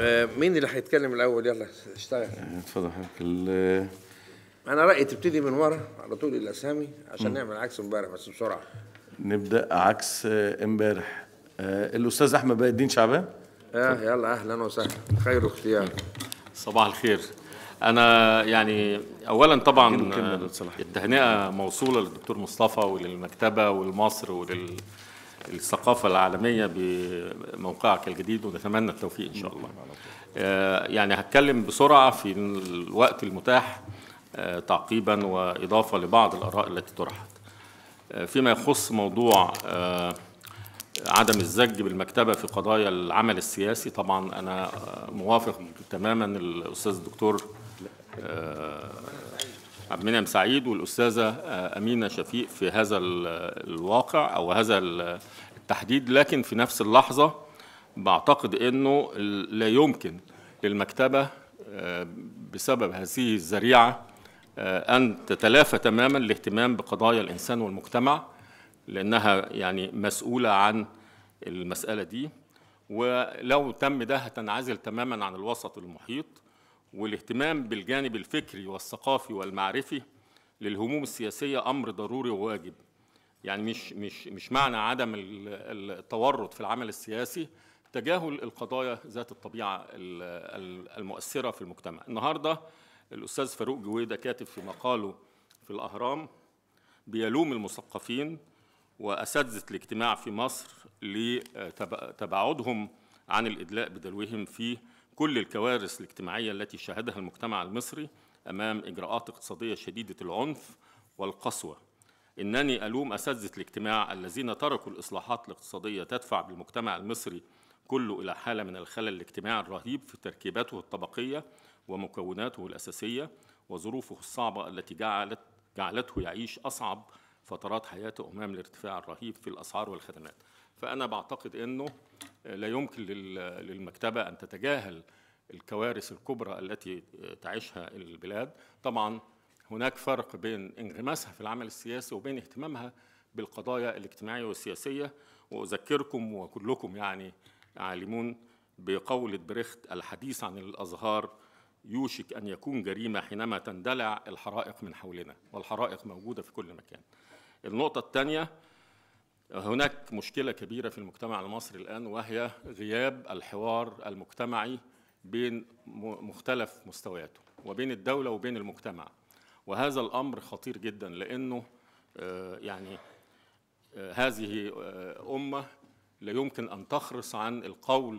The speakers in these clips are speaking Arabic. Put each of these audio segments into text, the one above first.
آه، مين اللي هيتكلم الاول يلا اشتغل آه، اتفضل حضرتك انا رايي تبتدي من ورا على طول الاسامي عشان نعمل عكس امبارح بس بسرعه نبدا عكس آه، امبارح الاستاذ احمد باقي الدين شعبان اه يلا اهلا وسهلا خير اختيار صباح الخير انا يعني اولا طبعا التهنئه موصوله للدكتور مصطفى وللمكتبه ولمصر ولل الثقافة العالمية بموقعك الجديد ونتمنى التوفيق إن شاء الله آه، يعني هتكلم بسرعة في الوقت المتاح آه، تعقيبا وإضافة لبعض الآراء التي طرحت آه، فيما يخص موضوع عدم الزج بالمكتبة في قضايا العمل السياسي طبعا أنا موافق تماما الأستاذ الدكتور عبد المنعم سعيد والأستاذة آه، أمينة شفيق في هذا آه، الواقع أو هذا آه، التحديد لكن في نفس اللحظة بعتقد أنه لا يمكن للمكتبة بسبب هذه الذريعة أن تتلافى تماما الاهتمام بقضايا الإنسان والمجتمع لأنها يعني مسؤولة عن المسألة دي ولو تم ده هتنعزل تماما عن الوسط المحيط والاهتمام بالجانب الفكري والثقافي والمعرفي للهموم السياسية أمر ضروري وواجب يعني مش مش مش معنى عدم التورط في العمل السياسي تجاهل القضايا ذات الطبيعة المؤثرة في المجتمع النهاردة الأستاذ فاروق جويدة كاتب في مقاله في الأهرام بيلوم المثقفين وأساتذة الاجتماع في مصر لتباعدهم عن الإدلاء بدلوهم في كل الكوارث الاجتماعية التي شهدها المجتمع المصري أمام إجراءات اقتصادية شديدة العنف والقسوة إنني ألوم أساتذة الاجتماع الذين تركوا الإصلاحات الاقتصادية تدفع بالمجتمع المصري كله إلى حالة من الخلل الاجتماعي الرهيب في تركيباته الطبقية ومكوناته الأساسية وظروفه الصعبة التي جعلت جعلته يعيش أصعب فترات حياته أمام الارتفاع الرهيب في الأسعار والخدمات فأنا بعتقد أنه لا يمكن للمكتبة أن تتجاهل الكوارث الكبرى التي تعيشها البلاد طبعا هناك فرق بين انغماسها في العمل السياسي وبين اهتمامها بالقضايا الاجتماعية والسياسية وأذكركم وكلكم يعني عالمون بقولة بريخت الحديث عن الأزهار يوشك أن يكون جريمة حينما تندلع الحرائق من حولنا والحرائق موجودة في كل مكان النقطة الثانية هناك مشكلة كبيرة في المجتمع المصري الآن وهي غياب الحوار المجتمعي بين مختلف مستوياته وبين الدولة وبين المجتمع وهذا الأمر خطير جدا لأنه آه، يعني آه، هذه آه، أمة لا يمكن أن تخرص عن القول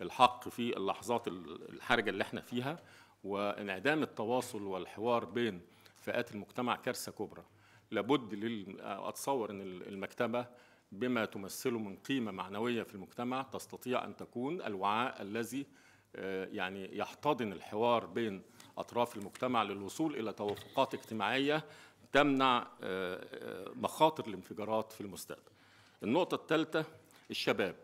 الحق في اللحظات الحرجة اللي احنا فيها وانعدام التواصل والحوار بين فئات المجتمع كارثة كبرى لابد لل... أتصور أن المكتبة بما تمثله من قيمة معنوية في المجتمع تستطيع أن تكون الوعاء الذي آه، يعني يحتضن الحوار بين أطراف المجتمع للوصول إلى توافقات اجتماعية تمنع آه، آه، مخاطر الانفجارات في المستقبل النقطة الثالثة الشباب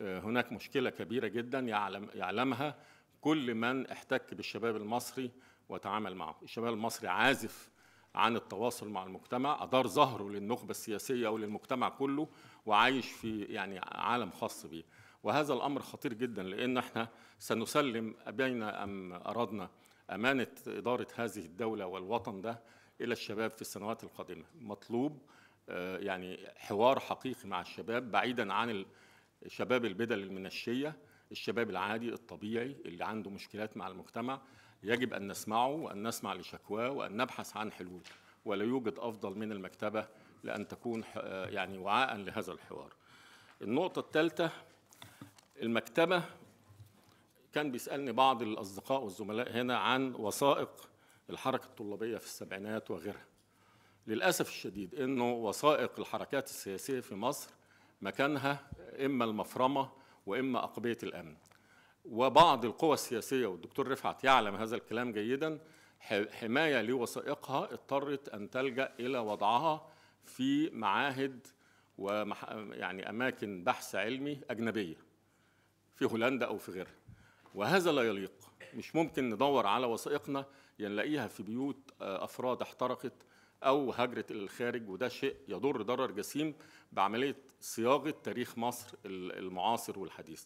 هناك مشكلة كبيرة جدا يعلم يعلمها كل من احتك بالشباب المصري وتعامل معه الشباب المصري عازف عن التواصل مع المجتمع أدار ظهره للنخبة السياسية وللمجتمع كله وعايش في يعني عالم خاص به وهذا الأمر خطير جدا لأن احنا سنسلم أبينا أم أردنا أمانة إدارة هذه الدولة والوطن ده إلى الشباب في السنوات القادمة مطلوب آه، يعني حوار حقيقي مع الشباب بعيدا عن الشباب البدل المنشية الشباب العادي الطبيعي اللي عنده مشكلات مع المجتمع يجب أن نسمعه وأن نسمع لشكواه وأن نبحث عن حلول ولا يوجد أفضل من المكتبة لأن تكون يعني وعاء لهذا الحوار النقطة الثالثة المكتبة كان بيسألني بعض الأصدقاء والزملاء هنا عن وثائق الحركة الطلابية في السبعينات وغيرها للأسف الشديد أنه وثائق الحركات السياسية في مصر مكانها إما المفرمة وإما أقبية الأمن وبعض القوى السياسية والدكتور رفعت يعلم هذا الكلام جيدا حماية لوثائقها اضطرت أن تلجأ إلى وضعها في معاهد ومح... يعني أماكن بحث علمي أجنبية في هولندا أو في غيرها وهذا لا يليق مش ممكن ندور على وثائقنا ينلاقيها في بيوت آه، أفراد احترقت أو هجرت إلى الخارج وده شيء يضر ضرر جسيم بعملية صياغة تاريخ مصر المعاصر والحديث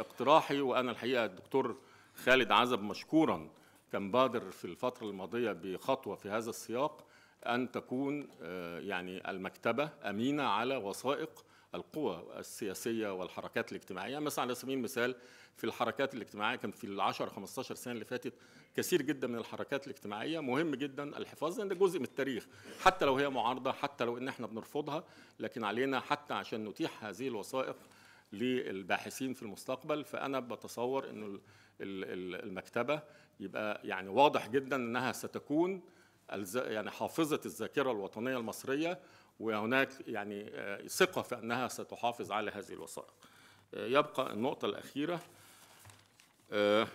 اقتراحي وأنا الحقيقة الدكتور خالد عزب مشكورا كان بادر في الفترة الماضية بخطوة في هذا السياق أن تكون آه، يعني المكتبة أمينة على وثائق القوى السياسية والحركات الاجتماعية مثلا على سبيل المثال في الحركات الاجتماعية كان في ال 10 15 سنة اللي فاتت كثير جدا من الحركات الاجتماعية مهم جدا الحفاظ لأن ده جزء من التاريخ حتى لو هي معارضة حتى لو إن إحنا بنرفضها لكن علينا حتى عشان نتيح هذه الوثائق للباحثين في المستقبل فأنا بتصور أن المكتبة يبقى يعني واضح جدا أنها ستكون يعني حافظة الذاكرة الوطنية المصرية وهناك يعني آه، ثقة في أنها ستحافظ على هذه الوثائق آه، يبقى النقطة الأخيرة آه،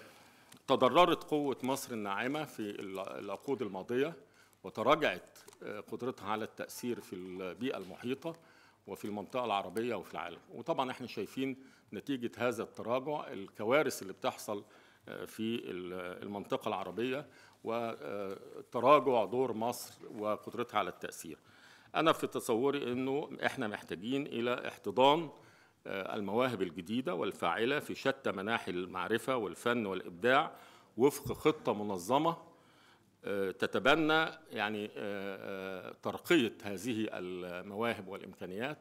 تضررت قوة مصر الناعمة في العقود الماضية وتراجعت قدرتها على التأثير في البيئة المحيطة وفي المنطقة العربية وفي العالم وطبعا احنا شايفين نتيجة هذا التراجع الكوارث اللي بتحصل آه، في المنطقة العربية وتراجع دور مصر وقدرتها على التأثير أنا في تصوري أنه إحنا محتاجين إلى احتضان آه، المواهب الجديدة والفاعلة في شتى مناحي المعرفة والفن والإبداع وفق خطة منظمة تتبنى يعني آه، آه، ترقية هذه المواهب والإمكانيات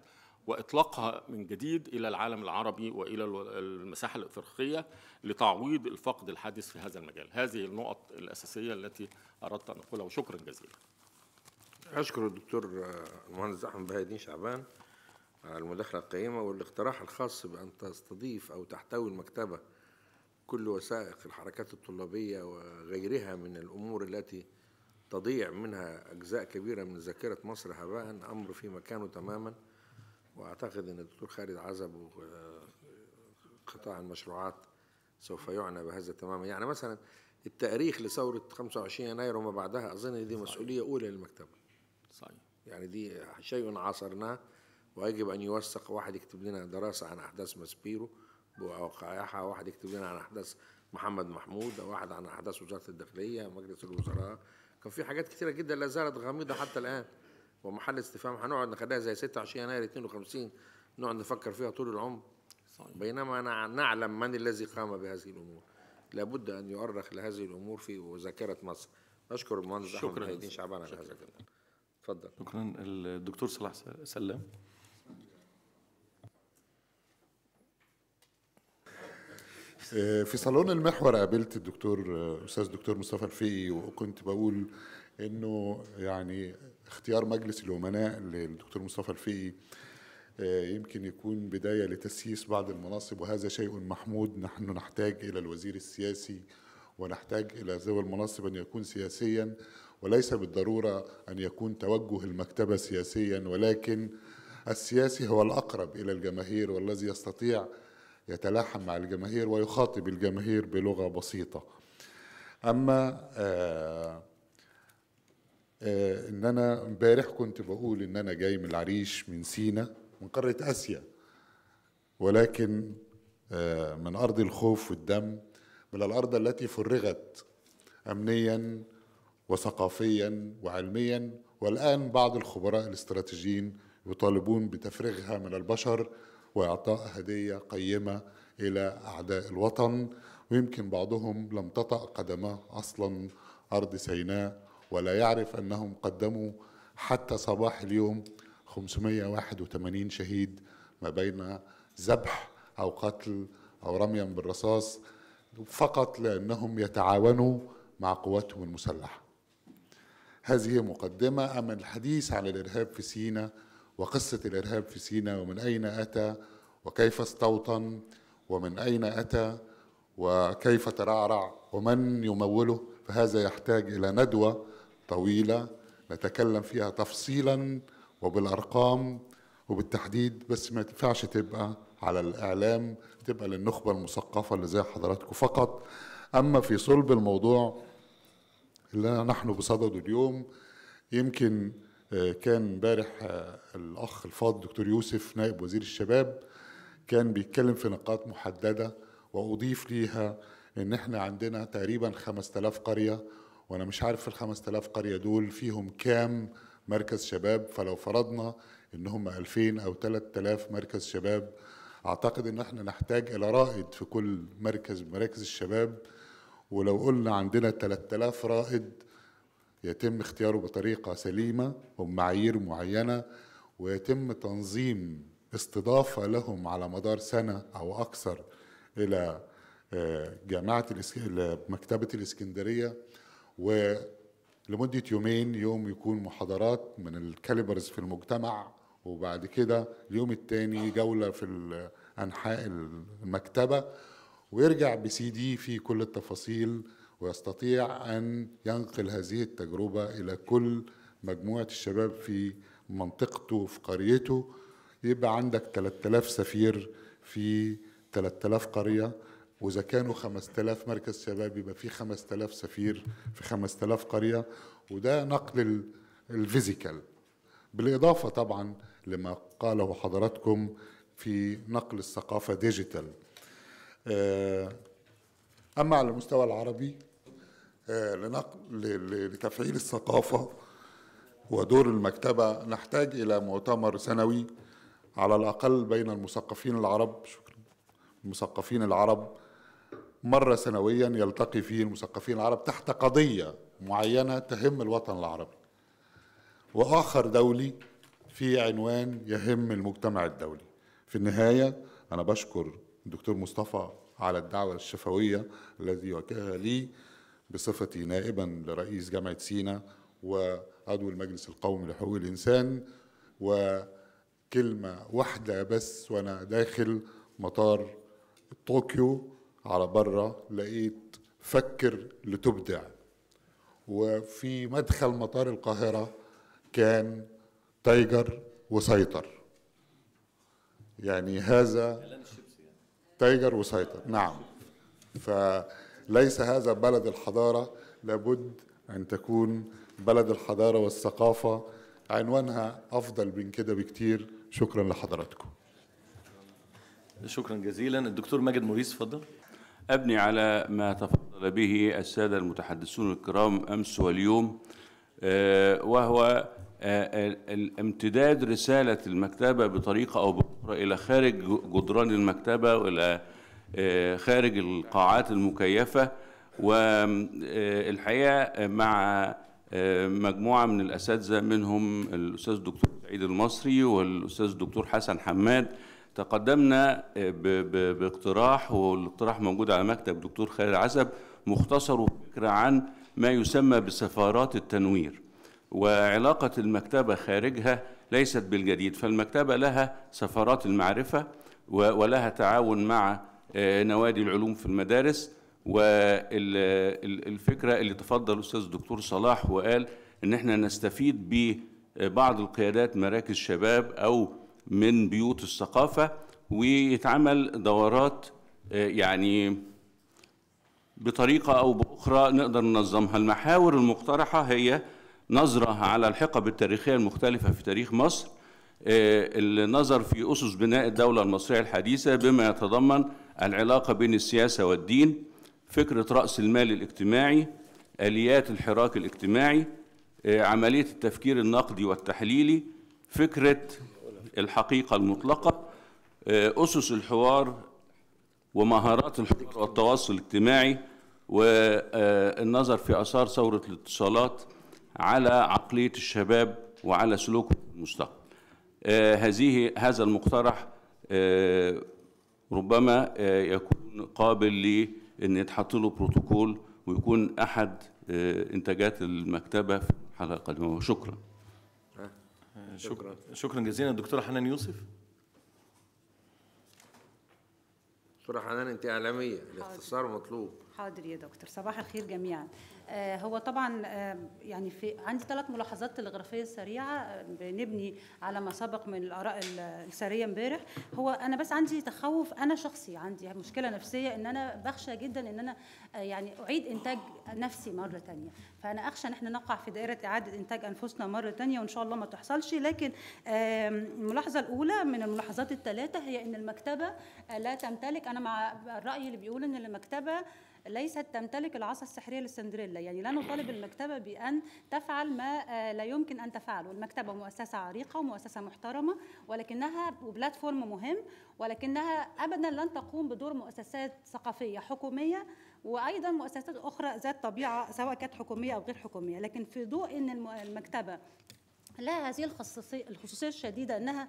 وإطلاقها من جديد إلى العالم العربي وإلى المساحة الإفريقية لتعويض الفقد الحادث في هذا المجال هذه النقط الأساسية التي أردت أن أقولها وشكرا جزيلا أشكر الدكتور آه، المهندس أحمد بهاء الدين شعبان على المداخلة القيمة والاقتراح الخاص بأن تستضيف أو تحتوي المكتبة كل وثائق الحركات الطلابية وغيرها من الأمور التي تضيع منها أجزاء كبيرة من ذاكرة مصر هباء أمر في مكانه تماما وأعتقد أن الدكتور خالد عزب آه، قطاع المشروعات سوف يعنى بهذا تماما يعني مثلا التاريخ لثورة 25 يناير وما بعدها أظن دي مسؤولية أولى للمكتبة صحيح يعني دي شيء عاصرناه ويجب أن يوثق واحد يكتب لنا دراسة عن أحداث ماسبيرو بوقائعها واحد يكتب لنا عن احداث محمد محمود او واحد عن احداث وزاره الداخليه مجلس الوزراء كان في حاجات كثيره جدا لا زالت غامضه حتى الان ومحل استفهام هنقعد نخليها زي 26 يناير 52 نقعد نفكر فيها طول العمر صحيح. بينما نعلم من الذي قام بهذه الامور لابد ان يؤرخ لهذه الامور في ذاكره مصر اشكر المهندس احمد شكرا شعبان على هذا الكلام تفضل شكرا الدكتور صلاح سلام آه، في صالون المحور قابلت الدكتور آه، استاذ دكتور مصطفى الفقي وكنت بقول انه يعني اختيار مجلس الامناء للدكتور مصطفى الفقي آه، يمكن يكون بدايه لتسييس بعض المناصب وهذا شيء محمود نحن نحتاج الى الوزير السياسي ونحتاج الى ذوي المناصب ان يكون سياسيا وليس بالضروره ان يكون توجه المكتبه سياسيا ولكن السياسي هو الاقرب الى الجماهير والذي يستطيع يتلاحم مع الجماهير ويخاطب الجماهير بلغة بسيطة أما آآ آه، آآ آه، إن أنا امبارح كنت بقول إن أنا جاي من العريش من سينا من قارة آسيا ولكن آه، من أرض الخوف والدم من الأرض التي فرغت أمنيا وثقافيا وعلميا والآن بعض الخبراء الاستراتيجيين يطالبون بتفريغها من البشر واعطاء هديه قيمه الى اعداء الوطن ويمكن بعضهم لم تطأ قدماه اصلا ارض سيناء ولا يعرف انهم قدموا حتى صباح اليوم 581 شهيد ما بين ذبح او قتل او رميا بالرصاص فقط لانهم يتعاونوا مع قواتهم المسلحه. هذه مقدمه اما الحديث عن الارهاب في سيناء وقصة الإرهاب في سيناء ومن أين أتى وكيف استوطن ومن أين أتى وكيف ترعرع ومن يموله فهذا يحتاج إلى ندوة طويلة نتكلم فيها تفصيلا وبالأرقام وبالتحديد بس ما تنفعش تبقى على الإعلام تبقى للنخبة المثقفة اللي زي حضراتكم فقط أما في صلب الموضوع اللي نحن بصدده اليوم يمكن كان امبارح آه، الاخ الفاضل دكتور يوسف نائب وزير الشباب كان بيتكلم في نقاط محدده واضيف ليها ان احنا عندنا تقريبا 5000 قريه وانا مش عارف في ال 5000 قريه دول فيهم كام مركز شباب فلو فرضنا ان هم 2000 او 3000 مركز شباب اعتقد ان احنا نحتاج الى رائد في كل مركز من مراكز الشباب ولو قلنا عندنا 3000 رائد يتم اختياره بطريقه سليمه وبمعايير معينه ويتم تنظيم استضافه لهم على مدار سنه او اكثر الى آه، جامعه مكتبه الاسكندريه ولمده يومين يوم يكون محاضرات من الكاليبرز في المجتمع وبعد كده اليوم الثاني جوله في انحاء المكتبه ويرجع بسي دي فيه كل التفاصيل ويستطيع أن ينقل هذه التجربة إلى كل مجموعة الشباب في منطقته في قريته يبقى عندك 3000 سفير في 3000 قرية وإذا كانوا 5000 مركز شباب يبقى في 5000 سفير في 5000 قرية وده نقل الفيزيكال بالإضافة طبعا لما قاله حضراتكم في نقل الثقافة ديجيتال آه، أما على المستوى العربي آه، لنقل لتفعيل الثقافة ودور المكتبة نحتاج إلى مؤتمر سنوي على الأقل بين المثقفين العرب شكرا المثقفين العرب مرة سنويا يلتقي فيه المثقفين العرب تحت قضية معينة تهم الوطن العربي وآخر دولي في عنوان يهم المجتمع الدولي في النهاية أنا بشكر الدكتور مصطفى على الدعوة الشفوية الذي وجهها لي بصفتي نائبا لرئيس جامعة سينا وعضو المجلس القومي لحقوق الإنسان وكلمة واحدة بس وأنا داخل مطار طوكيو على بره لقيت فكر لتبدع وفي مدخل مطار القاهرة كان تايجر وسيطر يعني هذا يعني. تايجر وسيطر نعم ف ليس هذا بلد الحضارة لابد أن تكون بلد الحضارة والثقافة عنوانها أفضل من كده بكتير شكرا لحضراتكم شكرا جزيلا الدكتور ماجد موريس اتفضل أبني على ما تفضل به السادة المتحدثون الكرام أمس واليوم آه، وهو آه، امتداد رسالة المكتبة بطريقة أو بأخرى إلى خارج جدران المكتبة وإلى آه، خارج القاعات المكيفة والحقيقة آه، مع آه، مجموعة من الأساتذة منهم الأستاذ الدكتور سعيد المصري والأستاذ الدكتور حسن حماد تقدمنا باقتراح والاقتراح موجود على مكتب دكتور خالد عزب مختصر وفكرة عن ما يسمى بسفارات التنوير وعلاقة المكتبة خارجها ليست بالجديد فالمكتبة لها سفارات المعرفة ولها تعاون مع نوادي العلوم في المدارس والفكرة اللي تفضل الأستاذ الدكتور صلاح وقال إن احنا نستفيد ببعض القيادات مراكز شباب أو من بيوت الثقافة ويتعمل دورات يعني بطريقة أو بأخرى نقدر ننظمها المحاور المقترحة هي نظرة على الحقب التاريخية المختلفة في تاريخ مصر آه، النظر في أسس بناء الدولة المصرية الحديثة بما يتضمن العلاقة بين السياسة والدين فكرة رأس المال الاجتماعي آليات الحراك الاجتماعي آه، عملية التفكير النقدي والتحليلي فكرة الحقيقة المطلقة آه، أسس الحوار ومهارات الحوار والتواصل الاجتماعي والنظر آه، في آثار ثورة الاتصالات على عقلية الشباب وعلى سلوك في المستقبل هذه هذا المقترح ربما آه، يكون قابل لان يتحط له بروتوكول ويكون احد آه، انتاجات المكتبه في الحلقه القادمه وشكرا آه، شكرا شكرا جزيلا دكتوره حنان يوسف دكتوره حنان انت اعلاميه الاختصار مطلوب حاضر يا دكتور صباح الخير جميعا آه، هو طبعا آه، يعني في عندي ثلاث ملاحظات تلغرافيه سريعه آه، بنبني على ما سبق من الاراء السرية امبارح هو انا بس عندي تخوف انا شخصي عندي مشكله نفسيه ان انا بخشى جدا ان انا يعني اعيد انتاج نفسي مره ثانيه فانا اخشى ان احنا نقع في دائره اعاده انتاج انفسنا مره ثانيه وان شاء الله ما تحصلش لكن الملاحظه الاولى من الملاحظات الثلاثه هي ان المكتبه لا تمتلك انا مع الراي اللي بيقول ان المكتبه ليست تمتلك العصا السحريه للسندريلا يعني لا نطالب المكتبه بان تفعل ما آه، لا يمكن ان تفعله المكتبه مؤسسه عريقه ومؤسسه محترمه ولكنها وبلاتفورم مهم ولكنها ابدا لن تقوم بدور مؤسسات ثقافيه حكوميه وايضا مؤسسات اخرى ذات طبيعه سواء كانت حكوميه او غير حكوميه لكن في ضوء ان المكتبه لها هذه الخصوصيه الشديده انها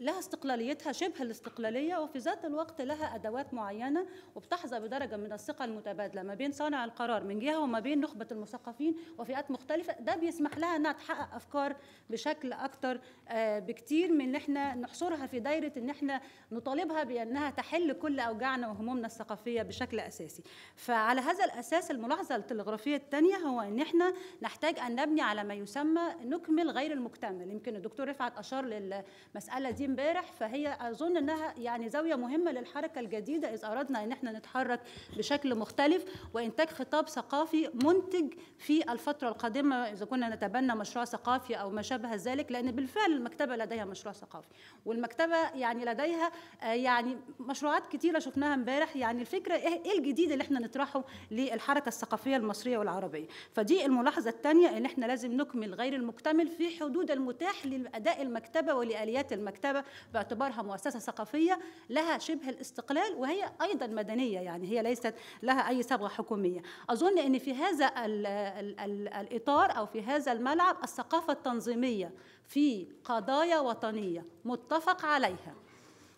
لها استقلاليتها شبه الاستقلاليه وفي ذات الوقت لها ادوات معينه وبتحظى بدرجه من الثقه المتبادله ما بين صانع القرار من جهه وما بين نخبه المثقفين وفئات مختلفه ده بيسمح لها انها تحقق افكار بشكل اكثر آه، بكثير من ان احنا نحصرها في دايره ان احنا نطالبها بانها تحل كل اوجاعنا وهمومنا الثقافيه بشكل اساسي فعلى هذا الاساس الملاحظه التلغرافيه الثانيه هو ان احنا نحتاج ان نبني على ما يسمى نكمل غير المكتمل يمكن الدكتور رفعت اشار للمساله دي امبارح فهي اظن انها يعني زاويه مهمه للحركه الجديده اذا اردنا ان احنا نتحرك بشكل مختلف وانتاج خطاب ثقافي منتج في الفتره القادمه اذا كنا نتبنى مشروع ثقافي او ما شابه ذلك لان بالفعل المكتبه لديها مشروع ثقافي والمكتبه يعني لديها آه، يعني مشروعات كثيره شفناها امبارح يعني الفكره إيه،, ايه الجديد اللي احنا نطرحه للحركه الثقافيه المصريه والعربيه فدي الملاحظه الثانيه ان احنا لازم نكمل غير المكتمل في حدود المتاح لاداء المكتبه ولاليات المكتبه المكتبة باعتبارها مؤسسة ثقافية لها شبه الاستقلال وهي أيضا مدنية يعني هي ليست لها أي صبغة حكومية أظن أن في هذا الـ الـ الـ الإطار أو في هذا الملعب الثقافة التنظيمية في قضايا وطنية متفق عليها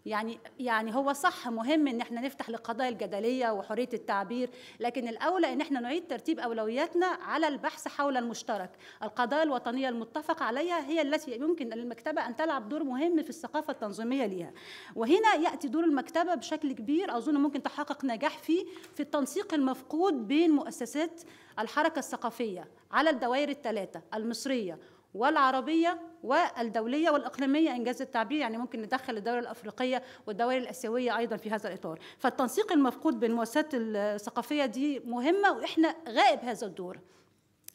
يعني يعني هو صح مهم ان احنا نفتح للقضايا الجدليه وحريه التعبير لكن الاولى ان احنا نعيد ترتيب اولوياتنا على البحث حول المشترك القضايا الوطنيه المتفق عليها هي التي يمكن للمكتبه ان تلعب دور مهم في الثقافه التنظيميه ليها وهنا ياتي دور المكتبه بشكل كبير اظن ممكن تحقق نجاح فيه في التنسيق المفقود بين مؤسسات الحركه الثقافيه على الدوائر الثلاثه المصريه والعربية والدولية والإقليمية إنجاز التعبير يعني ممكن ندخل الدول الأفريقية والدول الآسيوية أيضا في هذا الإطار فالتنسيق المفقود بين المؤسسات الثقافية دي مهمة وإحنا غائب هذا الدور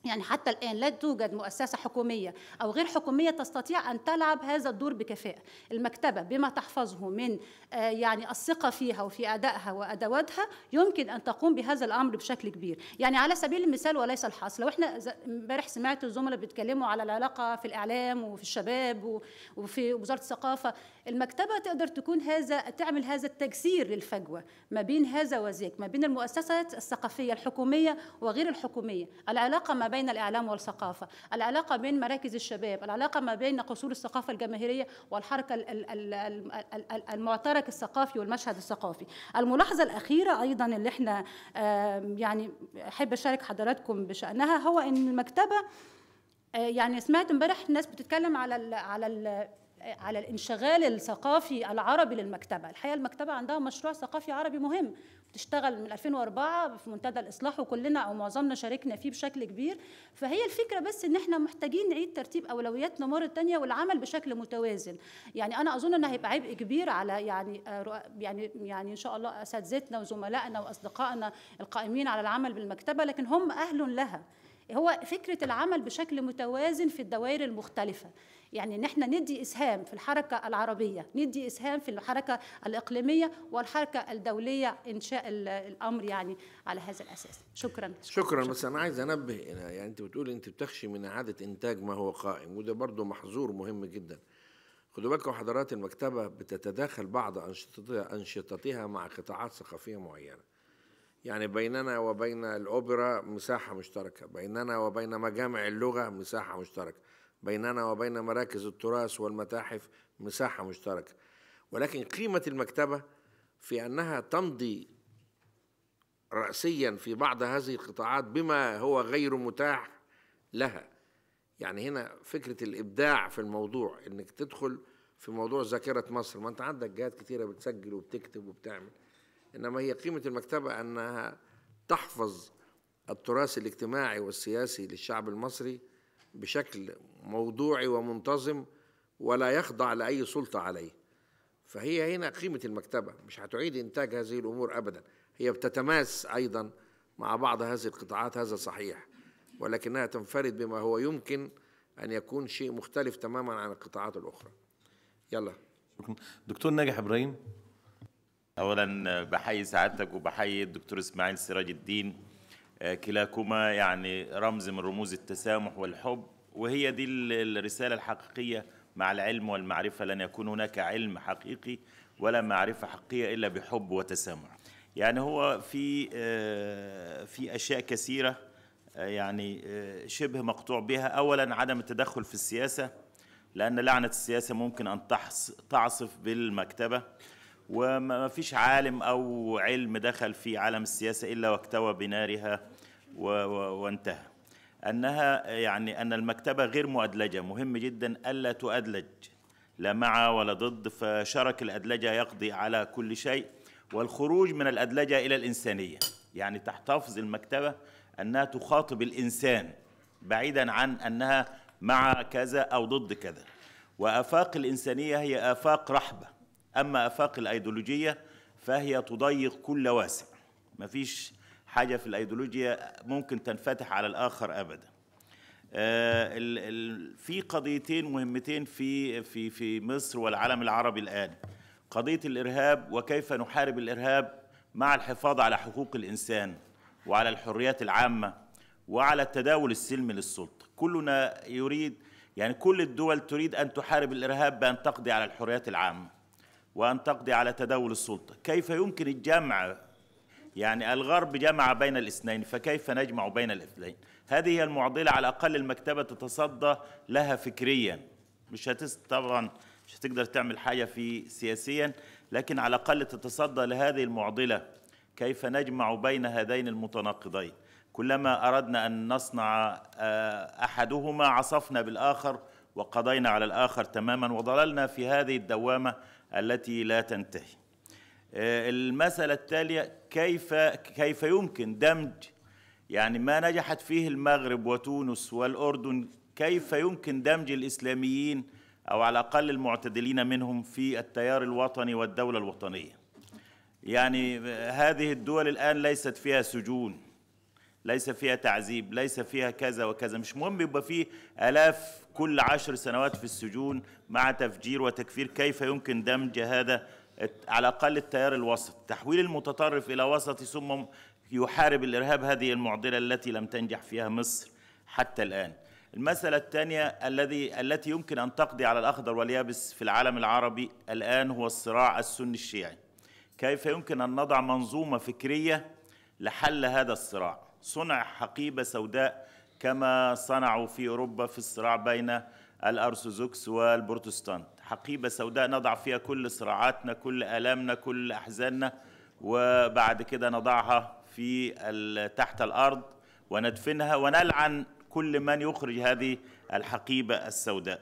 يعني حتى الآن لا توجد مؤسسة حكومية أو غير حكومية تستطيع أن تلعب هذا الدور بكفاءة المكتبة بما تحفظه من آه، يعني الثقة فيها وفي أدائها وأدواتها يمكن أن تقوم بهذا الأمر بشكل كبير يعني على سبيل المثال وليس الحصر لو احنا امبارح سمعت الزملاء بيتكلموا على العلاقة في الإعلام وفي الشباب وفي وزارة الثقافة المكتبة تقدر تكون هذا تعمل هذا التجسير للفجوة ما بين هذا وذاك ما بين المؤسسات الثقافية الحكومية وغير الحكومية العلاقة ما بين الإعلام والثقافة العلاقة بين مراكز الشباب العلاقة ما بين قصور الثقافة الجماهيرية والحركة المعترك الثقافي والمشهد الثقافي الملاحظة الأخيرة أيضا اللي احنا يعني أحب أشارك حضراتكم بشأنها هو إن المكتبة آه، يعني سمعت امبارح ناس بتتكلم على الـ على ال على الانشغال الثقافي العربي للمكتبه، الحقيقه المكتبه عندها مشروع ثقافي عربي مهم بتشتغل من 2004 في منتدى الاصلاح وكلنا او معظمنا شاركنا فيه بشكل كبير، فهي الفكره بس ان احنا محتاجين نعيد ترتيب اولوياتنا مره ثانيه والعمل بشكل متوازن، يعني انا اظن ان هيبقى عبء كبير على يعني آه، يعني يعني ان شاء الله اساتذتنا وزملائنا واصدقائنا القائمين على العمل بالمكتبه لكن هم اهل لها. هو فكره العمل بشكل متوازن في الدوائر المختلفه يعني نحن ندي إسهام في الحركة العربية ندي إسهام في الحركة الإقليمية والحركة الدولية إنشاء الأمر يعني على هذا الأساس شكرا شكرا, شكرا. بس أنا عايز أنبه يعني أنت بتقول أنت بتخشي من إعادة إنتاج ما هو قائم وده برضه محظور مهم جدا خدوا بالكم حضرات المكتبة بتتداخل بعض أنشطتها, أنشطتها مع قطاعات ثقافية معينة يعني بيننا وبين الأوبرا مساحة مشتركة بيننا وبين مجامع اللغة مساحة مشتركة بيننا وبين مراكز التراث والمتاحف مساحة مشتركة ولكن قيمة المكتبة في أنها تمضي رأسيا في بعض هذه القطاعات بما هو غير متاح لها يعني هنا فكرة الإبداع في الموضوع إنك تدخل في موضوع ذاكرة مصر ما أنت عندك جهات كثيره بتسجل وبتكتب وبتعمل إنما هي قيمة المكتبة أنها تحفظ التراث الاجتماعي والسياسي للشعب المصري بشكل موضوعي ومنتظم ولا يخضع لأي سلطة عليه فهي هنا قيمة المكتبة مش هتعيد إنتاج هذه الأمور أبدا هي بتتماس أيضا مع بعض هذه القطاعات هذا صحيح ولكنها تنفرد بما هو يمكن أن يكون شيء مختلف تماما عن القطاعات الأخرى يلا دكتور ناجح إبراهيم أولا بحيي سعادتك وبحيي الدكتور إسماعيل سراج الدين آه، كلاكما يعني رمز من رموز التسامح والحب وهي دي الرسالة الحقيقية مع العلم والمعرفة لن يكون هناك علم حقيقي ولا معرفة حقيقية إلا بحب وتسامح يعني هو في آه، في أشياء كثيرة آه، يعني آه، شبه مقطوع بها أولا عدم التدخل في السياسة لأن لعنة السياسة ممكن أن تعصف بالمكتبة وما فيش عالم أو علم دخل في عالم السياسة إلا واكتوى بنارها وانتهى أنها يعني أن المكتبة غير مؤدلجة مهم جدا ألا تؤدلج لا مع ولا ضد فشرك الأدلجة يقضي على كل شيء والخروج من الأدلجة إلى الإنسانية يعني تحتفظ المكتبة أنها تخاطب الإنسان بعيدا عن أنها مع كذا أو ضد كذا وآفاق الإنسانية هي آفاق رحبة أما آفاق الأيديولوجية فهي تضيق كل واسع مفيش حاجة في الأيديولوجيا ممكن تنفتح على الآخر أبدا آه، في قضيتين مهمتين في في في مصر والعالم العربي الآن قضية الإرهاب وكيف نحارب الإرهاب مع الحفاظ على حقوق الإنسان وعلى الحريات العامة وعلى التداول السلمي للسلطة كلنا يريد يعني كل الدول تريد أن تحارب الإرهاب بأن تقضي على الحريات العامة وأن تقضي على تداول السلطة كيف يمكن الجمع يعني الغرب جمع بين الاثنين فكيف نجمع بين الاثنين هذه هي المعضلة على الأقل المكتبة تتصدى لها فكريا مش طبعا مش هتقدر تعمل حاجة في سياسيا لكن على الأقل تتصدى لهذه المعضلة كيف نجمع بين هذين المتناقضين كلما أردنا أن نصنع آه، أحدهما عصفنا بالآخر وقضينا على الآخر تماما وضللنا في هذه الدوامة التي لا تنتهي آه، المسألة التالية كيف كيف يمكن دمج يعني ما نجحت فيه المغرب وتونس والأردن كيف يمكن دمج الإسلاميين أو على الأقل المعتدلين منهم في التيار الوطني والدولة الوطنية يعني آه، هذه الدول الآن ليست فيها سجون ليس فيها تعذيب ليس فيها كذا وكذا مش مهم يبقى فيه ألاف كل عشر سنوات في السجون مع تفجير وتكفير كيف يمكن دمج هذا على الأقل التيار الوسط تحويل المتطرف إلى وسط ثم يحارب الإرهاب هذه المعضلة التي لم تنجح فيها مصر حتى الآن المسألة الثانية الذي التي يمكن أن تقضي على الأخضر واليابس في العالم العربي الآن هو الصراع السني الشيعي كيف يمكن أن نضع منظومة فكرية لحل هذا الصراع صنع حقيبة سوداء كما صنعوا في أوروبا في الصراع بين الأرثوذكس والبروتستانت حقيبة سوداء نضع فيها كل صراعاتنا كل آلامنا كل أحزاننا وبعد كده نضعها في تحت الأرض وندفنها ونلعن كل من يخرج هذه الحقيبة السوداء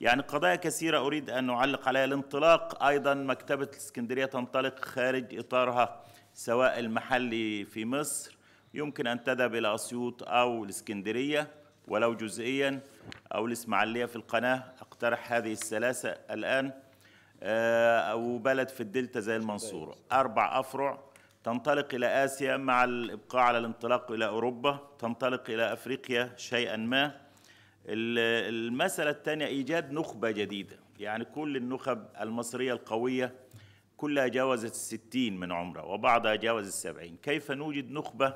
يعني قضايا كثيرة أريد أن أعلق عليها الانطلاق أيضا مكتبة الإسكندرية تنطلق خارج إطارها سواء المحلي في مصر يمكن أن تذهب إلى أسيوط أو الإسكندرية ولو جزئيا أو الإسماعيلية في القناة أقترح هذه الثلاثة الآن آه، أو بلد في الدلتا زي المنصورة طيب. أربع أفرع تنطلق إلى آسيا مع الإبقاء على الانطلاق إلى أوروبا تنطلق إلى أفريقيا شيئا ما المسألة الثانية إيجاد نخبة جديدة يعني كل النخب المصرية القوية كلها جاوزت الستين من عمرها وبعضها جاوز السبعين كيف نوجد نخبة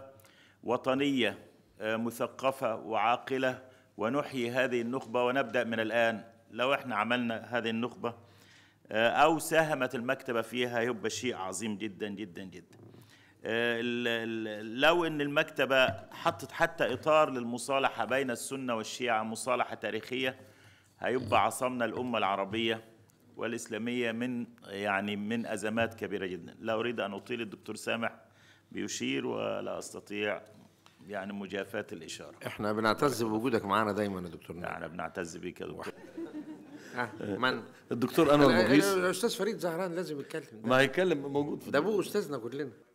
وطنية آه، مثقفة وعاقلة ونحيي هذه النخبة ونبدأ من الآن لو احنا عملنا هذه النخبة آه، أو ساهمت المكتبة فيها يبقى شيء عظيم جدا جدا جدا آه، لو ان المكتبه حطت حتى اطار للمصالحه بين السنه والشيعه مصالحه تاريخيه هيبقى عصمنا الامه العربيه والاسلاميه من يعني من ازمات كبيره جدا لا اريد ان اطيل الدكتور سامح بيشير ولا استطيع يعني مجافات الإشارة احنا بنعتز بوجودك معانا دايما يا دكتور نعم يعني بنعتز بيك يا دكتور من الدكتور انور مغيث الاستاذ فريد زهران لازم يتكلم ما هيتكلم موجود في ده ابوه استاذنا كلنا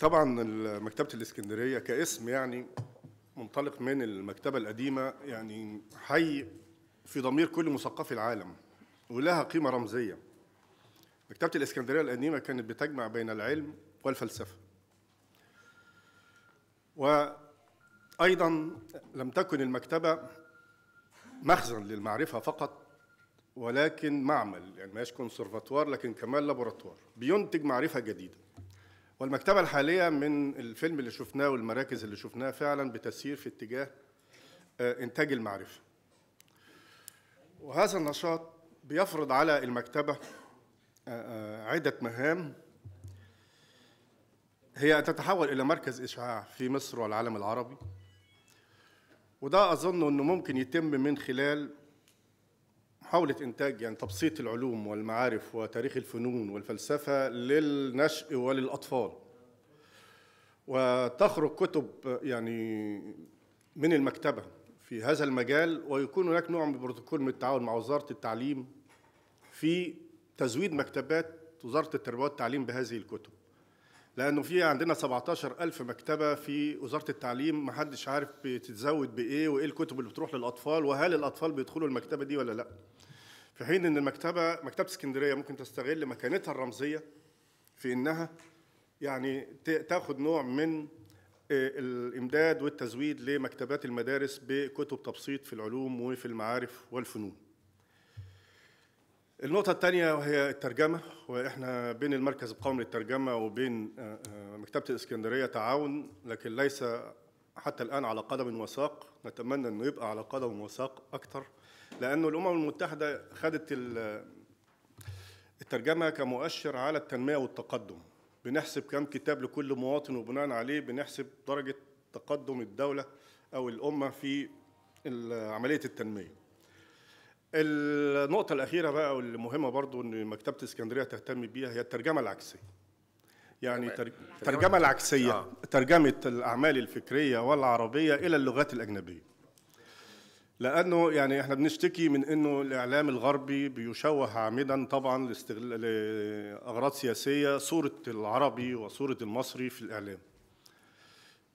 طبعا مكتبه الاسكندريه كاسم يعني منطلق من المكتبه القديمه يعني حي في ضمير كل مثقفي العالم ولها قيمه رمزيه مكتبه الاسكندريه القديمه كانت بتجمع بين العلم والفلسفه وأيضا لم تكن المكتبة مخزن للمعرفة فقط ولكن معمل يعني ماش كونسرفاتوار لكن كمان لابوراتوار بينتج معرفة جديدة والمكتبة الحالية من الفيلم اللي شفناه والمراكز اللي شفناها فعلا بتسير في اتجاه آه، إنتاج المعرفة وهذا النشاط بيفرض على المكتبة آه، آه، عدة مهام هي تتحول إلى مركز إشعاع في مصر والعالم العربي وده أظن أنه ممكن يتم من خلال محاولة إنتاج يعني تبسيط العلوم والمعارف وتاريخ الفنون والفلسفة للنشء وللأطفال وتخرج كتب يعني من المكتبة في هذا المجال ويكون هناك نوع من بروتوكول من التعاون مع وزارة التعليم في تزويد مكتبات وزارة التربية والتعليم بهذه الكتب لانه في عندنا 17000 مكتبه في وزاره التعليم ما حدش عارف بتتزود بايه وايه الكتب اللي بتروح للاطفال وهل الاطفال بيدخلوا المكتبه دي ولا لا في حين ان المكتبه مكتبه اسكندريه ممكن تستغل مكانتها الرمزيه في انها يعني تاخد نوع من آه، الامداد والتزويد لمكتبات المدارس بكتب تبسيط في العلوم وفي المعارف والفنون النقطة الثانية وهي الترجمة واحنا بين المركز القومي للترجمة وبين آه، آه، مكتبة الاسكندرية تعاون لكن ليس حتى الآن على قدم وساق نتمنى أنه يبقى على قدم وساق أكثر لأنه الأمم المتحدة خدت الترجمة كمؤشر على التنمية والتقدم بنحسب كم كتاب لكل مواطن وبناء عليه بنحسب درجة تقدم الدولة أو الأمة في عملية التنمية النقطة الأخيرة بقى والمهمة برضو إن مكتبة اسكندرية تهتم بيها هي الترجمة العكسية. يعني الترجمة العكسية آه. ترجمة الأعمال الفكرية والعربية إلى اللغات الأجنبية. لأنه يعني إحنا بنشتكي من إنه الإعلام الغربي بيشوه عامدا طبعا لأغراض سياسية صورة العربي وصورة المصري في الإعلام.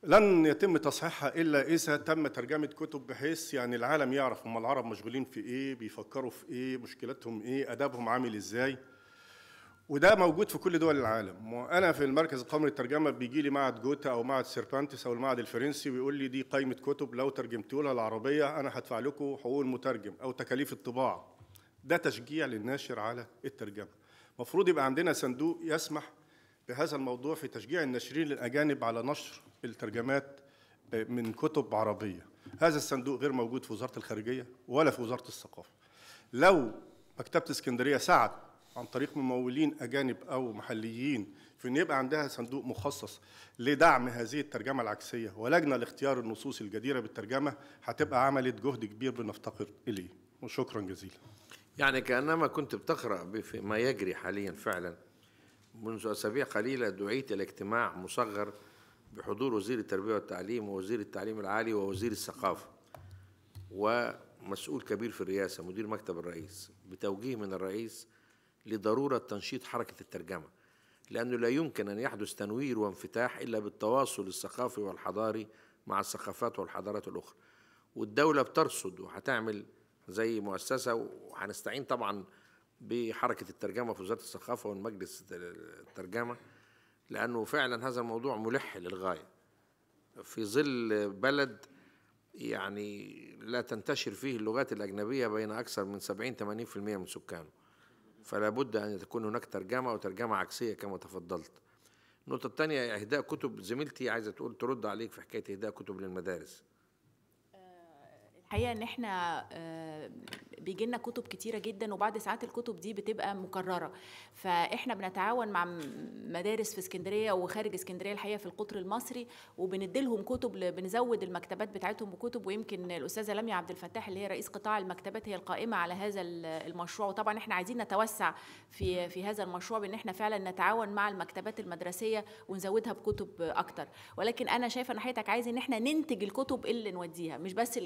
لن يتم تصحيحها الا اذا تم ترجمه كتب بحيث يعني العالم يعرف هم العرب مشغولين في ايه بيفكروا في ايه مشكلاتهم ايه ادابهم عامل ازاي وده موجود في كل دول العالم وانا في المركز القومي للترجمه بيجي لي معهد جوتا او معهد سيربانتس او المعهد الفرنسي ويقول لي دي قائمه كتب لو ترجمتوا لها العربيه انا هدفع لكم حقوق المترجم او تكاليف الطباعه ده تشجيع للناشر على الترجمه المفروض يبقى عندنا صندوق يسمح بهذا الموضوع في تشجيع الناشرين الأجانب على نشر الترجمات آه، من كتب عربية هذا الصندوق غير موجود في وزارة الخارجية ولا في وزارة الثقافة لو مكتبة اسكندرية سعت عن طريق ممولين أجانب أو محليين في أن يبقى عندها صندوق مخصص لدعم هذه الترجمة العكسية ولجنة لاختيار النصوص الجديرة بالترجمة هتبقى عملت جهد كبير بنفتقر إليه وشكرا جزيلا يعني كأنما كنت بتقرأ بما يجري حاليا فعلا منذ أسابيع قليلة دعيت إلى اجتماع مصغر بحضور وزير التربية والتعليم ووزير التعليم العالي ووزير الثقافة ومسؤول كبير في الرئاسة مدير مكتب الرئيس بتوجيه من الرئيس لضرورة تنشيط حركة الترجمة لأنه لا يمكن أن يحدث تنوير وانفتاح إلا بالتواصل الثقافي والحضاري مع الثقافات والحضارات الأخرى والدولة بترصد وهتعمل زي مؤسسة وهنستعين طبعاً بحركه الترجمه في وزاره الثقافه والمجلس الترجمه لانه فعلا هذا الموضوع ملح للغايه في ظل بلد يعني لا تنتشر فيه اللغات الاجنبيه بين اكثر من 70 80% من سكانه فلا بد ان تكون هناك ترجمه وترجمه عكسيه كما تفضلت النقطه الثانيه اهداء كتب زميلتي عايزه تقول ترد عليك في حكايه اهداء كتب للمدارس الحقيقه ان احنا آه، بيجي لنا كتب كتيره جدا وبعد ساعات الكتب دي بتبقى مكرره فاحنا بنتعاون مع مدارس في اسكندريه وخارج اسكندريه الحقيقه في القطر المصري وبنديلهم كتب بنزود المكتبات بتاعتهم بكتب ويمكن الاستاذه لميا عبد الفتاح اللي هي رئيس قطاع المكتبات هي القائمه على هذا المشروع وطبعا احنا عايزين نتوسع في في هذا المشروع بان احنا فعلا نتعاون مع المكتبات المدرسيه ونزودها بكتب اكتر ولكن انا شايفه ان حضرتك عايز ان احنا ننتج الكتب اللي نوديها مش بس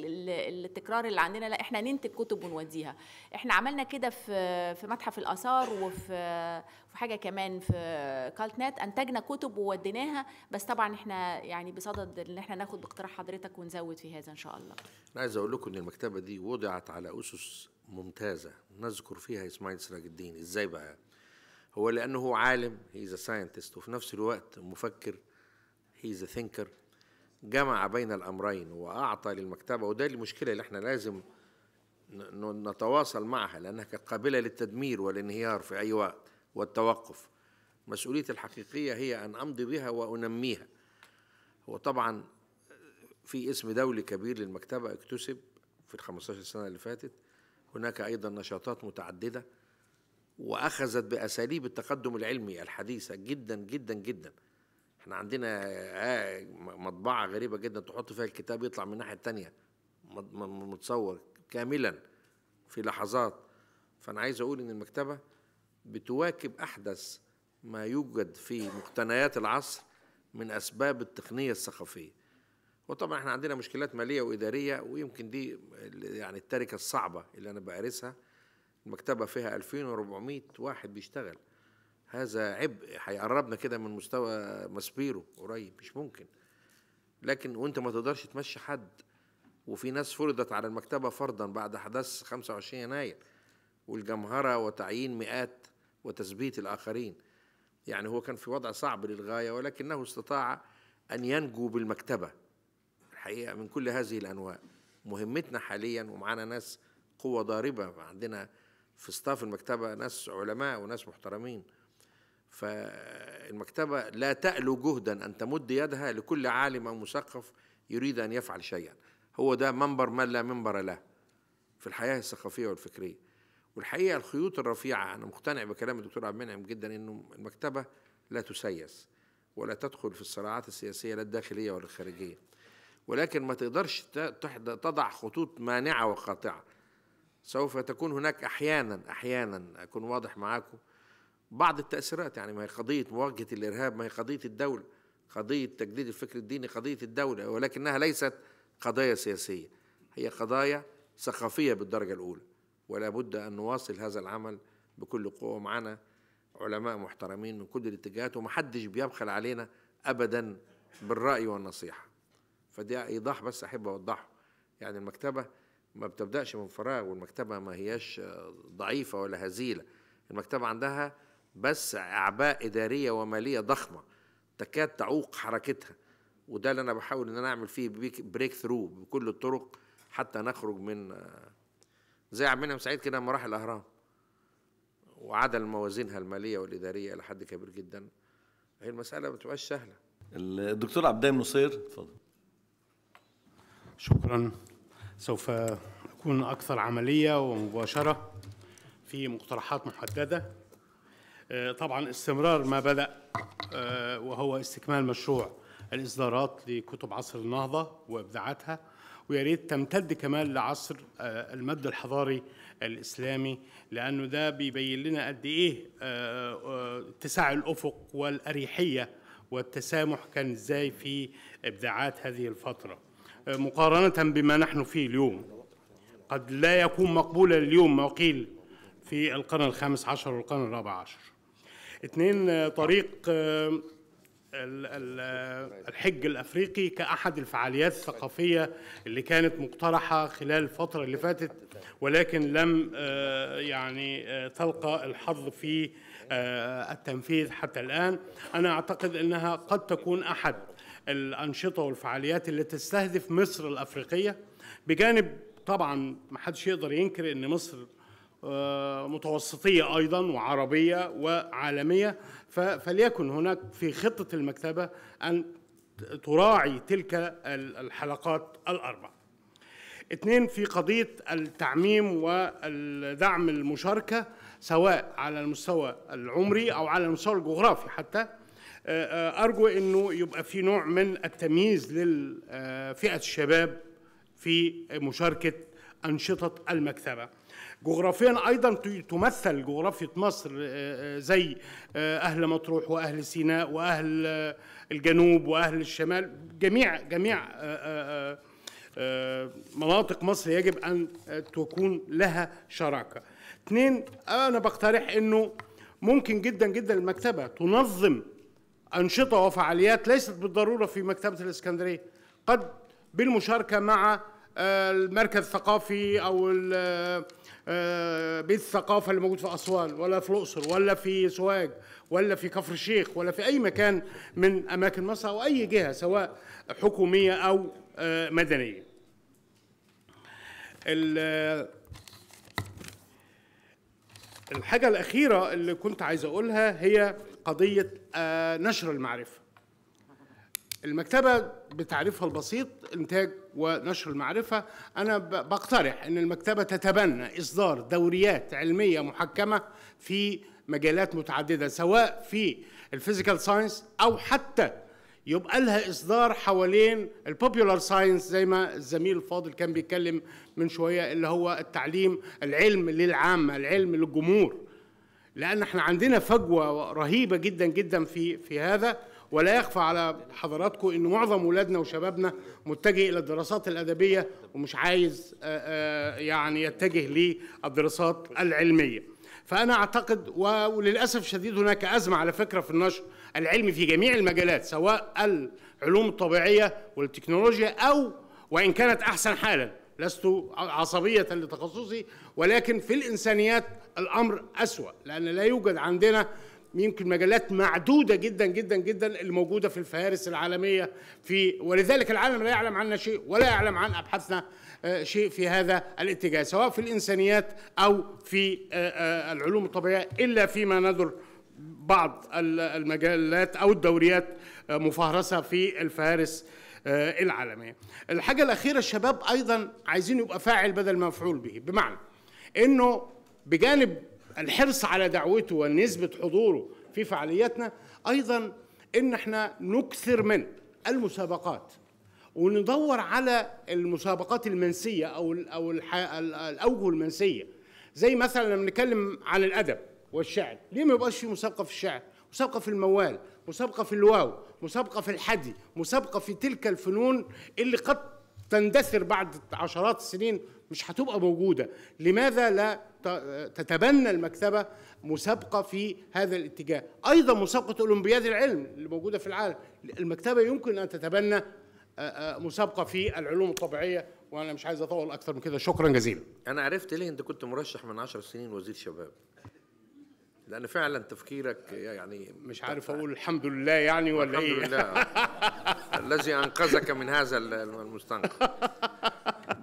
التكرار اللي عندنا لا احنا ننتج كتب ونوديها احنا عملنا كده في في متحف الاثار وفي في حاجه كمان في كالت نت انتجنا كتب ووديناها بس طبعا احنا يعني بصدد ان احنا ناخد باقتراح حضرتك ونزود في هذا ان شاء الله انا عايز اقول لكم ان المكتبه دي وضعت على اسس ممتازه نذكر فيها اسماعيل سراج الدين ازاي بقى هو لانه هو عالم هي از ساينتست وفي نفس الوقت مفكر هي از ثينكر جمع بين الامرين واعطى للمكتبه وده المشكله اللي احنا لازم نتواصل معها لانها كانت قابله للتدمير والانهيار في اي وقت والتوقف مسؤوليتي الحقيقيه هي ان امضي بها وانميها وطبعا في اسم دولي كبير للمكتبه اكتسب في ال 15 سنه اللي فاتت هناك ايضا نشاطات متعدده واخذت باساليب التقدم العلمي الحديثه جدا جدا جدا احنا عندنا آه، مطبعه غريبه جدا تحط فيها الكتاب يطلع من الناحيه الثانيه متصور كاملا في لحظات فانا عايز اقول ان المكتبه بتواكب احدث ما يوجد في مقتنيات العصر من اسباب التقنيه الثقافيه وطبعا احنا عندنا مشكلات ماليه واداريه ويمكن دي يعني التركه الصعبه اللي انا بارسها المكتبه فيها 2400 واحد بيشتغل هذا عبء هيقربنا كده من مستوى ماسبيرو قريب مش ممكن لكن وانت ما تقدرش تمشي حد وفي ناس فرضت على المكتبة فرضا بعد حدث 25 يناير والجمهرة وتعيين مئات وتثبيت الآخرين يعني هو كان في وضع صعب للغاية ولكنه استطاع أن ينجو بالمكتبة الحقيقة من كل هذه الأنواع مهمتنا حاليا ومعانا ناس قوة ضاربة عندنا في ستاف المكتبة ناس علماء وناس محترمين فالمكتبة لا تألو جهدا أن تمد يدها لكل عالم أو مثقف يريد أن يفعل شيئا هو ده منبر من لا منبر له في الحياة الثقافية والفكرية والحقيقة الخيوط الرفيعة أنا مقتنع بكلام الدكتور عبد المنعم جدا أنه المكتبة لا تسيس ولا تدخل في الصراعات السياسية لا الداخلية ولا الخارجية ولكن ما تقدرش تضع خطوط مانعة وقاطعة سوف تكون هناك أحيانا أحيانا أكون واضح معاكم بعض التأثيرات يعني ما هي قضية مواجهة الإرهاب ما هي قضية الدولة قضية تجديد الفكر الديني قضية الدولة ولكنها ليست قضايا سياسية هي قضايا ثقافية بالدرجة الأولى ولا بد أن نواصل هذا العمل بكل قوة معنا علماء محترمين من كل الاتجاهات ومحدش بيبخل علينا أبدا بالرأي والنصيحة فده إيضاح بس أحب أوضحه يعني المكتبة ما بتبدأش من فراغ والمكتبة ما هياش ضعيفة ولا هزيلة المكتبة عندها بس اعباء اداريه وماليه ضخمه تكاد تعوق حركتها وده اللي انا بحاول ان انا اعمل فيه بريك ثرو بكل الطرق حتى نخرج من زي عمنا سعيد كده مراحل راح الاهرام وعدل موازينها الماليه والاداريه الى حد كبير جدا هي المساله ما بتبقاش سهله الدكتور عبد الدايم نصير اتفضل شكرا سوف اكون اكثر عمليه ومباشره في مقترحات محدده آه، طبعا استمرار ما بدأ آه، وهو استكمال مشروع الإصدارات لكتب عصر النهضة وإبداعاتها ويا ريت تمتد كمان لعصر آه، المد الحضاري الإسلامي لأنه ده بيبين لنا قد إيه اتساع الأفق والأريحية والتسامح كان إزاي في إبداعات هذه الفترة مقارنة بما نحن فيه اليوم قد لا يكون مقبولا اليوم ما قيل في القرن الخامس عشر والقرن الرابع عشر اثنين طريق آه، آه، الحج الافريقي كاحد الفعاليات الثقافيه اللي كانت مقترحه خلال الفتره اللي فاتت ولكن لم آه، يعني تلقى الحظ في التنفيذ حتى الان انا اعتقد انها قد تكون احد الانشطه والفعاليات اللي تستهدف مصر الافريقيه بجانب طبعا ما حدش يقدر ينكر ان مصر آه، متوسطية أيضا وعربية وعالمية فليكن هناك في خطة المكتبة أن تراعي تلك الحلقات الأربع اثنين في قضية التعميم والدعم المشاركة سواء على المستوى العمري أو على المستوى الجغرافي حتى آه، آه، أرجو أنه يبقى في نوع من التمييز لفئة الشباب في مشاركة أنشطة المكتبة جغرافيا ايضا تمثل جغرافيه مصر آه، آه، زي آه، اهل مطروح واهل سيناء واهل الجنوب واهل الشمال جميع جميع مناطق مصر يجب ان تكون لها شراكه اثنين انا بقترح انه ممكن جدا جدا المكتبه تنظم انشطه وفعاليات ليست بالضروره في مكتبه الاسكندريه قد بالمشاركه مع المركز الثقافي او آه، بيت الثقافه اللي موجود في اسوان ولا في الاقصر ولا في سواج ولا في كفر الشيخ ولا في اي مكان من اماكن مصر او اي جهه سواء حكوميه او آه، مدنيه. آه، الحاجه الاخيره اللي كنت عايز اقولها هي قضيه نشر المعرفه. المكتبة بتعريفها البسيط إنتاج ونشر المعرفة أنا بقترح أن المكتبة تتبنى إصدار دوريات علمية محكمة في مجالات متعددة سواء في الفيزيكال ساينس أو حتى يبقى لها إصدار حوالين البوبيولار ساينس زي ما الزميل الفاضل كان بيتكلم من شوية اللي هو التعليم العلم للعامة العلم للجمهور لأن احنا عندنا فجوة رهيبة جدا جدا في في هذا ولا يخفى على حضراتكم ان معظم ولادنا وشبابنا متجه الى الدراسات الادبيه ومش عايز آه، آه، يعني يتجه للدراسات العلميه فانا اعتقد وللاسف شديد هناك ازمه على فكره في النشر العلمي في جميع المجالات سواء العلوم الطبيعيه والتكنولوجيا او وان كانت احسن حالا لست عصبية لتخصصي ولكن في الإنسانيات الأمر أسوأ لأن لا يوجد عندنا يمكن مجالات معدوده جدا جدا جدا الموجوده في الفهارس العالميه في ولذلك العالم لا يعلم عنا شيء ولا يعلم عن ابحاثنا آه، شيء في هذا الاتجاه سواء في الانسانيات او في آه، آه، العلوم الطبيعيه الا فيما ندر بعض المجلات او الدوريات مفهرسه في الفهارس العالميه. الحاجه الاخيره الشباب ايضا عايزين يبقى فاعل بدل مفعول به بمعنى انه بجانب الحرص على دعوته ونسبة حضوره في فعالياتنا أيضا إن احنا نكثر من المسابقات وندور على المسابقات المنسية أو أو الأوجه المنسية زي مثلا لما نتكلم عن الأدب والشعر ليه ما يبقاش في مسابقة في الشعر مسابقة في الموال مسابقة في الواو مسابقة في الحدي مسابقة في تلك الفنون اللي قد تندثر بعد عشرات السنين مش هتبقى موجودة لماذا لا تتبنى المكتبة مسابقة في هذا الاتجاه أيضا مسابقة أولمبياد العلم اللي موجودة في العالم المكتبة يمكن أن تتبنى مسابقة في العلوم الطبيعية وأنا مش عايز أطول أكثر من كده شكرا جزيلا أنا عرفت ليه أنت كنت مرشح من عشر سنين وزير شباب لأن فعلا تفكيرك يعني مش عارف أقول الحمد لله يعني ولا الحمد إيه الحمد لله الذي أنقذك من هذا المستنقع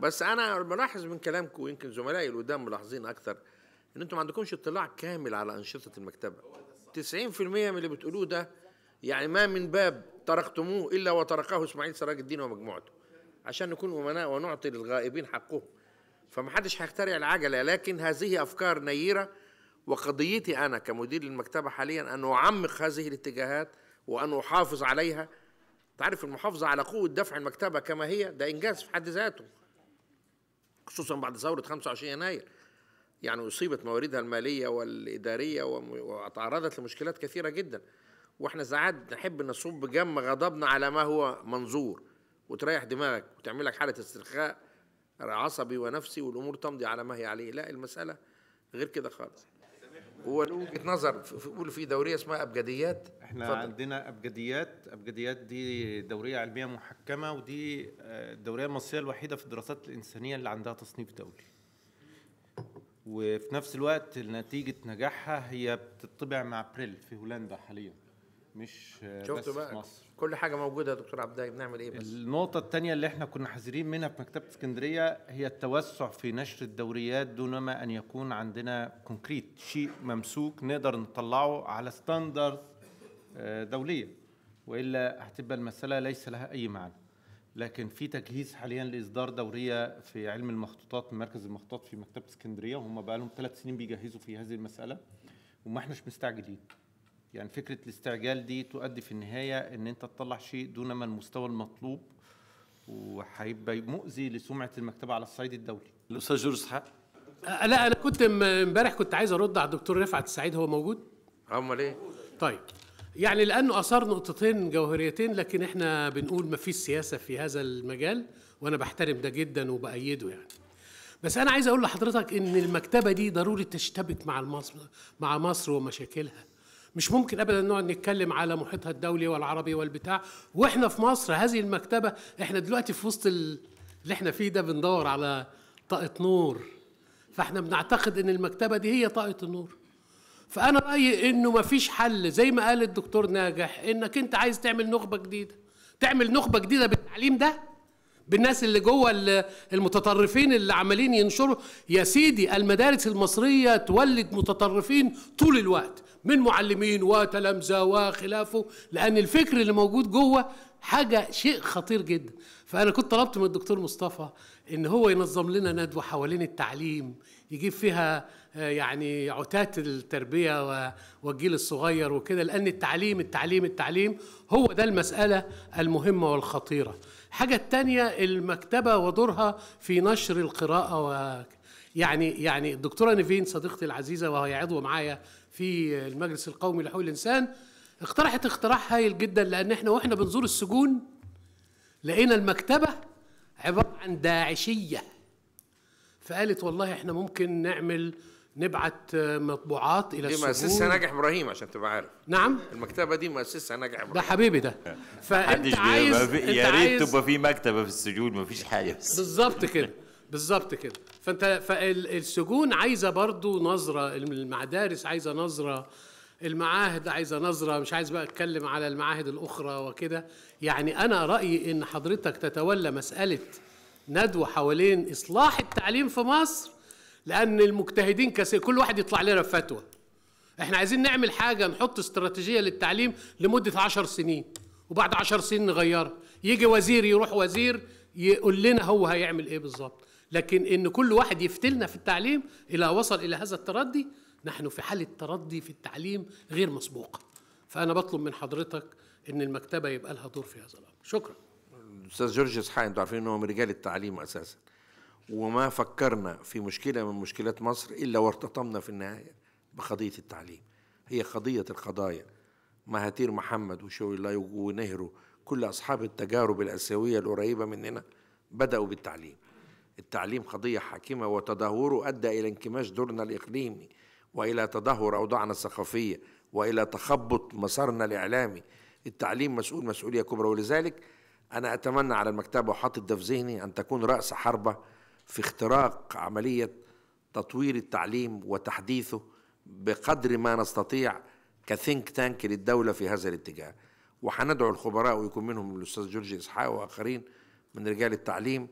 بس انا ملاحظ من كلامكم ويمكن زملائي اللي قدام ملاحظين اكثر ان انتم ما عندكمش اطلاع كامل على انشطه المكتبه 90% من اللي بتقولوه ده يعني ما من باب تركتموه الا وتركه اسماعيل سراج الدين ومجموعته عشان نكون امناء ونعطي للغائبين حقهم فمحدش هيخترع العجله لكن هذه افكار نيره وقضيتي انا كمدير للمكتبه حاليا ان اعمق هذه الاتجاهات وان احافظ عليها تعرف المحافظه على قوه دفع المكتبه كما هي ده انجاز في حد ذاته خصوصا بعد ثورة 25 يناير يعني أصيبت مواردها المالية والإدارية وتعرضت لمشكلات كثيرة جدا وإحنا ساعات نحب نصب جم غضبنا على ما هو منظور وتريح دماغك وتعمل لك حالة استرخاء عصبي ونفسي والأمور تمضي على ما هي عليه لا المسألة غير كده خالص هو له وجهه نظر بيقولوا في دوريه اسمها ابجديات احنا فضل. عندنا ابجديات ابجديات دي دوريه علميه محكمه ودي الدوريه آه، المصريه الوحيده في الدراسات الانسانيه اللي عندها تصنيف دولي وفي نفس الوقت نتيجه نجاحها هي بتطبع مع بريل في هولندا حاليا مش بس بقى في مصر كل حاجه موجوده يا دكتور عبد بنعمل ايه بس النقطه الثانيه اللي احنا كنا حذرين منها في مكتبه اسكندريه هي التوسع في نشر الدوريات دونما ان يكون عندنا كونكريت شيء ممسوك نقدر نطلعه على ستاندرد آه، دوليه والا هتبقى المساله ليس لها اي معنى لكن في تجهيز حاليا لاصدار دوريه في علم المخطوطات من مركز المخطوطات في مكتبه اسكندريه وهم بقى لهم ثلاث سنين بيجهزوا في هذه المساله وما احناش مستعجلين يعني فكرة الاستعجال دي تؤدي في النهاية ان انت تطلع شيء دون ما المستوى المطلوب وهيبقى مؤذي لسمعة المكتبة على الصعيد الدولي الأستاذ جورج حق أه، لا انا كنت امبارح كنت عايز ارد على الدكتور رفعت السعيد هو موجود امال ايه طيب يعني لانه اثار نقطتين جوهريتين لكن احنا بنقول ما فيش سياسه في هذا المجال وانا بحترم ده جدا وبايده يعني بس انا عايز اقول لحضرتك ان المكتبه دي ضروري تشتبك مع مصر مع مصر ومشاكلها مش ممكن ابدا نقعد نتكلم على محيطها الدولي والعربي والبتاع واحنا في مصر هذه المكتبه احنا دلوقتي في وسط اللي احنا فيه ده بندور على طاقه نور فاحنا بنعتقد ان المكتبه دي هي طاقه النور فانا رايي انه ما فيش حل زي ما قال الدكتور ناجح انك انت عايز تعمل نخبه جديده تعمل نخبه جديده بالتعليم ده بالناس اللي جوه المتطرفين اللي عمالين ينشروا يا سيدي المدارس المصريه تولد متطرفين طول الوقت من معلمين وتلامذه وخلافه لان الفكر اللي موجود جوه حاجه شيء خطير جدا فانا كنت طلبت من الدكتور مصطفى ان هو ينظم لنا ندوه حوالين التعليم يجيب فيها آه، يعني عتات التربيه والجيل الصغير وكده لان التعليم التعليم التعليم هو ده المساله المهمه والخطيره الحاجه الثانيه المكتبه ودورها في نشر القراءه و يعني يعني الدكتوره نيفين صديقتي العزيزه وهي عضو معايا في المجلس القومي لحقوق الانسان اقترحت اقتراح هايل جدا لان احنا واحنا بنزور السجون لقينا المكتبه عباره عن داعشيه فقالت والله احنا ممكن نعمل نبعت مطبوعات الى دي السجون دي مؤسسها ناجح ابراهيم عشان تبقى عارف نعم المكتبه دي مؤسسها ناجح ابراهيم ده حبيبي ده فانت عايز يا ريت تبقى في مكتبه في السجون مفيش حاجه بالظبط كده بالظبط كده فانت فالسجون عايزه برضو نظره المدارس عايزه نظره المعاهد عايزه نظره مش عايز بقى اتكلم على المعاهد الاخرى وكده يعني انا رايي ان حضرتك تتولى مساله ندوه حوالين اصلاح التعليم في مصر لان المجتهدين كثير كل واحد يطلع لنا بفتوى احنا عايزين نعمل حاجه نحط استراتيجيه للتعليم لمده عشر سنين وبعد عشر سنين نغيرها يجي وزير يروح وزير يقول لنا هو هيعمل ايه بالظبط لكن ان كل واحد يفتلنا في التعليم الى وصل الى هذا التردي نحن في حاله تردي في التعليم غير مسبوقه فانا بطلب من حضرتك ان المكتبه يبقى لها دور في هذا الامر شكرا الاستاذ جورج اسحاق انتوا عارفين انهم من رجال التعليم اساسا وما فكرنا في مشكله من مشكلات مصر الا وارتطمنا في النهايه بقضيه التعليم هي قضيه القضايا مهاتير محمد وشوي الله ونهرو كل اصحاب التجارب الاسيويه القريبه مننا بداوا بالتعليم التعليم قضية حاكمة وتدهوره أدى إلى انكماش دورنا الإقليمي وإلى تدهور أوضاعنا الثقافية وإلى تخبط مسارنا الإعلامي التعليم مسؤول مسؤولية كبرى ولذلك أنا أتمنى على المكتبة وحاطط ده في ذهني أن تكون رأس حربة في اختراق عملية تطوير التعليم وتحديثه بقدر ما نستطيع كثينك تانك للدولة في هذا الاتجاه وحندعو الخبراء ويكون منهم الأستاذ جورج إسحاق وآخرين من رجال التعليم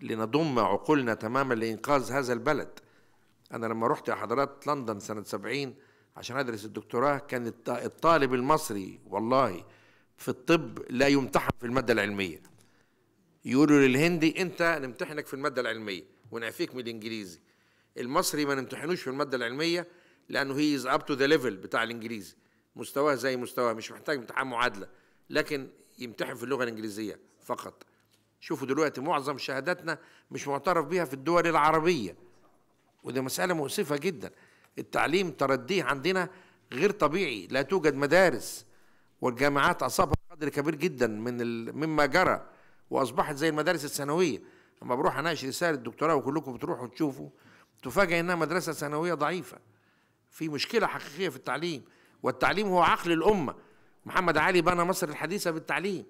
لنضم عقولنا تماما لإنقاذ هذا البلد أنا لما رحت حضرات لندن سنة سبعين عشان أدرس الدكتوراه كان الطالب المصري والله في الطب لا يمتحن في المادة العلمية يقولوا للهندي أنت نمتحنك في المادة العلمية ونعفيك من الإنجليزي المصري ما نمتحنوش في المادة العلمية لأنه هي از اب تو ذا ليفل بتاع الإنجليزي مستواه زي مستواه مش محتاج امتحان معادلة لكن يمتحن في اللغة الإنجليزية فقط شوفوا دلوقتي معظم شهاداتنا مش معترف بيها في الدول العربية وده مسألة مؤسفة جدا التعليم ترديه عندنا غير طبيعي لا توجد مدارس والجامعات أصابها قدر كبير جدا من مما جرى وأصبحت زي المدارس الثانوية لما بروح أناقش رسالة الدكتوراه وكلكم بتروحوا تشوفوا تفاجئ إنها مدرسة ثانوية ضعيفة في مشكلة حقيقية في التعليم والتعليم هو عقل الأمة محمد علي بنى مصر الحديثة بالتعليم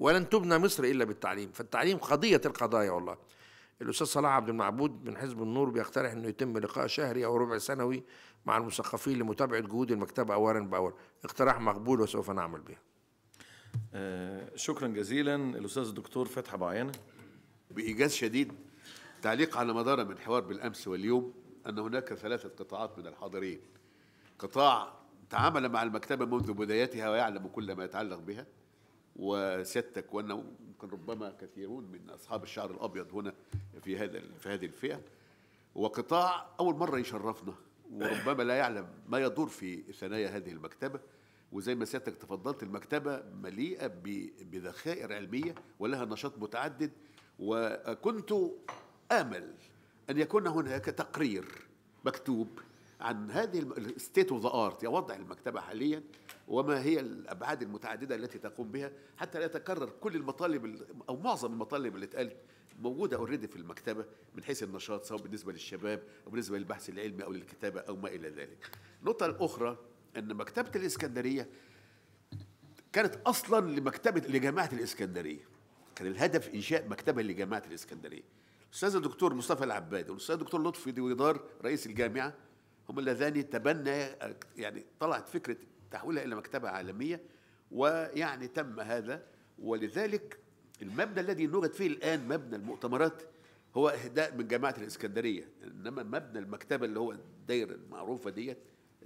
ولن تبنى مصر إلا بالتعليم فالتعليم قضية القضايا والله الأستاذ صلاح عبد المعبود من حزب النور بيقترح أنه يتم لقاء شهري أو ربع سنوي مع المثقفين لمتابعة جهود المكتبة أولا باور اقتراح مقبول وسوف نعمل به آه، شكرا جزيلا الأستاذ الدكتور فتحي بعينة بإيجاز شديد تعليق على مدار من حوار بالأمس واليوم أن هناك ثلاثة قطاعات من الحاضرين قطاع تعامل مع المكتبة منذ بدايتها ويعلم كل ما يتعلق بها وسيادتك وانا ممكن ربما كثيرون من اصحاب الشعر الابيض هنا في هذا في هذه الفئه وقطاع اول مره يشرفنا وربما لا يعلم ما يدور في ثنايا هذه المكتبه وزي ما سيادتك تفضلت المكتبه مليئه بذخائر علميه ولها نشاط متعدد وكنت امل ان يكون هناك تقرير مكتوب عن هذه الستيت اوف ذا ارت وضع المكتبه حاليا وما هي الابعاد المتعدده التي تقوم بها حتى لا يتكرر كل المطالب او معظم المطالب اللي اتقالت موجوده اوريدي في المكتبه من حيث النشاط سواء بالنسبه للشباب او بالنسبه للبحث العلمي او للكتابه او ما الى ذلك. النقطه الاخرى ان مكتبه الاسكندريه كانت اصلا لمكتبه لجامعه الاسكندريه. كان الهدف انشاء مكتبه لجامعه الاسكندريه. الاستاذ الدكتور مصطفى العبادي والاستاذ الدكتور لطفي دويدار رئيس الجامعه هم اللذان تبنى يعني طلعت فكره تحويلها إلى مكتبة عالمية ويعني تم هذا ولذلك المبنى الذي نوجد فيه الآن مبنى المؤتمرات هو إهداء من جامعة الإسكندرية إنما مبنى المكتبة اللي هو الدايرة المعروفة ديت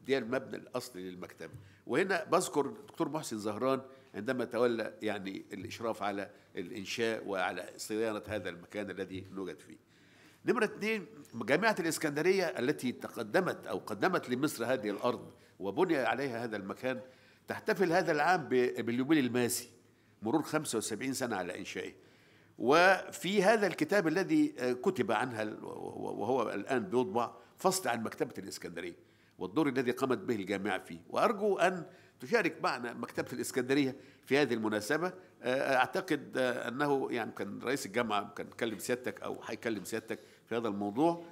دي المبنى الأصلي للمكتبة وهنا بذكر الدكتور محسن زهران عندما تولى يعني الإشراف على الإنشاء وعلى صيانة هذا المكان الذي نوجد فيه نمرة اثنين جامعة الإسكندرية التي تقدمت أو قدمت لمصر هذه الأرض وبني عليها هذا المكان تحتفل هذا العام باليوبيل الماسي مرور 75 سنة على إنشائه وفي هذا الكتاب الذي آه، كتب عنها وهو الآن بيطبع فصل عن مكتبة الإسكندرية والدور الذي قامت به الجامعة فيه وأرجو أن تشارك معنا مكتبة الإسكندرية في هذه المناسبة آه، آه، أعتقد أنه يعني كان رئيس الجامعة كان كلم سيادتك أو هيكلم سيادتك في هذا الموضوع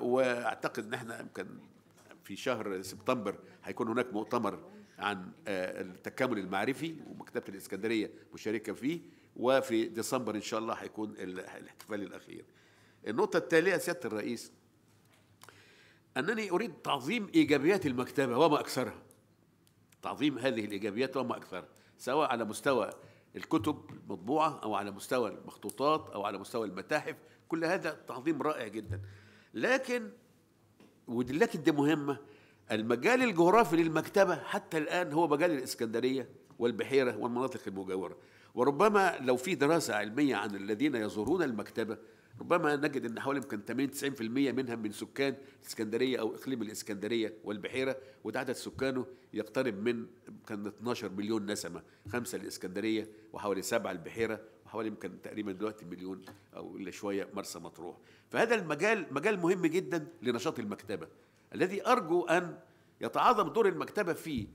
واعتقد ان احنا يمكن في شهر سبتمبر هيكون هناك مؤتمر عن آه، التكامل المعرفي ومكتبة الإسكندرية مشاركة فيه وفي ديسمبر إن شاء الله هيكون الاحتفال الأخير النقطة التالية سيادة الرئيس أنني أريد تعظيم إيجابيات المكتبة وما أكثرها تعظيم هذه الإيجابيات وما أكثرها سواء على مستوى الكتب المطبوعة أو على مستوى المخطوطات أو على مستوى المتاحف كل هذا تعظيم رائع جدا لكن ودي لكن دي مهمه المجال الجغرافي للمكتبه حتى الان هو مجال الاسكندريه والبحيره والمناطق المجاوره وربما لو في دراسه علميه عن الذين يزورون المكتبه ربما نجد ان حوالي يمكن 80 90% منها من سكان الاسكندريه او اقليم الاسكندريه والبحيره وده عدد سكانه يقترب من كان 12 مليون نسمه خمسه الاسكندريه وحوالي سبعه البحيره حوالي يمكن تقريبا دلوقتي مليون او الا شويه مرسى مطروح فهذا المجال مجال مهم جدا لنشاط المكتبه الذي ارجو ان يتعاظم دور المكتبه فيه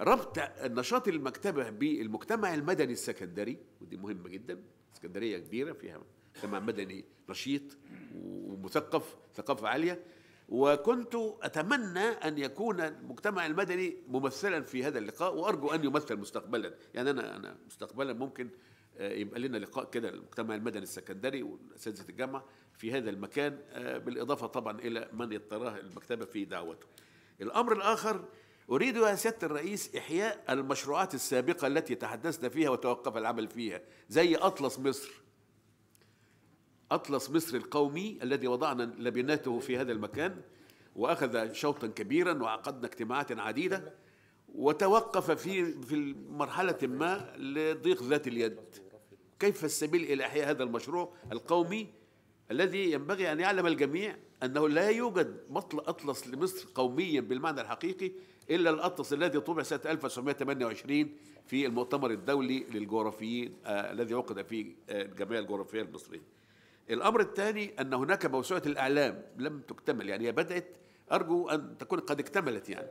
ربط نشاط المكتبه بالمجتمع المدني السكندري ودي مهمه جدا اسكندريه كبيره فيها مجتمع مدني نشيط ومثقف ثقافه عاليه وكنت اتمنى ان يكون المجتمع المدني ممثلا في هذا اللقاء وارجو ان يمثل مستقبلا يعني انا انا مستقبلا ممكن آه، يبقى لنا لقاء كده المجتمع المدني السكندري واساتذه الجامعه في هذا المكان آه، بالاضافه طبعا الى من يضطرها المكتبه في دعوته. الامر الاخر اريد يا سياده الرئيس احياء المشروعات السابقه التي تحدثنا فيها وتوقف العمل فيها زي اطلس مصر. اطلس مصر القومي الذي وضعنا لبناته في هذا المكان واخذ شوطا كبيرا وعقدنا اجتماعات عديده وتوقف في في مرحله ما لضيق ذات اليد. كيف السبيل إلى إحياء هذا المشروع القومي الذي ينبغي أن يعلم الجميع أنه لا يوجد مطل أطلس لمصر قوميا بالمعنى الحقيقي إلا الأطلس الذي طبع سنة 1928 في المؤتمر الدولي للجغرافيين آه الذي عقد في آه الجمعية الجغرافية المصرية الأمر الثاني أن هناك موسوعة الإعلام لم تكتمل يعني هي بدأت أرجو أن تكون قد اكتملت يعني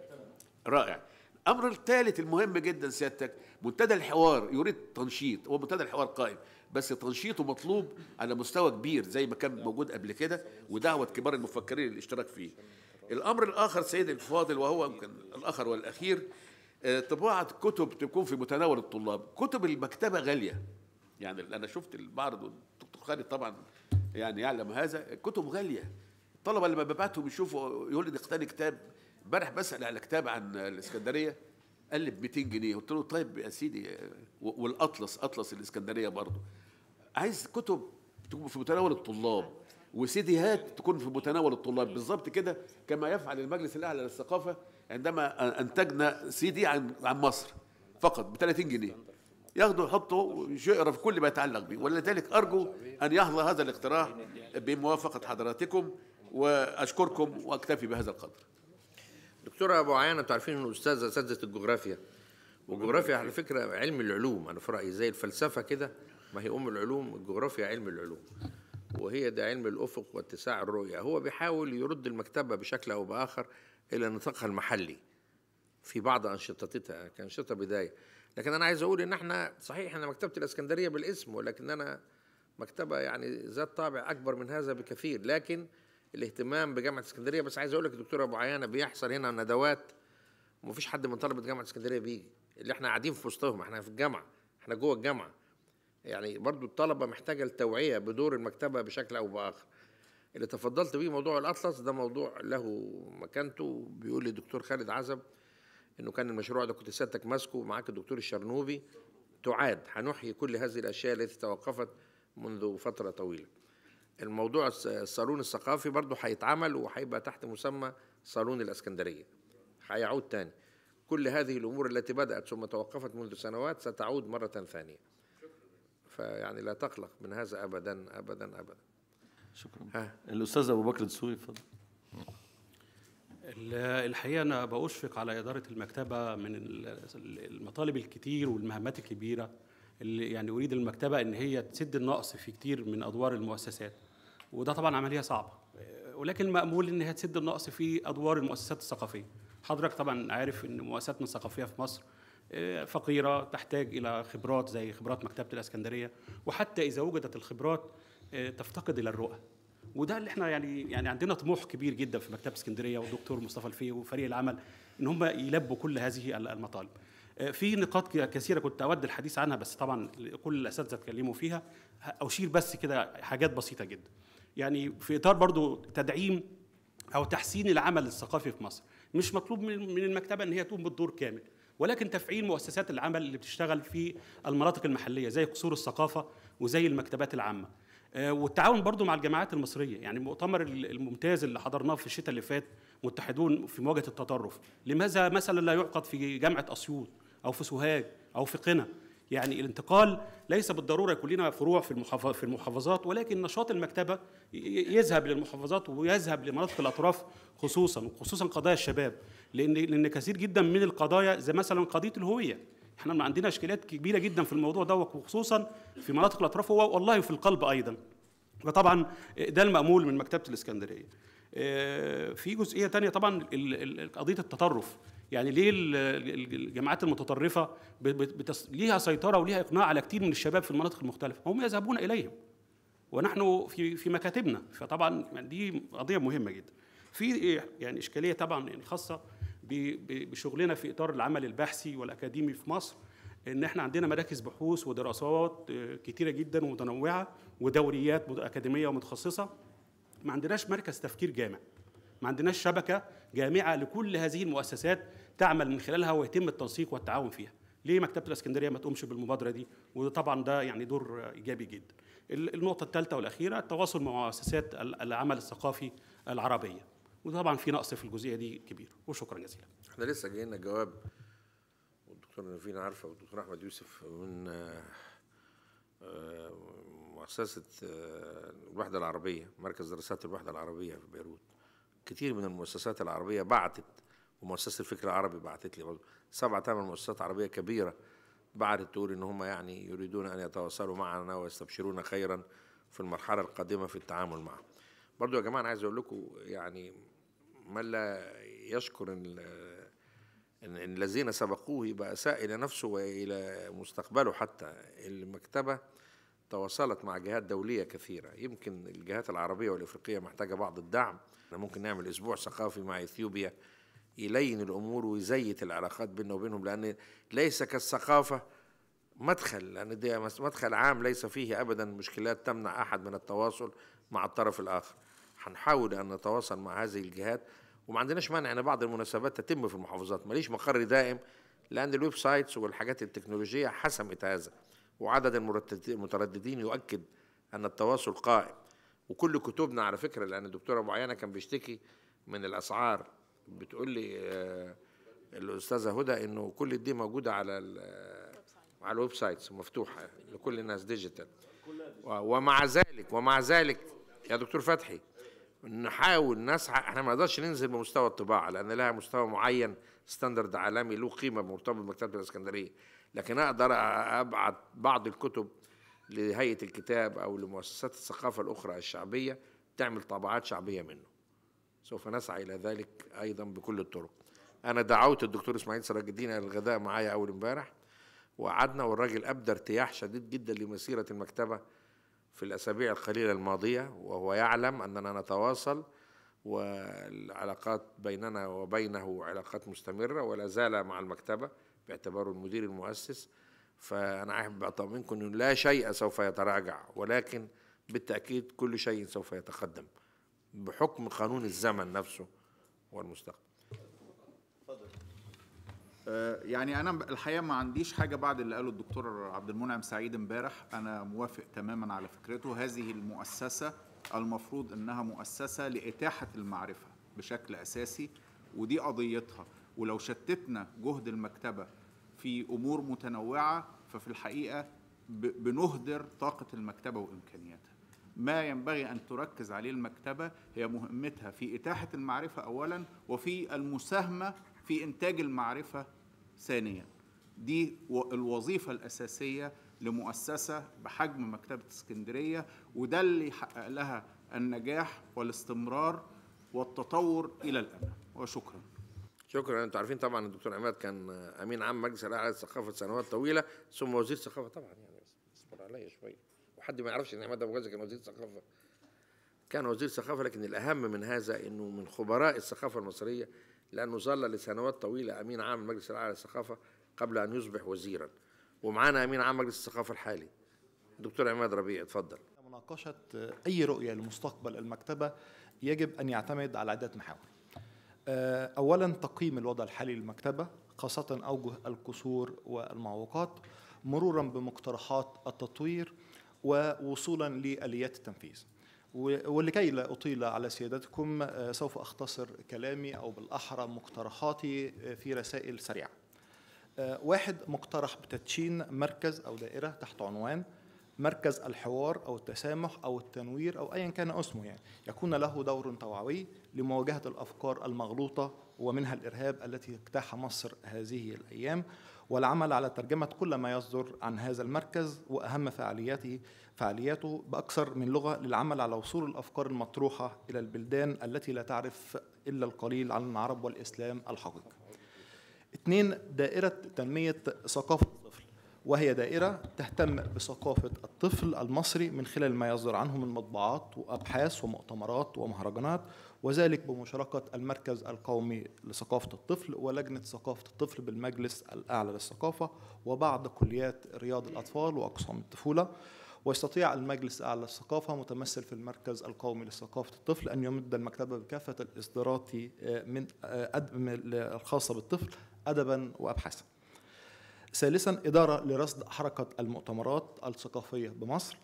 رائع الامر الثالث المهم جدا سيادتك منتدى الحوار يريد تنشيط هو منتدى الحوار قائم بس تنشيطه مطلوب على مستوى كبير زي ما كان موجود قبل كده ودعوه كبار المفكرين للاشتراك فيه الامر الاخر سيدي الفاضل وهو يمكن الاخر والاخير طباعه آه، كتب تكون في متناول الطلاب كتب المكتبه غاليه يعني انا شفت المعرض والدكتور خالد طبعا يعني يعلم هذا كتب غاليه الطلبه لما ببعتهم يشوفوا يقول لي اقتني كتاب امبارح بسال على كتاب عن الاسكندريه قال لي ب 200 جنيه قلت له طيب يا سيدي والاطلس اطلس الاسكندريه برضه عايز كتب تكون في متناول الطلاب وسيديهات تكون في متناول الطلاب بالظبط كده كما يفعل المجلس الاعلى للثقافه عندما انتجنا سيدي عن عن مصر فقط ب 30 جنيه ياخده ويحطه ويقرا في كل ما يتعلق به ولذلك ارجو ان يحظى هذا الاقتراح بموافقه حضراتكم واشكركم واكتفي بهذا القدر دكتورة أبو عيان أنتوا عارفين إنه أستاذة أساتذة الجغرافيا والجغرافيا على فكرة علم العلوم أنا في رأيي زي الفلسفة كده ما هي أم العلوم الجغرافيا علم العلوم وهي ده علم الأفق واتساع الرؤية هو بيحاول يرد المكتبة بشكل أو بآخر إلى نطاقها المحلي في بعض أنشطتها كأنشطة بداية لكن أنا عايز أقول إن إحنا صحيح إن مكتبة الإسكندرية بالاسم ولكن انا مكتبة يعني ذات طابع أكبر من هذا بكثير لكن الاهتمام بجامعه اسكندريه بس عايز اقول لك دكتور ابو عيانه بيحصل هنا ندوات ومفيش حد من طلبه جامعه اسكندريه بيجي اللي احنا قاعدين في وسطهم احنا في الجامعه احنا جوه الجامعه يعني برضو الطلبه محتاجه التوعيه بدور المكتبه بشكل او باخر اللي تفضلت بيه موضوع الاطلس ده موضوع له مكانته بيقول لي الدكتور خالد عزب انه كان المشروع ده كنت سيادتك ماسكه معاك الدكتور الشرنوبي تعاد هنحيي كل هذه الاشياء التي توقفت منذ فتره طويله الموضوع الصالون الثقافي برضه هيتعمل وهيبقى تحت مسمى صالون الاسكندريه هيعود تاني كل هذه الامور التي بدات ثم توقفت منذ سنوات ستعود مره ثانيه فيعني لا تقلق من هذا ابدا ابدا ابدا شكرا ها. الاستاذ ابو بكر الدسوقي اتفضل الحقيقه انا بأشفق على اداره المكتبه من المطالب الكتير والمهمات الكبيره اللي يعني اريد المكتبه ان هي تسد النقص في كتير من ادوار المؤسسات وده طبعا عمليه صعبه ولكن مأمول هي تسد النقص في ادوار المؤسسات الثقافيه حضرتك طبعا عارف ان مؤسساتنا الثقافيه في مصر آه، فقيره تحتاج الى خبرات زي خبرات مكتبه الاسكندريه وحتى اذا وجدت الخبرات آه، تفتقد الى الرؤى وده اللي احنا يعني يعني عندنا طموح كبير جدا في مكتبه اسكندريه والدكتور مصطفى الفي وفريق العمل ان هم يلبوا كل هذه المطالب. آه، في نقاط كثيره كنت اود الحديث عنها بس طبعا كل الاساتذه اتكلموا فيها اشير بس كده حاجات بسيطه جدا. يعني في اطار برضو تدعيم او تحسين العمل الثقافي في مصر مش مطلوب من المكتبه ان هي تقوم بالدور كامل ولكن تفعيل مؤسسات العمل اللي بتشتغل في المناطق المحليه زي قصور الثقافه وزي المكتبات العامه آه، والتعاون برضو مع الجامعات المصريه يعني المؤتمر الممتاز اللي حضرناه في الشتاء اللي فات متحدون في مواجهه التطرف لماذا مثلا لا يعقد في جامعه اسيوط او في سوهاج او في قنا يعني الانتقال ليس بالضروره يكون لنا فروع في في المحافظات ولكن نشاط المكتبه يذهب للمحافظات ويذهب لمناطق الاطراف خصوصا خصوصا قضايا الشباب لان لان كثير جدا من القضايا زي مثلا قضيه الهويه احنا ما عندنا اشكاليات كبيره جدا في الموضوع دوت وخصوصا في مناطق الاطراف والله في القلب ايضا وطبعا ده المأمول من مكتبه الاسكندريه آه، في جزئيه تانية طبعا قضيه التطرف يعني ليه الجماعات المتطرفه بتص... ليها سيطره وليها اقناع على كثير من الشباب في المناطق المختلفه هم يذهبون اليهم ونحن في في مكاتبنا فطبعا يعني دي قضيه مهمه جدا في إيه؟ يعني اشكاليه طبعا يعني خاصه بشغلنا في اطار العمل البحثي والاكاديمي في مصر ان احنا عندنا مراكز بحوث ودراسات آه، كثيره جدا ومتنوعه ودوريات اكاديميه ومتخصصه ما عندناش مركز تفكير جامع ما عندناش شبكه جامعه لكل هذه المؤسسات تعمل من خلالها ويتم التنسيق والتعاون فيها ليه مكتبه الاسكندريه ما تقومش بالمبادره دي وطبعا ده يعني دور ايجابي جدا النقطه الثالثه والاخيره التواصل مع مؤسسات العمل الثقافي العربيه وطبعا في نقص في الجزئيه دي كبير وشكرا جزيلا احنا لسه جاي لنا جواب والدكتور نافين عارفه والدكتور احمد يوسف من آه، مؤسسه آه، الوحده العربيه مركز دراسات الوحده العربيه في بيروت كتير من المؤسسات العربية بعتت ومؤسسة الفكر العربي بعتت لي سبع ثمان مؤسسات عربية كبيرة بعتت تقول إن هم يعني يريدون أن يتواصلوا معنا ويستبشرون خيرا في المرحلة القادمة في التعامل معه برضو يا جماعة أنا عايز أقول لكم يعني من لا يشكر إن الذين سبقوه يبقى أساء إلى نفسه وإلى مستقبله حتى المكتبة تواصلت مع جهات دولية كثيرة يمكن الجهات العربية والإفريقية محتاجة بعض الدعم احنا ممكن نعمل اسبوع ثقافي مع اثيوبيا يلين الامور ويزيت العلاقات بيننا وبينهم لان ليس كالثقافه مدخل لان دي مدخل عام ليس فيه ابدا مشكلات تمنع احد من التواصل مع الطرف الاخر هنحاول ان نتواصل مع هذه الجهات وما عندناش مانع ان بعض المناسبات تتم في المحافظات ماليش مقر دائم لان الويب سايتس والحاجات التكنولوجيه حسمت هذا وعدد المترددين يؤكد ان التواصل قائم وكل كتبنا على فكره لان الدكتور ابو عيانه كان بيشتكي من الاسعار بتقول لي آه، الاستاذه هدى انه كل دي موجوده على آه، على الويب سايتس مفتوحه لكل الناس ديجيتال ومع ذلك ومع ذلك يا دكتور فتحي نحاول نسعى احنا ما نقدرش ننزل بمستوى الطباعه لان لها مستوى معين ستاندرد عالمي له قيمه مرتبط بمكتبه الاسكندريه لكن اقدر ابعت بعض الكتب لهيئه الكتاب او لمؤسسات الثقافه الاخرى الشعبيه تعمل طابعات شعبيه منه. سوف نسعى الى ذلك ايضا بكل الطرق. انا دعوت الدكتور اسماعيل سراج الدين الى الغداء معايا اول امبارح وقعدنا والراجل ابدى ارتياح شديد جدا لمسيره المكتبه في الاسابيع القليله الماضيه وهو يعلم اننا نتواصل والعلاقات بيننا وبينه علاقات مستمره ولا زال مع المكتبه باعتباره المدير المؤسس فأنا أحب أطمئنكم انه لا شيء سوف يتراجع ولكن بالتأكيد كل شيء سوف يتقدم بحكم قانون الزمن نفسه والمستقبل آه، يعني انا الحقيقه ما عنديش حاجه بعد اللي قاله الدكتور عبد المنعم سعيد امبارح انا موافق تماما على فكرته هذه المؤسسه المفروض انها مؤسسه لاتاحه المعرفه بشكل اساسي ودي قضيتها ولو شتتنا جهد المكتبه في امور متنوعه ففي الحقيقه بنهدر طاقه المكتبه وامكانياتها ما ينبغي ان تركز عليه المكتبه هي مهمتها في اتاحه المعرفه اولا وفي المساهمه في انتاج المعرفه ثانيا دي الوظيفه الاساسيه لمؤسسه بحجم مكتبه اسكندريه وده اللي يحقق لها النجاح والاستمرار والتطور الى الامام وشكرا شكرا انتوا عارفين طبعا الدكتور عماد كان امين عام مجلس الاعلى للثقافه سنوات طويله ثم وزير ثقافه طبعا يعني اصبر عليا شويه وحد ما يعرفش ان عماد ابو غازي كان وزير ثقافه كان وزير ثقافه لكن الاهم من هذا انه من خبراء الثقافه المصريه لانه ظل لسنوات طويله امين عام المجلس الاعلى للثقافه قبل ان يصبح وزيرا ومعانا امين عام مجلس الثقافه الحالي دكتور عماد ربيع اتفضل مناقشه اي رؤيه لمستقبل المكتبه يجب ان يعتمد على عده محاور آه، أولا تقييم الوضع الحالي للمكتبة خاصة أوجه الكسور والمعوقات مرورا بمقترحات التطوير ووصولا لآليات التنفيذ ولكي لا أطيل على سيادتكم آه، سوف أختصر كلامي أو بالأحرى مقترحاتي آه، في رسائل سريعة واحد مقترح بتدشين مركز أو دائرة تحت عنوان مركز الحوار او التسامح او التنوير او ايا كان اسمه يعني يكون له دور توعوي لمواجهه الافكار المغلوطه ومنها الارهاب التي اجتاح مصر هذه الايام والعمل على ترجمه كل ما يصدر عن هذا المركز واهم فعالياته فعالياته باكثر من لغه للعمل على وصول الافكار المطروحه الى البلدان التي لا تعرف الا القليل عن العرب والاسلام الحقيقي. اثنين دائره تنميه ثقافه وهي دائرة تهتم بثقافة الطفل المصري من خلال ما يصدر عنه من مطبوعات وأبحاث ومؤتمرات ومهرجانات وذلك بمشاركة المركز القومي لثقافة الطفل ولجنة ثقافة الطفل بالمجلس الأعلى للثقافة وبعض كليات رياض الأطفال وأقسام الطفولة ويستطيع المجلس الأعلى للثقافة متمثل في المركز القومي لثقافة الطفل أن يمد المكتبة بكافة الإصدارات آه، من آه، آه، الخاصة بالطفل أدبا وأبحاثا ثالثا إدارة لرصد حركة المؤتمرات الثقافية بمصر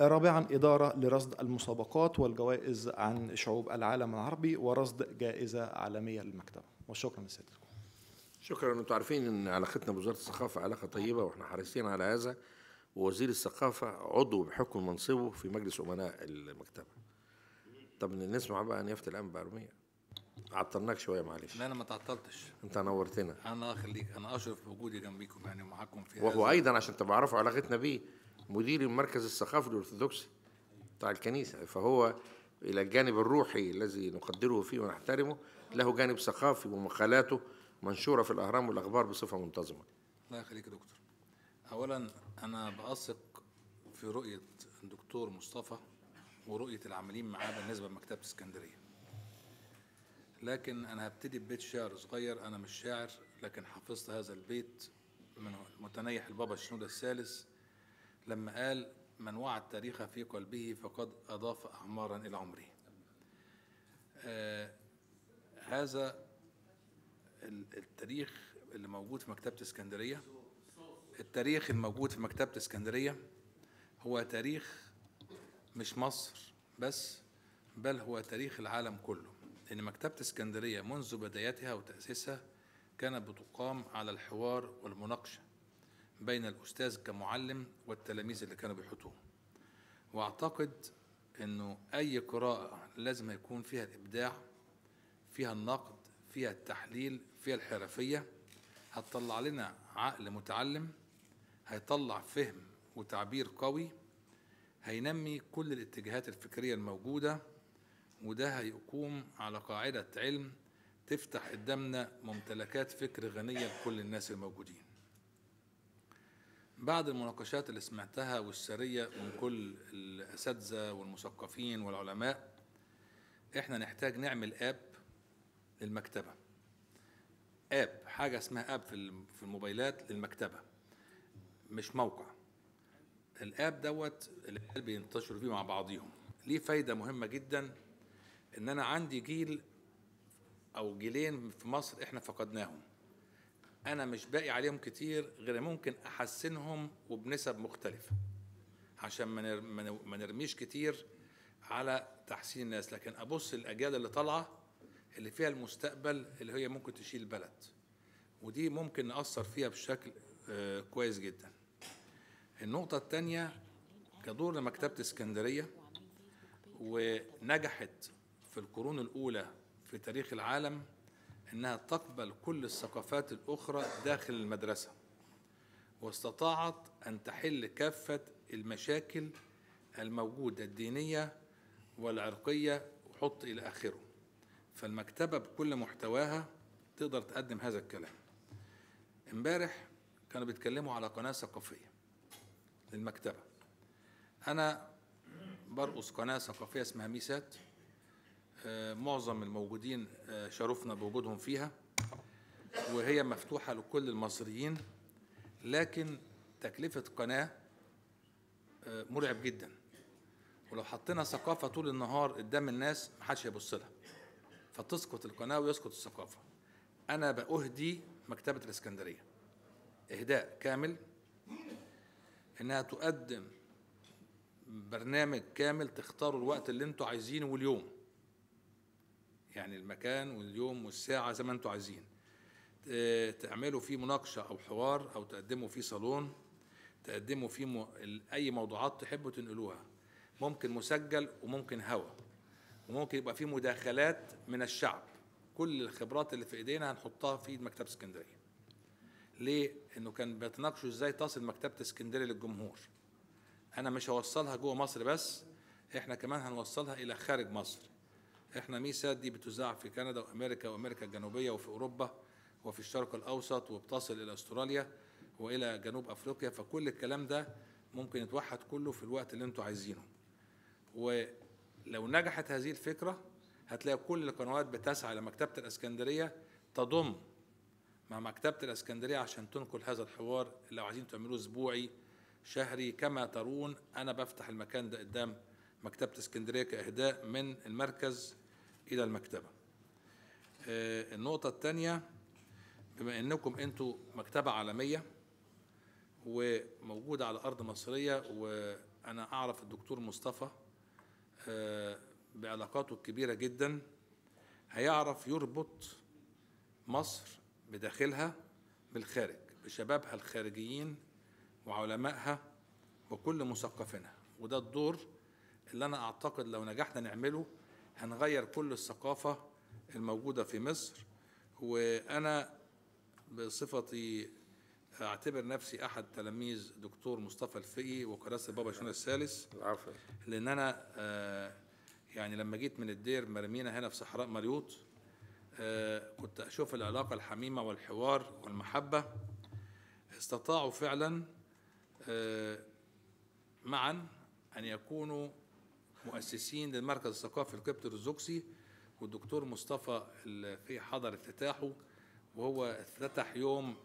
رابعا إدارة لرصد المسابقات والجوائز عن شعوب العالم العربي ورصد جائزة عالمية للمكتبة وشكرا لسيادتكم شكرا انتم عارفين ان علاقتنا بوزاره الثقافه علاقه طيبه واحنا حريصين على هذا ووزير الثقافه عضو بحكم منصبه في مجلس امناء المكتبه طب نسمع بقى ان يفتي الامن بارميه عطلناك شويه معلش لا انا ما تعطلتش انت نورتنا انا اخليك انا اشرف بوجودي جنبيكم يعني ومعاكم في وهو ايضا عشان تبقى عارفوا علاقتنا بيه مدير المركز الثقافي الارثوذكسي بتاع الكنيسه فهو الى الجانب الروحي الذي نقدره فيه ونحترمه له جانب ثقافي ومقالاته منشوره في الاهرام والاخبار بصفه منتظمه. الله يخليك يا دكتور. اولا انا بثق في رؤيه الدكتور مصطفى ورؤيه العاملين معاه بالنسبه لمكتبه اسكندريه. لكن أنا هبتدي ببيت شعر صغير أنا مش شاعر لكن حفظت هذا البيت من متنيح البابا الشنودة الثالث لما قال من وعى التاريخ في قلبه فقد أضاف أعمارا إلى عمره آه هذا التاريخ اللي موجود في مكتبة اسكندرية التاريخ الموجود في مكتبة اسكندرية هو تاريخ مش مصر بس بل هو تاريخ العالم كله ان مكتبة اسكندرية منذ بدايتها وتأسيسها كانت بتقام على الحوار والمناقشة بين الأستاذ كمعلم والتلاميذ اللي كانوا بيحطوه وأعتقد أنه أي قراءة لازم يكون فيها الإبداع فيها النقد فيها التحليل فيها الحرفية هتطلع لنا عقل متعلم هيطلع فهم وتعبير قوي هينمي كل الاتجاهات الفكرية الموجودة وده هيقوم على قاعدة علم تفتح قدامنا ممتلكات فكر غنية لكل الناس الموجودين بعد المناقشات اللي سمعتها والسرية من كل الأساتذة والمثقفين والعلماء احنا نحتاج نعمل اب للمكتبة اب حاجة اسمها اب في الموبايلات للمكتبة مش موقع الاب دوت اللي بينتشروا فيه مع بعضيهم ليه فايدة مهمة جدا ان انا عندي جيل او جيلين في مصر احنا فقدناهم انا مش باقي عليهم كتير غير ممكن احسنهم وبنسب مختلفه عشان ما نرميش كتير على تحسين الناس لكن ابص الاجيال اللي طالعه اللي فيها المستقبل اللي هي ممكن تشيل البلد ودي ممكن ناثر فيها بشكل آه، كويس جدا النقطه الثانيه كدور لمكتبه اسكندريه ونجحت في القرون الأولى في تاريخ العالم أنها تقبل كل الثقافات الأخرى داخل المدرسة واستطاعت أن تحل كافة المشاكل الموجودة الدينية والعرقية وحط إلى آخره فالمكتبة بكل محتواها تقدر تقدم هذا الكلام امبارح كانوا بيتكلموا على قناة ثقافية للمكتبة أنا برقص قناة ثقافية اسمها ميسات آه، معظم الموجودين آه، شرفنا بوجودهم فيها وهي مفتوحة لكل المصريين لكن تكلفة قناة آه، مرعب جدا ولو حطينا ثقافة طول النهار قدام الناس محدش هيبص لها فتسقط القناة ويسقط الثقافة أنا بأهدي مكتبة الإسكندرية إهداء كامل إنها تقدم برنامج كامل تختاروا الوقت اللي انتوا عايزينه واليوم يعني المكان واليوم والساعة زي ما انتوا عايزين اه، تعملوا فيه مناقشة أو حوار أو تقدموا فيه صالون تقدموا فيه م... أي موضوعات تحبوا تنقلوها ممكن مسجل وممكن هوا وممكن يبقى فيه مداخلات من الشعب كل الخبرات اللي في ايدينا هنحطها في مكتبه اسكندريه ليه انه كان بيتناقشوا ازاي تصل مكتبه اسكندريه للجمهور انا مش هوصلها جوه مصر بس احنا كمان هنوصلها الى خارج مصر احنا ميسات دي بتذاع في كندا وامريكا وامريكا الجنوبيه وفي اوروبا وفي الشرق الاوسط وبتصل الى استراليا والى جنوب افريقيا فكل الكلام ده ممكن يتوحد كله في الوقت اللي انتم عايزينه ولو نجحت هذه الفكره هتلاقي كل القنوات بتسعى لمكتبه الاسكندريه تضم مع مكتبه الاسكندريه عشان تنقل هذا الحوار لو عايزين تعملوه اسبوعي شهري كما ترون انا بفتح المكان ده قدام مكتبه اسكندريه كاهداء من المركز إلى المكتبة آه، النقطة الثانية بما أنكم أنتوا مكتبة عالمية وموجودة على أرض مصرية وأنا أعرف الدكتور مصطفى آه، بعلاقاته الكبيرة جدا هيعرف يربط مصر بداخلها بالخارج بشبابها الخارجيين وعلمائها وكل مثقفينها وده الدور اللي أنا أعتقد لو نجحنا نعمله هنغير كل الثقافة الموجودة في مصر وأنا بصفتي أعتبر نفسي أحد تلاميذ دكتور مصطفى الفقي وكراسة بابا شنو الثالث العفو لأن أنا آه، يعني لما جيت من الدير مرمينا هنا في صحراء مريوط آه، كنت أشوف العلاقة الحميمة والحوار والمحبة استطاعوا فعلا آه، معا أن يكونوا مؤسسين للمركز الثقافي القبطي الارثوذكسي والدكتور مصطفى في حضر افتتاحه وهو افتتح يوم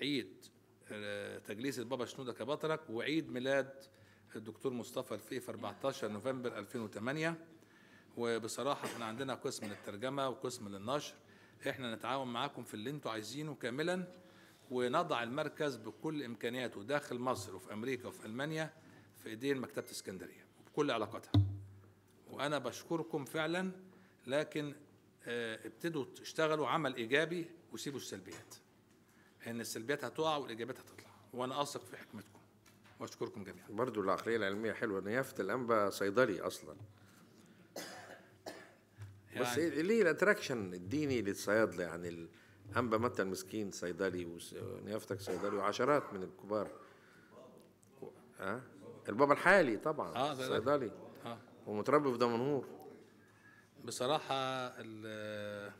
عيد آه، تجليس البابا شنودة كبطرك وعيد ميلاد الدكتور مصطفى الفقي في 14 نوفمبر 2008 وبصراحه احنا عندنا قسم للترجمه وقسم للنشر احنا نتعاون معاكم في اللي انتوا عايزينه كاملا ونضع المركز بكل امكانياته داخل مصر وفي امريكا وفي المانيا في ايدين مكتبه اسكندريه كل علاقاتها وانا بشكركم فعلا لكن آه، ابتدوا تشتغلوا عمل ايجابي وسيبوا السلبيات لان السلبيات هتقع والايجابيات هتطلع وانا اثق في حكمتكم واشكركم جميعا برضو العقليه العلميه حلوه نيافه الانبا صيدلي اصلا يعني بس ليه الاتراكشن الديني للصيادله يعني الانبا متى المسكين صيدلي ونيافتك صيدلي وعشرات من الكبار ها أه؟ البابا الحالي طبعا اه صيدلي اه ومتربي في دمنهور بصراحه ال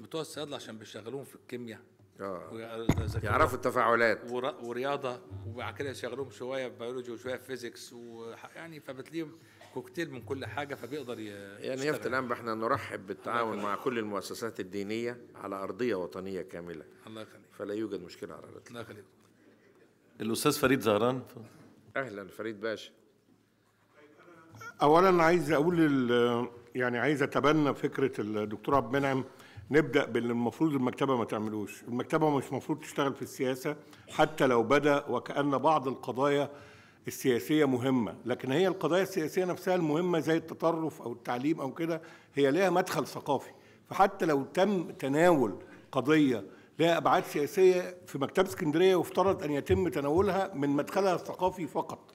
بتوع الصيادله عشان بيشغلوهم في الكيمياء اه يعرفوا التفاعلات ورياضه وبعد كده يشغلوهم شويه في بيولوجي وشويه في فيزيكس ويعني فبتلاقيهم كوكتيل من كل حاجه فبيقدر يعني يفتح الأنبا احنا نرحب بالتعاون مع كل المؤسسات الدينيه على ارضيه وطنيه كامله الله يخليك فلا يوجد مشكله على الاطلاق الله يخليك الاستاذ فريد زهران اهلا فريد باشا اولا عايز اقول يعني عايز اتبنى فكره الدكتور عبد المنعم نبدا باللي المفروض المكتبه ما تعملوش المكتبه مش المفروض تشتغل في السياسه حتى لو بدا وكان بعض القضايا السياسيه مهمه لكن هي القضايا السياسيه نفسها المهمه زي التطرف او التعليم او كده هي ليها مدخل ثقافي فحتى لو تم تناول قضيه لها ابعاد سياسيه في مكتبه اسكندريه يفترض ان يتم تناولها من مدخلها الثقافي فقط.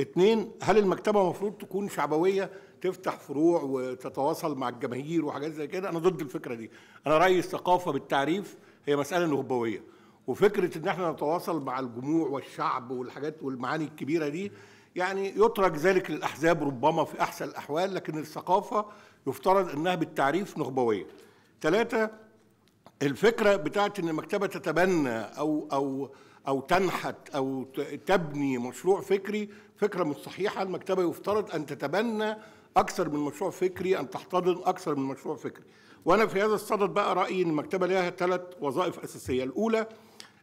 اثنين هل المكتبه المفروض تكون شعبويه تفتح فروع وتتواصل مع الجماهير وحاجات زي كده انا ضد الفكره دي انا رايي الثقافه بالتعريف هي مساله نخبويه وفكره ان احنا نتواصل مع الجموع والشعب والحاجات والمعاني الكبيره دي يعني يترك ذلك للاحزاب ربما في احسن الاحوال لكن الثقافه يفترض انها بالتعريف نخبويه ثلاثه الفكره بتاعت ان المكتبه تتبنى او او او تنحت او تبني مشروع فكري فكره مش صحيحه المكتبه يفترض ان تتبنى اكثر من مشروع فكري ان تحتضن اكثر من مشروع فكري وانا في هذا الصدد بقى رايي ان المكتبه لها ثلاث وظائف اساسيه الاولى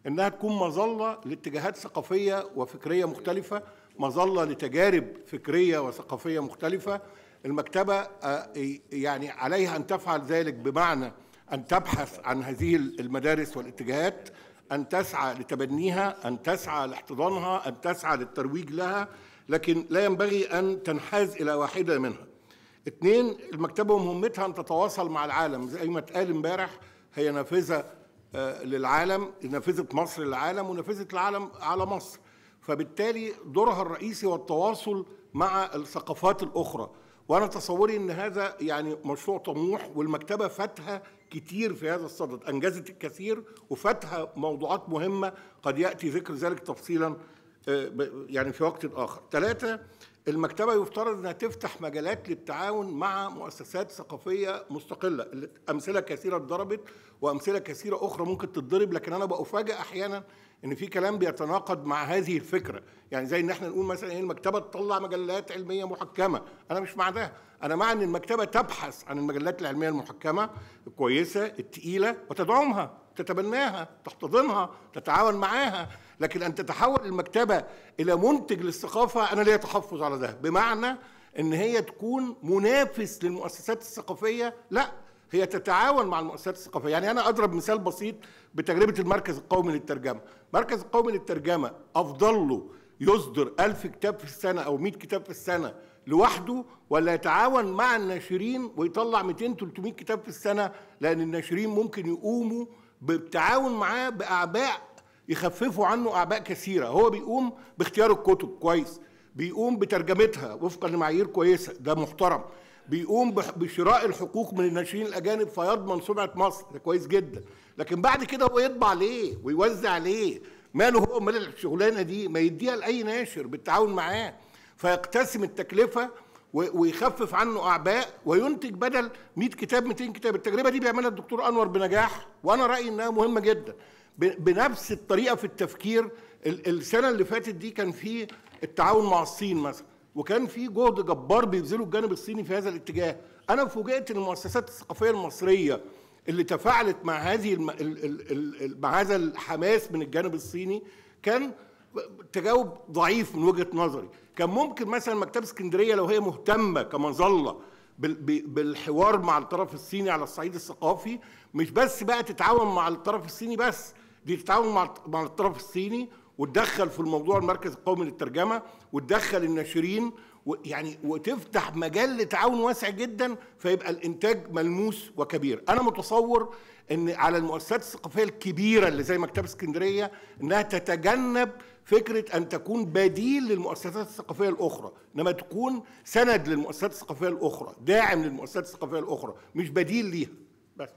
انها تكون مظله لاتجاهات ثقافيه وفكريه مختلفه مظله لتجارب فكريه وثقافيه مختلفه المكتبه آه، يعني عليها ان تفعل ذلك بمعنى أن تبحث عن هذه المدارس والاتجاهات أن تسعى لتبنيها أن تسعى لاحتضانها أن تسعى للترويج لها لكن لا ينبغي أن تنحاز إلى واحدة منها اثنين المكتبة مهمتها أن تتواصل مع العالم زي ما اتقال امبارح هي نافذة آه، للعالم نافذة مصر للعالم ونافذة العالم على مصر فبالتالي دورها الرئيسي هو التواصل مع الثقافات الأخرى وأنا تصوري أن هذا يعني مشروع طموح والمكتبة فاتها كتير في هذا الصدد أنجزت الكثير وفاتها موضوعات مهمة قد يأتي ذكر ذلك تفصيلا آه، يعني في وقت آخر ثلاثة المكتبة يفترض أنها تفتح مجالات للتعاون مع مؤسسات ثقافية مستقلة أمثلة كثيرة ضربت وأمثلة كثيرة أخرى ممكن تتضرب لكن أنا بأفاجأ أحيانا ان في كلام بيتناقض مع هذه الفكره يعني زي ان احنا نقول مثلا ايه المكتبه تطلع مجلات علميه محكمه انا مش مع ده انا مع ان المكتبه تبحث عن المجلات العلميه المحكمه الكويسه التقيله وتدعمها تتبناها تحتضنها تتعاون معاها لكن ان تتحول المكتبه الى منتج للثقافه انا ليا تحفظ على ده بمعنى ان هي تكون منافس للمؤسسات الثقافيه لا هي تتعاون مع المؤسسات الثقافيه يعني انا اضرب مثال بسيط بتجربه المركز القومي للترجمه المركز القومي للترجمه افضل له يصدر ألف كتاب في السنة أو 100 كتاب في السنة لوحده ولا يتعاون مع الناشرين ويطلع 200 300 كتاب في السنة لأن الناشرين ممكن يقوموا بالتعاون معاه بأعباء يخففوا عنه أعباء كثيرة هو بيقوم باختيار الكتب كويس بيقوم بترجمتها وفقا لمعايير كويسة ده محترم بيقوم بشراء الحقوق من الناشئين الاجانب فيضمن سمعه مصر ده كويس جدا لكن بعد كده هو يطبع ليه ويوزع ليه ماله هو مال الشغلانه دي ما يديها لاي ناشر بالتعاون معاه فيقتسم التكلفه ويخفف عنه اعباء وينتج بدل 100 كتاب 200 كتاب التجربه دي بيعملها الدكتور انور بنجاح وانا رايي انها مهمه جدا بنفس الطريقه في التفكير السنه اللي فاتت دي كان في التعاون مع الصين مثلا وكان في جهد جبار بيبذله الجانب الصيني في هذا الاتجاه انا فوجئت ان المؤسسات الثقافيه المصريه اللي تفاعلت مع هذه الم... ال... ال... ال... مع هذا الحماس من الجانب الصيني كان تجاوب ضعيف من وجهه نظري كان ممكن مثلا مكتبه اسكندريه لو هي مهتمه كمظله بالحوار مع الطرف الصيني على الصعيد الثقافي مش بس بقى تتعاون مع الطرف الصيني بس دي تتعاون مع الطرف الصيني وتدخل في الموضوع المركز القومي للترجمه وتدخل الناشرين يعني وتفتح مجال لتعاون واسع جدا فيبقى الانتاج ملموس وكبير انا متصور ان على المؤسسات الثقافيه الكبيره اللي زي مكتبه اسكندريه انها تتجنب فكره ان تكون بديل للمؤسسات الثقافيه الاخرى انما تكون سند للمؤسسات الثقافيه الاخرى داعم للمؤسسات الثقافيه الاخرى مش بديل ليها بس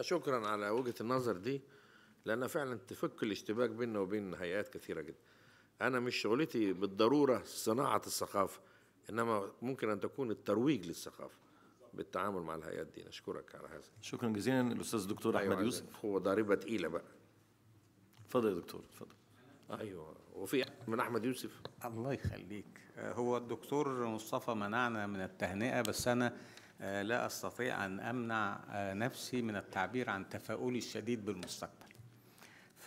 شكرا على وجهه النظر دي لانها فعلا تفك الاشتباك بيننا وبين هيئات كثيره جدا انا مش شغلتي بالضروره صناعه الثقافه انما ممكن ان تكون الترويج للثقافه بالتعامل مع الهيئات دي نشكرك على هذا شكرا جزيلا الاستاذ الدكتور أيوة احمد يوسف هو ضريبه تقيله بقى اتفضل يا دكتور اتفضل ايوه وفي من احمد يوسف الله يخليك آه، هو الدكتور مصطفى منعنا من التهنئه بس انا آه، لا استطيع ان امنع آه، نفسي من التعبير عن تفاؤلي الشديد بالمستقبل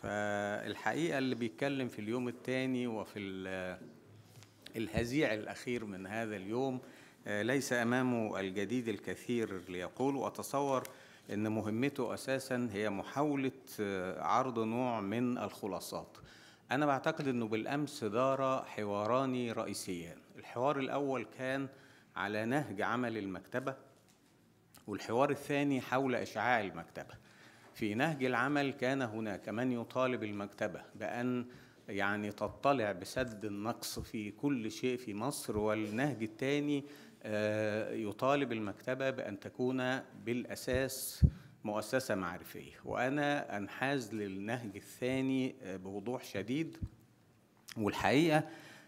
فالحقيقة اللي بيتكلم في اليوم الثاني وفي الهزيع الأخير من هذا اليوم آه، ليس أمامه الجديد الكثير ليقول وأتصور أن مهمته أساسا هي محاولة آه، عرض نوع من الخلاصات أنا بعتقد أنه بالأمس دار حواران رئيسيان الحوار الأول كان على نهج عمل المكتبة والحوار الثاني حول إشعاع المكتبة في نهج العمل كان هناك من يطالب المكتبة بأن يعني تطلع بسد النقص في كل شيء في مصر والنهج الثاني آه، يطالب المكتبة بأن تكون بالأساس مؤسسة معرفية وأنا أنحاز للنهج الثاني آه، بوضوح شديد والحقيقة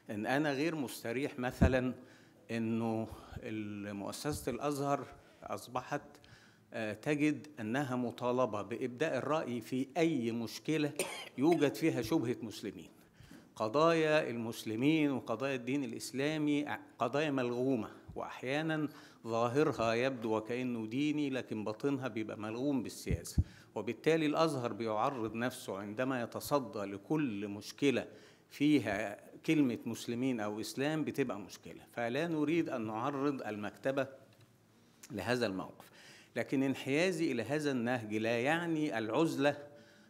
أن أنا غير مستريح مثلا أنه مؤسسة الأزهر أصبحت تجد انها مطالبه بابداء الراي في اي مشكله يوجد فيها شبهه مسلمين قضايا المسلمين وقضايا الدين الاسلامي قضايا ملغومه واحيانا ظاهرها يبدو وكانه ديني لكن باطنها بيبقى ملغوم بالسياسه وبالتالي الازهر بيعرض نفسه عندما يتصدى لكل مشكله فيها كلمه مسلمين او اسلام بتبقى مشكله فلا نريد ان نعرض المكتبه لهذا الموقف لكن انحيازي الى هذا النهج لا يعني العزله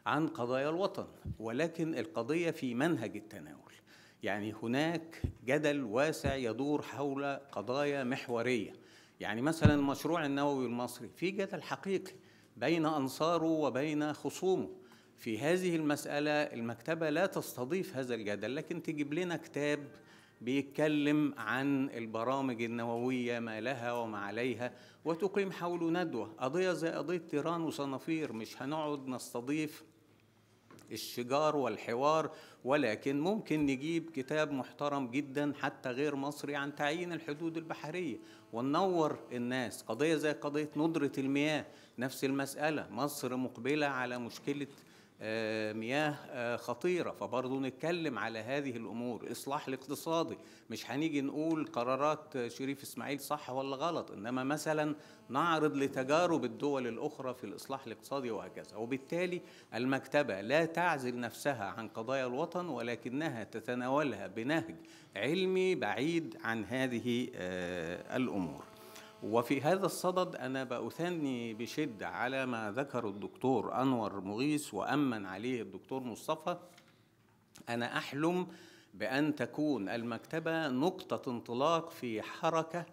عن قضايا الوطن ولكن القضيه في منهج التناول يعني هناك جدل واسع يدور حول قضايا محوريه يعني مثلا المشروع النووي المصري في جدل حقيقي بين انصاره وبين خصومه في هذه المساله المكتبه لا تستضيف هذا الجدل لكن تجيب لنا كتاب بيتكلم عن البرامج النووية ما لها وما عليها وتقيم حوله ندوة قضية زي قضية تيران وصنافير مش هنقعد نستضيف الشجار والحوار ولكن ممكن نجيب كتاب محترم جدا حتى غير مصري عن تعيين الحدود البحرية وننور الناس قضية زي قضية ندرة المياه نفس المسألة مصر مقبلة على مشكلة آه، مياه آه، خطيرة فبرضه نتكلم على هذه الأمور إصلاح الاقتصادي مش هنيجي نقول قرارات شريف إسماعيل صح ولا غلط إنما مثلا نعرض لتجارب الدول الأخرى في الإصلاح الاقتصادي وهكذا وبالتالي المكتبة لا تعزل نفسها عن قضايا الوطن ولكنها تتناولها بنهج علمي بعيد عن هذه آه، الأمور وفي هذا الصدد أنا بأثني بشدة على ما ذكر الدكتور أنور مغيث وأمن عليه الدكتور مصطفى أنا أحلم بأن تكون المكتبة نقطة انطلاق في حركة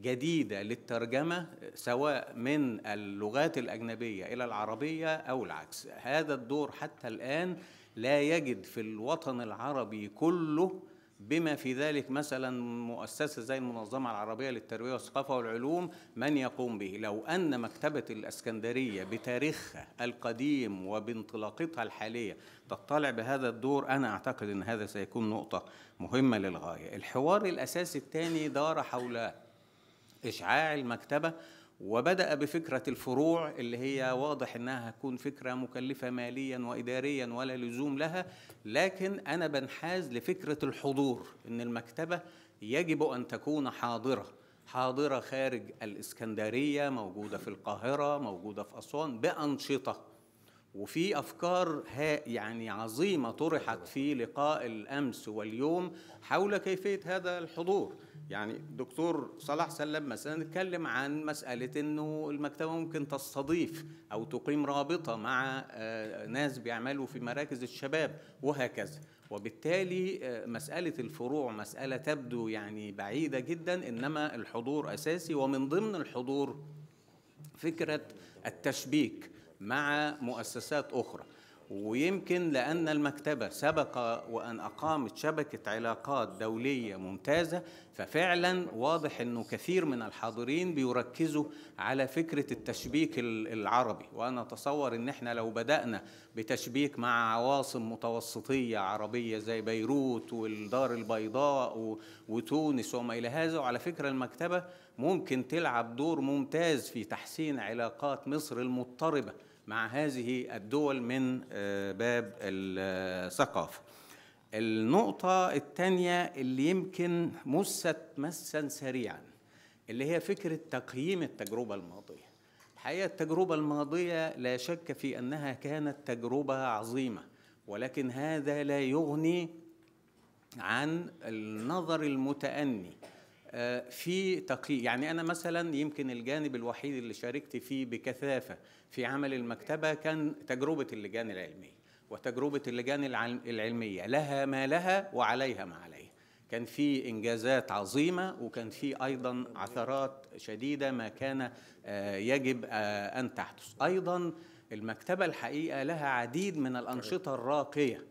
جديدة للترجمة سواء من اللغات الأجنبية إلى العربية أو العكس هذا الدور حتى الآن لا يجد في الوطن العربي كله بما في ذلك مثلا مؤسسة زي المنظمة العربية للتربية والثقافة والعلوم من يقوم به لو أن مكتبة الأسكندرية بتاريخها القديم وبانطلاقتها الحالية تطلع بهذا الدور أنا أعتقد أن هذا سيكون نقطة مهمة للغاية الحوار الأساسي الثاني دار حول إشعاع المكتبة وبدأ بفكرة الفروع اللي هي واضح إنها هتكون فكرة مكلفة ماليا وإداريا ولا لزوم لها لكن أنا بنحاز لفكرة الحضور إن المكتبة يجب أن تكون حاضرة حاضرة خارج الإسكندرية موجودة في القاهرة موجودة في أسوان بأنشطة وفي افكار ها يعني عظيمه طرحت في لقاء الامس واليوم حول كيفيه هذا الحضور يعني دكتور صلاح سلم مثلا اتكلم عن مسألة أنه المكتبة ممكن تستضيف أو تقيم رابطة مع آه، ناس بيعملوا في مراكز الشباب وهكذا وبالتالي آه، مسألة الفروع مسألة تبدو يعني بعيدة جدا إنما الحضور أساسي ومن ضمن الحضور فكرة التشبيك مع مؤسسات أخرى ويمكن لأن المكتبة سبق وأن أقامت شبكة علاقات دولية ممتازة ففعلا واضح أنه كثير من الحاضرين بيركزوا على فكرة التشبيك العربي وأنا أتصور أن احنا لو بدأنا بتشبيك مع عواصم متوسطية عربية زي بيروت والدار البيضاء وتونس وما إلى هذا وعلى فكرة المكتبة ممكن تلعب دور ممتاز في تحسين علاقات مصر المضطربه مع هذه الدول من آه، باب الثقافه النقطة الثانية اللي يمكن مست مسا سريعا اللي هي فكرة تقييم التجربة الماضية الحقيقة التجربة الماضية لا شك في أنها كانت تجربة عظيمة ولكن هذا لا يغني عن النظر المتأني آه، في تقييم يعني أنا مثلا يمكن الجانب الوحيد اللي شاركت فيه بكثافة في عمل المكتبة كان تجربة اللجان العلمية وتجربة اللجان العلمية لها ما لها وعليها ما عليها كان في إنجازات عظيمة وكان في أيضا عثرات شديدة ما كان آه، يجب آه، أن تحدث أيضا المكتبة الحقيقة لها عديد من الأنشطة الراقية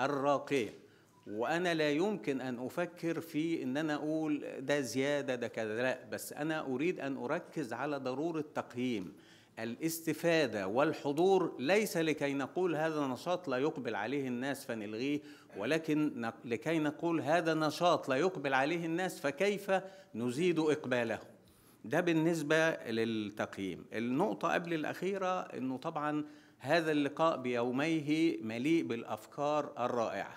الراقية وانا لا يمكن ان افكر في ان انا اقول ده زياده ده كذا لا بس انا اريد ان اركز على ضروره تقييم الاستفاده والحضور ليس لكي نقول هذا نشاط لا يقبل عليه الناس فنلغيه ولكن لكي نقول هذا نشاط لا يقبل عليه الناس فكيف نزيد اقباله ده بالنسبه للتقييم النقطه قبل الاخيره انه طبعا هذا اللقاء بيوميه مليء بالافكار الرائعه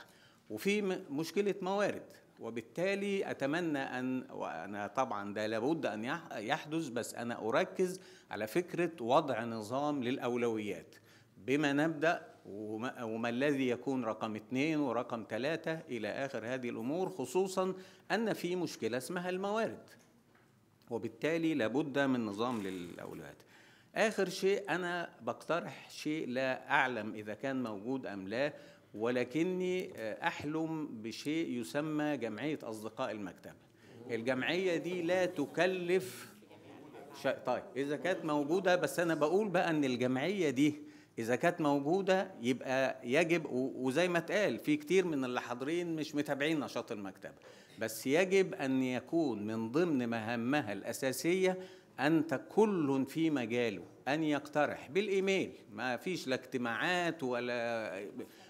وفي مشكله موارد وبالتالي اتمنى ان وانا طبعا ده لابد ان يحدث بس انا اركز على فكره وضع نظام للاولويات بما نبدا وما الذي يكون رقم اثنين ورقم ثلاثه الى اخر هذه الامور خصوصا ان في مشكله اسمها الموارد وبالتالي لابد من نظام للاولويات. اخر شيء انا بقترح شيء لا اعلم اذا كان موجود ام لا ولكني آه، أحلم بشيء يسمى جمعية أصدقاء المكتبة الجمعية دي لا تكلف شيء طيب إذا كانت موجودة بس أنا بقول بقى أن الجمعية دي إذا كانت موجودة يبقى يجب وزي ما اتقال في كتير من اللي حاضرين مش متابعين نشاط المكتبة بس يجب أن يكون من ضمن مهامها الأساسية أنت كل في مجاله أن يقترح بالإيميل ما فيش لا اجتماعات ولا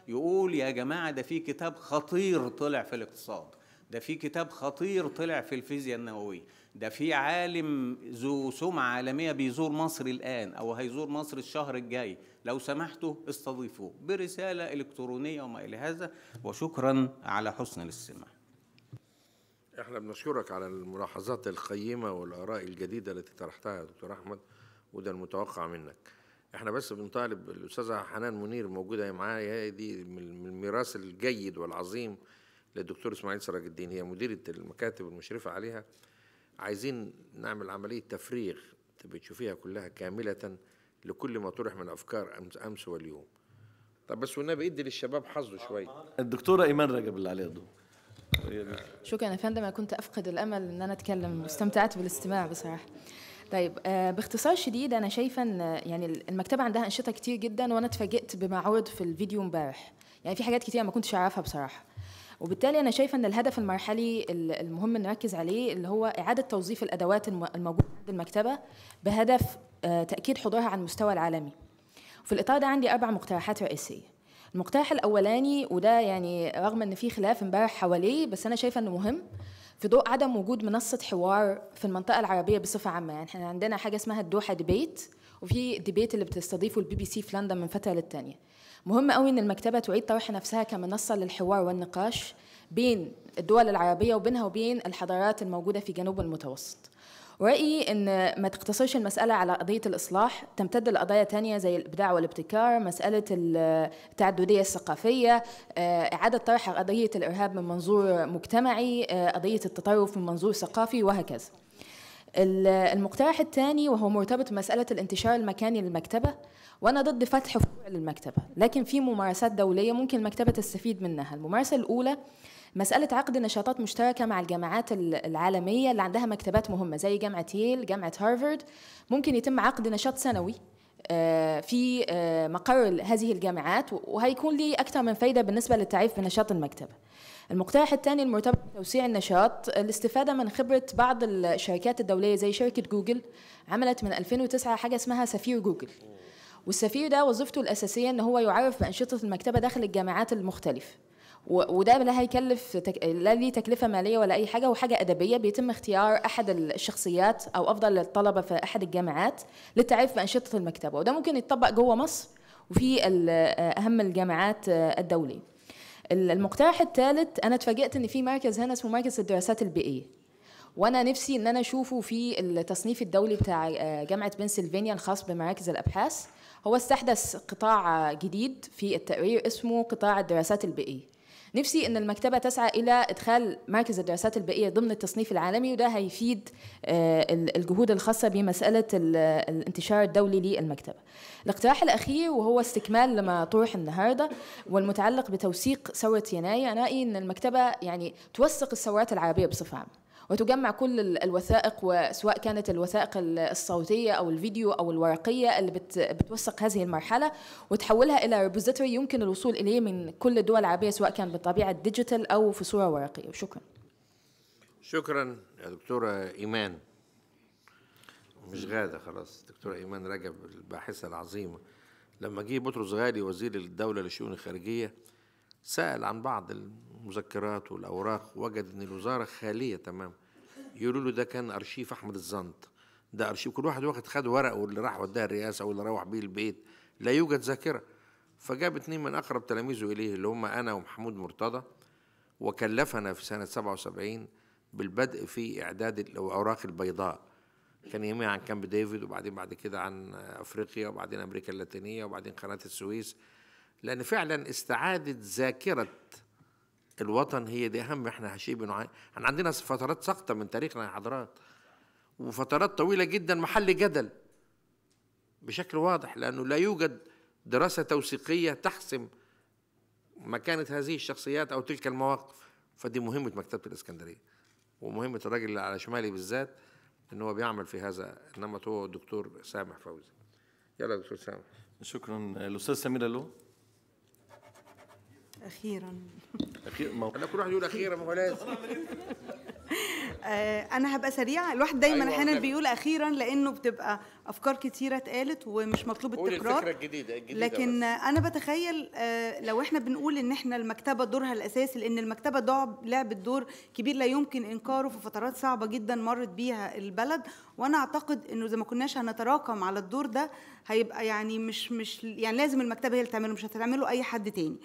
يقول يا جماعه ده في كتاب خطير طلع في الاقتصاد ده في كتاب خطير طلع في الفيزياء النوويه ده في عالم ذو سمعه عالميه بيزور مصر الان او هيزور مصر الشهر الجاي لو سمحتوا استضيفوه برساله الكترونيه وما الى هذا وشكرا على حسن الاستماع احنا بنشكرك على الملاحظات القيمه والاراء الجديده التي طرحتها يا دكتور احمد وده المتوقع منك احنا بس بنطالب الاستاذه حنان منير موجوده معايا دي من الميراث الجيد والعظيم للدكتور اسماعيل سراج الدين هي مديره المكاتب المشرفه عليها عايزين نعمل عمليه تفريغ بتشوفيها كلها كامله لكل ما طرح من افكار امس واليوم طب بس والنبي ادي للشباب حظه شوي الدكتوره ايمان رجب اللي عليها الضوء شكرا يا فندم انا كنت افقد الامل ان انا اتكلم واستمتعت بالاستماع بصراحه طيب آه، باختصار شديد انا شايفه ان يعني المكتبه عندها انشطه كتير جدا وانا اتفاجئت بما عرض في الفيديو امبارح يعني في حاجات كتير ما كنتش اعرفها بصراحه وبالتالي انا شايفه ان الهدف المرحلي المهم نركز عليه اللي هو اعاده توظيف الادوات الموجوده عند المكتبه بهدف آه، تاكيد حضورها على المستوى العالمي في الاطار ده عندي اربع مقترحات رئيسيه المقترح الاولاني وده يعني رغم ان في خلاف امبارح حواليه بس انا شايفه انه مهم في ضوء عدم وجود منصه حوار في المنطقه العربيه بصفه عامه يعني احنا عندنا حاجه اسمها الدوحه ديبيت وفي ديبيت اللي بتستضيفه البي بي سي في لندن من فتره للتانيه مهم قوي ان المكتبه تعيد طرح نفسها كمنصه للحوار والنقاش بين الدول العربيه وبينها وبين الحضارات الموجوده في جنوب المتوسط ورأيي أن ما تقتصرش المسألة على قضية الإصلاح تمتد لقضايا تانية زي الإبداع والابتكار مسألة التعددية الثقافية آه، إعادة طرح قضية الإرهاب من منظور مجتمعي آه، قضية التطرف من منظور ثقافي وهكذا المقترح الثاني وهو مرتبط بمسألة الانتشار المكاني للمكتبة وأنا ضد فتح فروع للمكتبة لكن في ممارسات دولية ممكن المكتبة تستفيد منها الممارسة الأولى مساله عقد نشاطات مشتركه مع الجامعات العالميه اللي عندها مكتبات مهمه زي جامعه ييل جامعه هارفارد ممكن يتم عقد نشاط سنوي آه، في آه، مقر هذه الجامعات وهيكون لي أكثر من فايدة بالنسبة للتعريف بنشاط المكتبة المقترح الثاني المرتبط بتوسيع النشاط الاستفادة من خبرة بعض الشركات الدولية زي شركة جوجل عملت من 2009 حاجة اسمها سفير جوجل والسفير ده وظيفته الأساسية أن هو يعرف بأنشطة المكتبة داخل الجامعات المختلفة وده لا هيكلف تك... لا ليه تكلفه ماليه ولا اي حاجه وحاجه ادبيه بيتم اختيار احد الشخصيات او افضل الطلبه في احد الجامعات للتعريف بانشطه المكتبه وده ممكن يتطبق جوه مصر وفي اهم الجامعات الدوليه المقترح الثالث انا اتفاجئت ان في مركز هنا اسمه مركز الدراسات البيئيه وانا نفسي ان انا اشوفه في التصنيف الدولي بتاع آه، جامعه بنسلفانيا الخاص بمراكز الابحاث هو استحدث قطاع جديد في التقرير اسمه قطاع الدراسات البيئيه نفسي ان المكتبه تسعى الى ادخال مركز الدراسات البيئيه ضمن التصنيف العالمي وده هيفيد آه، الجهود الخاصه بمساله الانتشار الدولي للمكتبه الاقتراح الاخير وهو استكمال لما طرح النهارده والمتعلق بتوثيق ثوره يناير انا رايي ان المكتبه يعني توثق الثورات العربيه بصفه عامه وتجمع كل الوثائق وسواء كانت الوثائق الصوتيه او الفيديو او الورقيه اللي بت بتوثق هذه المرحله وتحولها الى ريبوزيتوري يمكن الوصول اليه من كل الدول العربيه سواء كان بالطبيعه ديجيتال او في صوره ورقيه شكرا شكرا يا دكتوره ايمان مش غاده خلاص دكتوره ايمان رجب الباحثه العظيمه لما جه بطرس غالي وزير الدوله للشؤون الخارجيه سال عن بعض المذكرات والاوراق وجد ان الوزاره خاليه تمام يقولوا له ده كان ارشيف احمد الزنط ده ارشيف كل واحد واخد خد ورقه واللي راح وداه الرئاسه واللي روح بيه البيت لا يوجد ذاكره فجاب اثنين من اقرب تلاميذه اليه اللي هم انا ومحمود مرتضى وكلفنا في سنه 77 بالبدء في اعداد الاوراق البيضاء كان يمي عن كامب ديفيد وبعدين بعد كده عن افريقيا وبعدين امريكا اللاتينيه وبعدين قناه السويس لان فعلا استعادت ذاكره الوطن هي دي اهم احنا شيء بنعاني احنا عندنا فترات سقطه من تاريخنا يا حضرات وفترات طويله جدا محل جدل بشكل واضح لانه لا يوجد دراسه توثيقيه تحسم مكانه هذه الشخصيات او تلك المواقف فدي مهمه مكتبه الاسكندريه ومهمه الراجل اللي على شمالي بالذات ان هو بيعمل في هذا النمط هو الدكتور سامح فوزي يلا دكتور سامح شكرا الاستاذ سمير لو اخيرا اخيرا ما انا كل واحد يقول اخيرا ما هو لازم آه، انا هبقى سريعه الواحد دايما أيوة، احيانا أيوة بيقول اخيرا لانه بتبقى افكار كتيره اتقالت ومش مطلوب التكرار الفكره الجديده, الجديدة لكن بس. انا بتخيل آه، لو احنا بنقول ان احنا المكتبه دورها الاساسي لان المكتبه لعبت دور كبير لا يمكن انكاره في فترات صعبه جدا مرت بيها البلد وانا اعتقد انه اذا ما كناش هنتراكم على الدور ده هيبقى يعني مش مش يعني لازم المكتبه هي اللي تعمله مش هتعمله اي حد تاني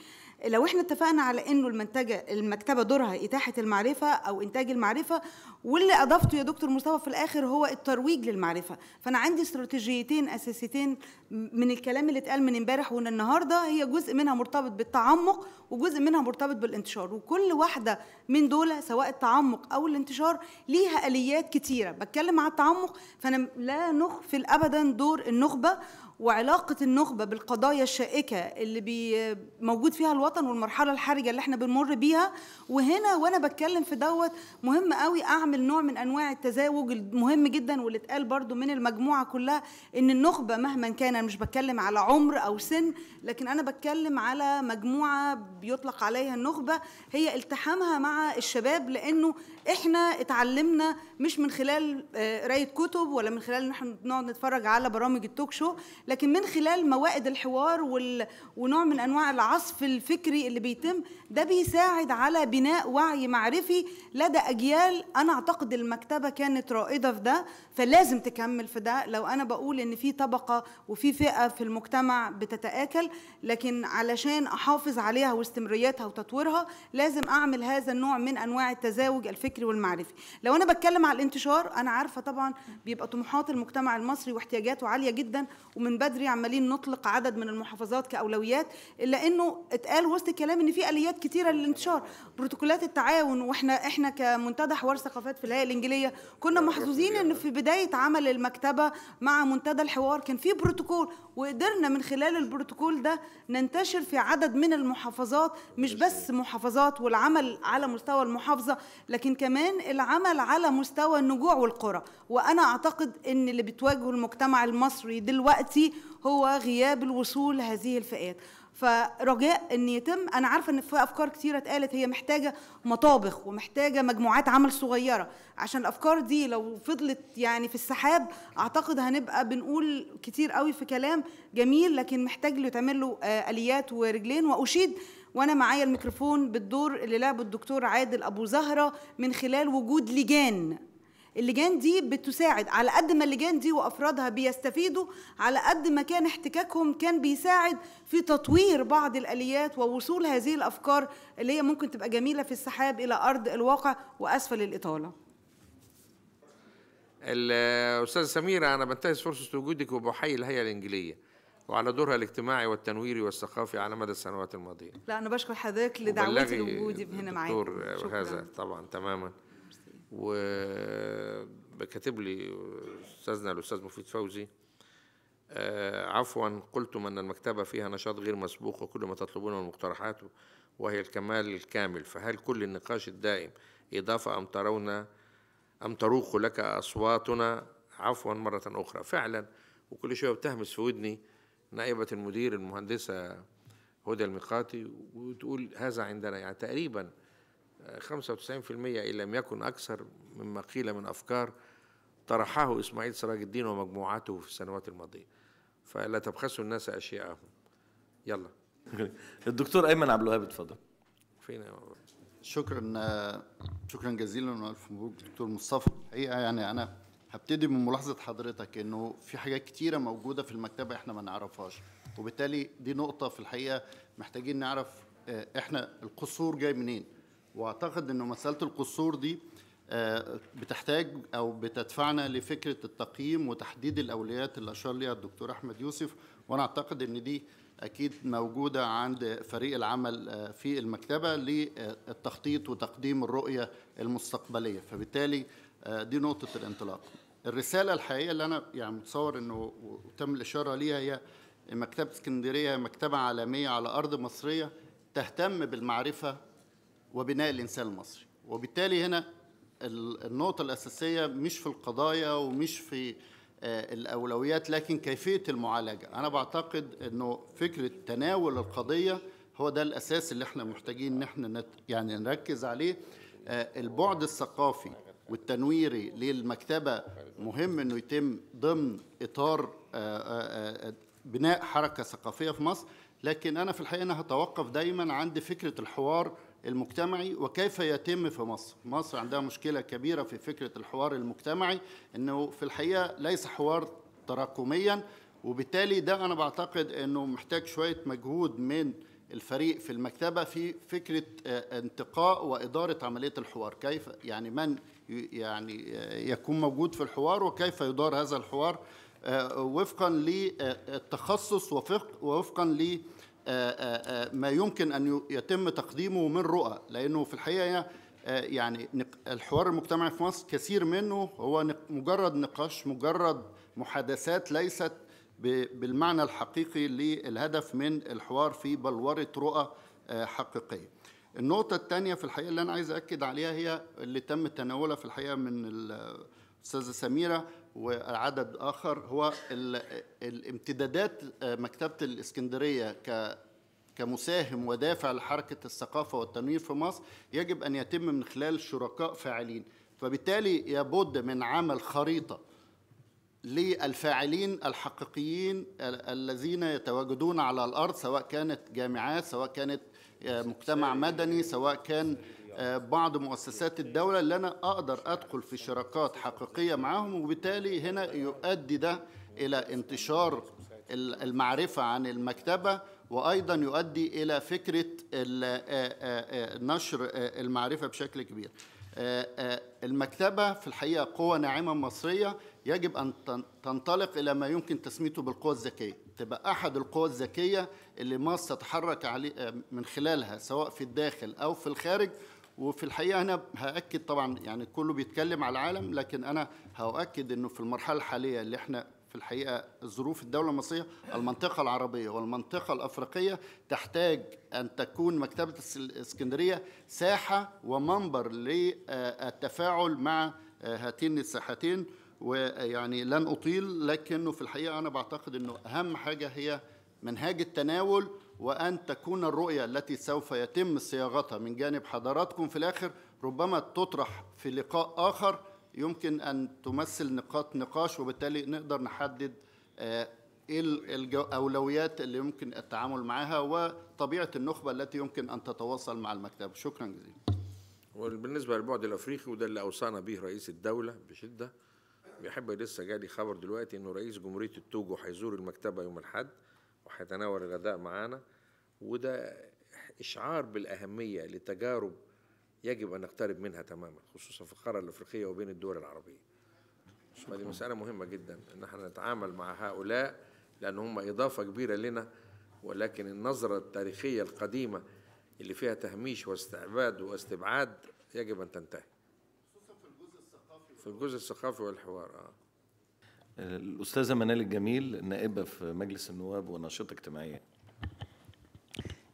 لو احنا اتفقنا على انه المنتجه المكتبه دورها اتاحه المعرفه او انتاج المعرفه واللي اضفته يا دكتور مصطفى في الاخر هو الترويج للمعرفه فانا عندي استراتيجيتين اساسيتين من الكلام اللي اتقال من امبارح وان النهارده هي جزء منها مرتبط بالتعمق وجزء منها مرتبط بالانتشار وكل واحده من دول سواء التعمق او الانتشار ليها اليات كتيره بتكلم على التعمق فانا لا نغفل ابدا دور النخبه وعلاقة النخبة بالقضايا الشائكة اللي بي موجود فيها الوطن والمرحلة الحرجة اللي احنا بنمر بيها وهنا وانا بتكلم في دوت مهم قوي اعمل نوع من انواع التزاوج المهم جدا واللي اتقال برضو من المجموعة كلها ان النخبة مهما كان انا مش بتكلم على عمر او سن لكن انا بتكلم على مجموعة بيطلق عليها النخبة هي التحامها مع الشباب لانه احنا اتعلمنا مش من خلال آه، قرايه كتب ولا من خلال ان احنا نقعد نتفرج على برامج التوك شو لكن من خلال موائد الحوار وال... ونوع من انواع العصف الفكري اللي بيتم ده بيساعد على بناء وعي معرفي لدى اجيال انا اعتقد المكتبه كانت رائده في ده فلازم تكمل في ده لو انا بقول ان في طبقه وفي فئه في المجتمع بتتاكل لكن علشان احافظ عليها واستمراريتها وتطويرها لازم اعمل هذا النوع من انواع التزاوج الفكري الفكري والمعرفي لو انا بتكلم على الانتشار انا عارفه طبعا بيبقى طموحات المجتمع المصري واحتياجاته عاليه جدا ومن بدري عمالين نطلق عدد من المحافظات كاولويات الا انه اتقال وسط الكلام ان في اليات كتيره للانتشار بروتوكولات التعاون واحنا احنا كمنتدى حوار ثقافات في الهيئه الانجليزيه كنا محظوظين ان في بدايه عمل المكتبه مع منتدى الحوار كان في بروتوكول وقدرنا من خلال البروتوكول ده ننتشر في عدد من المحافظات مش بس محافظات والعمل على مستوى المحافظه لكن كمان العمل على مستوى النجوع والقرى وأنا أعتقد أن اللي بتواجهه المجتمع المصري دلوقتي هو غياب الوصول لهذه الفئات فرجاء ان يتم انا عارفه ان في افكار كثيره اتقالت هي محتاجه مطابخ ومحتاجه مجموعات عمل صغيره عشان الافكار دي لو فضلت يعني في السحاب اعتقد هنبقى بنقول كتير قوي في كلام جميل لكن محتاج له تعمل له آه، اليات ورجلين واشيد وانا معايا الميكروفون بالدور اللي لعبه الدكتور عادل ابو زهره من خلال وجود لجان اللجان دي بتساعد على قد ما اللجان دي وافرادها بيستفيدوا على قد ما كان احتكاكهم كان بيساعد في تطوير بعض الاليات ووصول هذه الافكار اللي هي ممكن تبقى جميله في السحاب الى ارض الواقع واسفل الاطاله الاستاذ سميره انا بنتهز فرصه وجودك وبحيي الهيئه الانجيليه وعلى دورها الاجتماعي والتنويري والثقافي على مدى السنوات الماضية لا أنا بشكر حضرتك لدعوتي لوجودي هنا معاك دكتور هذا طبعا تماما وكاتب لي أستاذنا الأستاذ مفيد فوزي آه، عفوا قلتم أن المكتبة فيها نشاط غير مسبوق وكل ما تطلبونه من مقترحات وهي الكمال الكامل فهل كل النقاش الدائم إضافة أم ترون أم تروق لك أصواتنا عفوا مرة أخرى فعلا وكل شوية بتهمس في ودني نائبة المدير المهندسة هدى الميقاتي وتقول هذا عندنا يعني تقريبا 95% إن لم يكن أكثر مما قيل من أفكار طرحه إسماعيل سراج الدين ومجموعته في السنوات الماضية فلا تبخسوا الناس أشياءهم يلا الدكتور أيمن عبد الوهاب اتفضل فينا يا شكرا شكرا جزيلا والف مبروك دكتور مصطفى الحقيقه يعني انا هبتدي من ملاحظه حضرتك انه في حاجات كتيره موجوده في المكتبه احنا ما نعرفهاش وبالتالي دي نقطه في الحقيقه محتاجين نعرف آه، احنا القصور جاي منين واعتقد انه مساله القصور دي آه، بتحتاج او بتدفعنا لفكره التقييم وتحديد الاولويات اللي اشار ليها الدكتور احمد يوسف وانا اعتقد ان دي اكيد موجوده عند فريق العمل آه، في المكتبه للتخطيط وتقديم الرؤيه المستقبليه فبالتالي دي نقطه الانطلاق الرساله الحقيقيه اللي انا يعني متصور انه وتم الاشاره ليها هي مكتبه اسكندريه مكتبه عالميه على ارض مصريه تهتم بالمعرفه وبناء الانسان المصري وبالتالي هنا النقطه الاساسيه مش في القضايا ومش في آه، الاولويات لكن كيفيه المعالجه انا بعتقد انه فكره تناول القضيه هو ده الاساس اللي احنا محتاجين ان احنا نت يعني نركز عليه آه، البعد الثقافي والتنويري للمكتبة مهم أنه يتم ضمن إطار آه، آه، آه، بناء حركة ثقافية في مصر لكن أنا في الحقيقة أنا هتوقف دايما عند فكرة الحوار المجتمعي وكيف يتم في مصر مصر عندها مشكلة كبيرة في فكرة الحوار المجتمعي أنه في الحقيقة ليس حوار تراكميا وبالتالي ده أنا بعتقد أنه محتاج شوية مجهود من الفريق في المكتبة في فكرة انتقاء وإدارة عملية الحوار كيف يعني من يعني آه، يكون موجود في الحوار وكيف يدار هذا الحوار آه، وفقا للتخصص آه، ووفقا لما يمكن ان يتم تقديمه من رؤى لانه في الحقيقه يعني الحوار المجتمعي في مصر كثير منه هو مجرد نقاش مجرد محادثات ليست بالمعنى الحقيقي للهدف من الحوار في بلوره رؤى حقيقيه النقطة الثانية في الحقيقة اللي أنا عايز أكد عليها هي اللي تم تناولها في الحقيقة من الأستاذة سميرة وعدد آخر هو الامتدادات آه، مكتبة الإسكندرية ك كمساهم ودافع لحركة الثقافة والتنوير في مصر يجب أن يتم من خلال شركاء فاعلين فبالتالي يبد من عمل خريطة للفاعلين الحقيقيين الذين يتواجدون على الارض سواء كانت جامعات سواء كانت مجتمع مدني سواء كان آه، بعض مؤسسات الدولة اللي أنا أقدر أدخل في شراكات حقيقية معهم وبالتالي هنا يؤدي ده إلى انتشار المعرفة عن المكتبة وأيضا يؤدي إلى فكرة آه، آه، نشر المعرفة بشكل كبير المكتبة في الحقيقة قوة ناعمة مصرية يجب أن تنطلق إلى ما يمكن تسميته بالقوة الذكية تبقى احد القوى الذكيه اللي مصر تتحرك آه، من خلالها سواء في الداخل او في الخارج وفي الحقيقه انا هاكد طبعا يعني كله بيتكلم على العالم لكن انا هاكد انه في المرحله الحاليه اللي احنا في الحقيقه ظروف الدوله المصريه المنطقه العربيه والمنطقه الافريقيه تحتاج ان تكون مكتبه الاسكندريه ساحه ومنبر للتفاعل مع آه، هاتين الساحتين ويعني لن أطيل لكنه في الحقيقة أنا بعتقد أنه أهم حاجة هي منهاج التناول وأن تكون الرؤية التي سوف يتم صياغتها من جانب حضراتكم في الآخر ربما تطرح في لقاء آخر يمكن أن تمثل نقاط نقاش وبالتالي نقدر نحدد آه، ايه الاولويات اللي يمكن التعامل معها وطبيعه النخبه التي يمكن ان تتواصل مع المكتب شكرا جزيلا وبالنسبه للبعد الافريقي وده اللي اوصانا به رئيس الدوله بشده بيحب لسه جالي خبر دلوقتي انه رئيس جمهوريه التوجو هيزور المكتبه يوم الاحد وهيتناول الغداء معانا وده اشعار بالاهميه لتجارب يجب ان نقترب منها تماما خصوصا في القاره الافريقيه وبين الدول العربيه. هذه مساله مهمه جدا ان احنا نتعامل مع هؤلاء لان هم اضافه كبيره لنا ولكن النظره التاريخيه القديمه اللي فيها تهميش واستعباد واستبعاد يجب ان تنتهي. في الجزء الثقافي والحوار اه الاستاذه منال الجميل نائبه في مجلس النواب وناشطه اجتماعيه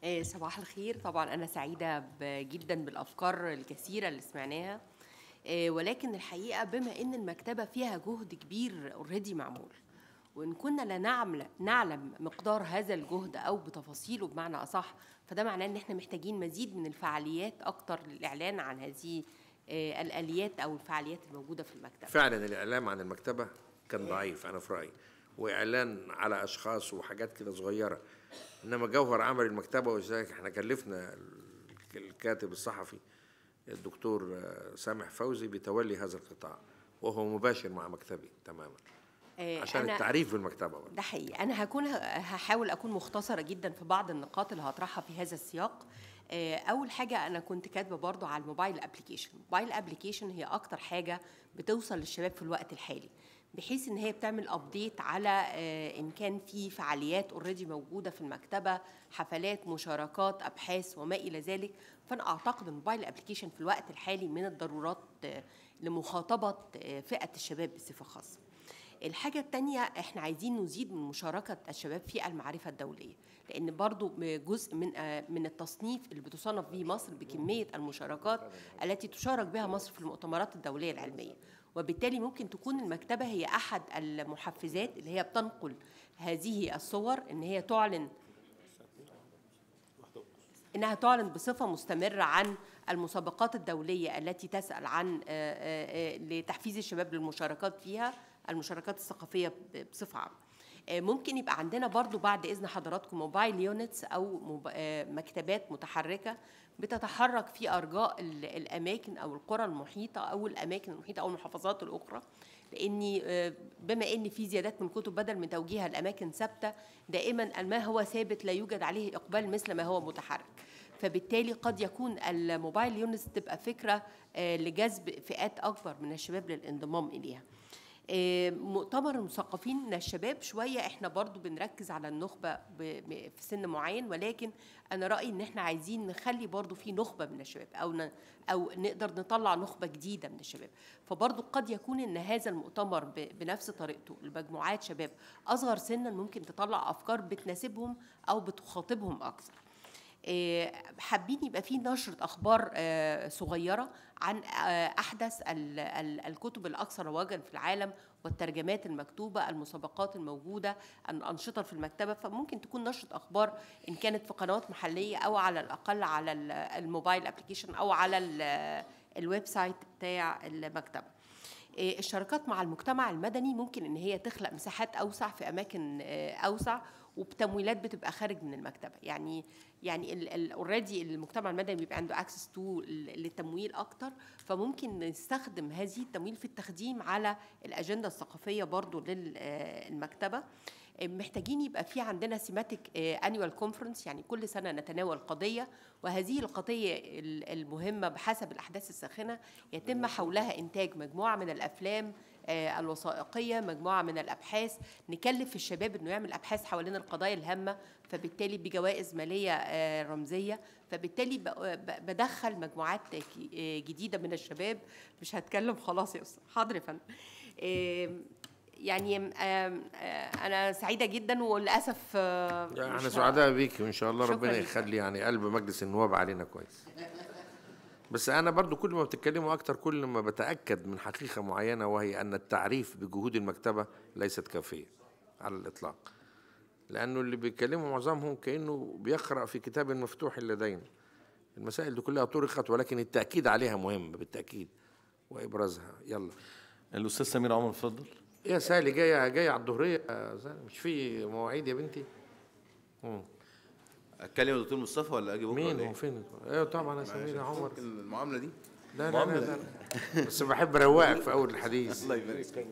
آه، صباح الخير طبعا انا سعيده جدا بالافكار الكثيره اللي سمعناها آه، ولكن الحقيقه بما ان المكتبه فيها جهد كبير اوريدي معمول وان كنا لا نعمل نعلم مقدار هذا الجهد او بتفاصيله بمعنى اصح فده معناه ان احنا محتاجين مزيد من الفعاليات اكتر للاعلان عن هذه آه، الاليات او الفعاليات الموجوده في المكتبه فعلا الاعلام عن المكتبه كان ضعيف انا في رايي واعلان على اشخاص وحاجات كده صغيره انما جوهر عمل المكتبه ولذلك احنا كلفنا الكاتب الصحفي الدكتور آه، سامح فوزي بتولي هذا القطاع وهو مباشر مع مكتبي تماما آه، عشان التعريف بالمكتبه ده حقيقي انا هكون هحاول اكون مختصره جدا في بعض النقاط اللي هطرحها في هذا السياق آه، اول حاجه انا كنت كاتبه برضو على الموبايل ابلكيشن الموبايل ابلكيشن هي اكتر حاجه بتوصل للشباب في الوقت الحالي بحيث ان هي بتعمل ابديت على آه، ان كان في فعاليات اوريدي موجوده في المكتبه حفلات مشاركات ابحاث وما الى ذلك فانا اعتقد الموبايل ابلكيشن في الوقت الحالي من الضرورات آه، لمخاطبه فئه الشباب بصفه خاصه الحاجه الثانيه احنا عايزين نزيد من مشاركه الشباب في المعرفه الدوليه لان برضو جزء من آه، من التصنيف اللي بتصنف به مصر بكميه المشاركات التي تشارك بها مصر في المؤتمرات الدوليه العلميه وبالتالي ممكن تكون المكتبه هي احد المحفزات اللي هي بتنقل هذه الصور ان هي تعلن انها تعلن بصفه مستمره عن المسابقات الدوليه التي تسال عن آه، آه، لتحفيز الشباب للمشاركات فيها المشاركات الثقافيه بصفه عامه آه، ممكن يبقى عندنا برضو بعد إذن حضراتكم موبايل يونتس أو آه، مكتبات متحركة بتتحرك في أرجاء الأماكن أو القرى المحيطة أو الأماكن المحيطة أو المحافظات الأخرى لأن آه، بما أن في زيادات من كتب بدل من توجيهها لأماكن ثابتة دائما ما هو ثابت لا يوجد عليه إقبال مثل ما هو متحرك فبالتالي قد يكون الموبايل يونتس تبقى فكرة لجذب فئات أكبر من الشباب للانضمام إليها آه، مؤتمر المثقفين الشباب شويه احنا برضو بنركز على النخبه في سن معين ولكن انا رايي ان احنا عايزين نخلي برضو في نخبه من الشباب او او نقدر نطلع نخبه جديده من الشباب فبرضو قد يكون ان هذا المؤتمر بنفس طريقته لمجموعات شباب اصغر سنا ممكن تطلع افكار بتناسبهم او بتخاطبهم اكثر آه، حابين يبقى في نشرة أخبار آه، صغيرة عن آه، أحدث الكتب الأكثر رواجا في العالم والترجمات المكتوبة المسابقات الموجودة الأنشطة في المكتبة فممكن تكون نشرة أخبار إن كانت في قنوات محلية أو على الأقل على الموبايل أبليكيشن أو على الويب سايت بتاع المكتبة الشراكات مع المجتمع المدني ممكن ان هي تخلق مساحات اوسع في اماكن اوسع وبتمويلات بتبقى خارج من المكتبه يعني يعني اوريدي المجتمع المدني بيبقى عنده اكسس تو للتمويل اكتر فممكن نستخدم هذه التمويل في التخديم على الاجنده الثقافيه برضو للمكتبه آه، آه، محتاجين يبقى في عندنا سيماتيك انيوال كونفرنس يعني كل سنه نتناول قضيه وهذه القضيه المهمه بحسب الاحداث الساخنه يتم حولها انتاج مجموعه من الافلام آه، الوثائقيه مجموعه من الابحاث نكلف الشباب انه يعمل ابحاث حوالين القضايا الهامه فبالتالي بجوائز ماليه آه، رمزيه فبالتالي بدخل مجموعات آه، جديده من الشباب مش هتكلم خلاص يا استاذ حاضر فندم يعني انا سعيده جدا وللاسف يعني انا سعداء بيكي وان شاء الله ربنا يخلي يعني قلب مجلس النواب علينا كويس بس انا برضو كل ما بتتكلموا اكتر كل ما بتاكد من حقيقه معينه وهي ان التعريف بجهود المكتبه ليست كافيه على الاطلاق لانه اللي بيتكلموا معظمهم كانه بيقرا في كتاب مفتوح لدينا المسائل دي كلها طرقت ولكن التاكيد عليها مهم بالتاكيد وابرازها يلا الاستاذ سمير عمر اتفضل يا سالي جايه جايه على الظهريه آه، مش في مواعيد يا بنتي مم. اتكلم يا دكتور مصطفى ولا اجي بكره مين إيه؟ هو فين ايوه طبعا سمير عمر المعامله دي لا لا, لا, لا, بس بحب اروقك في اول الحديث الله يبارك فيك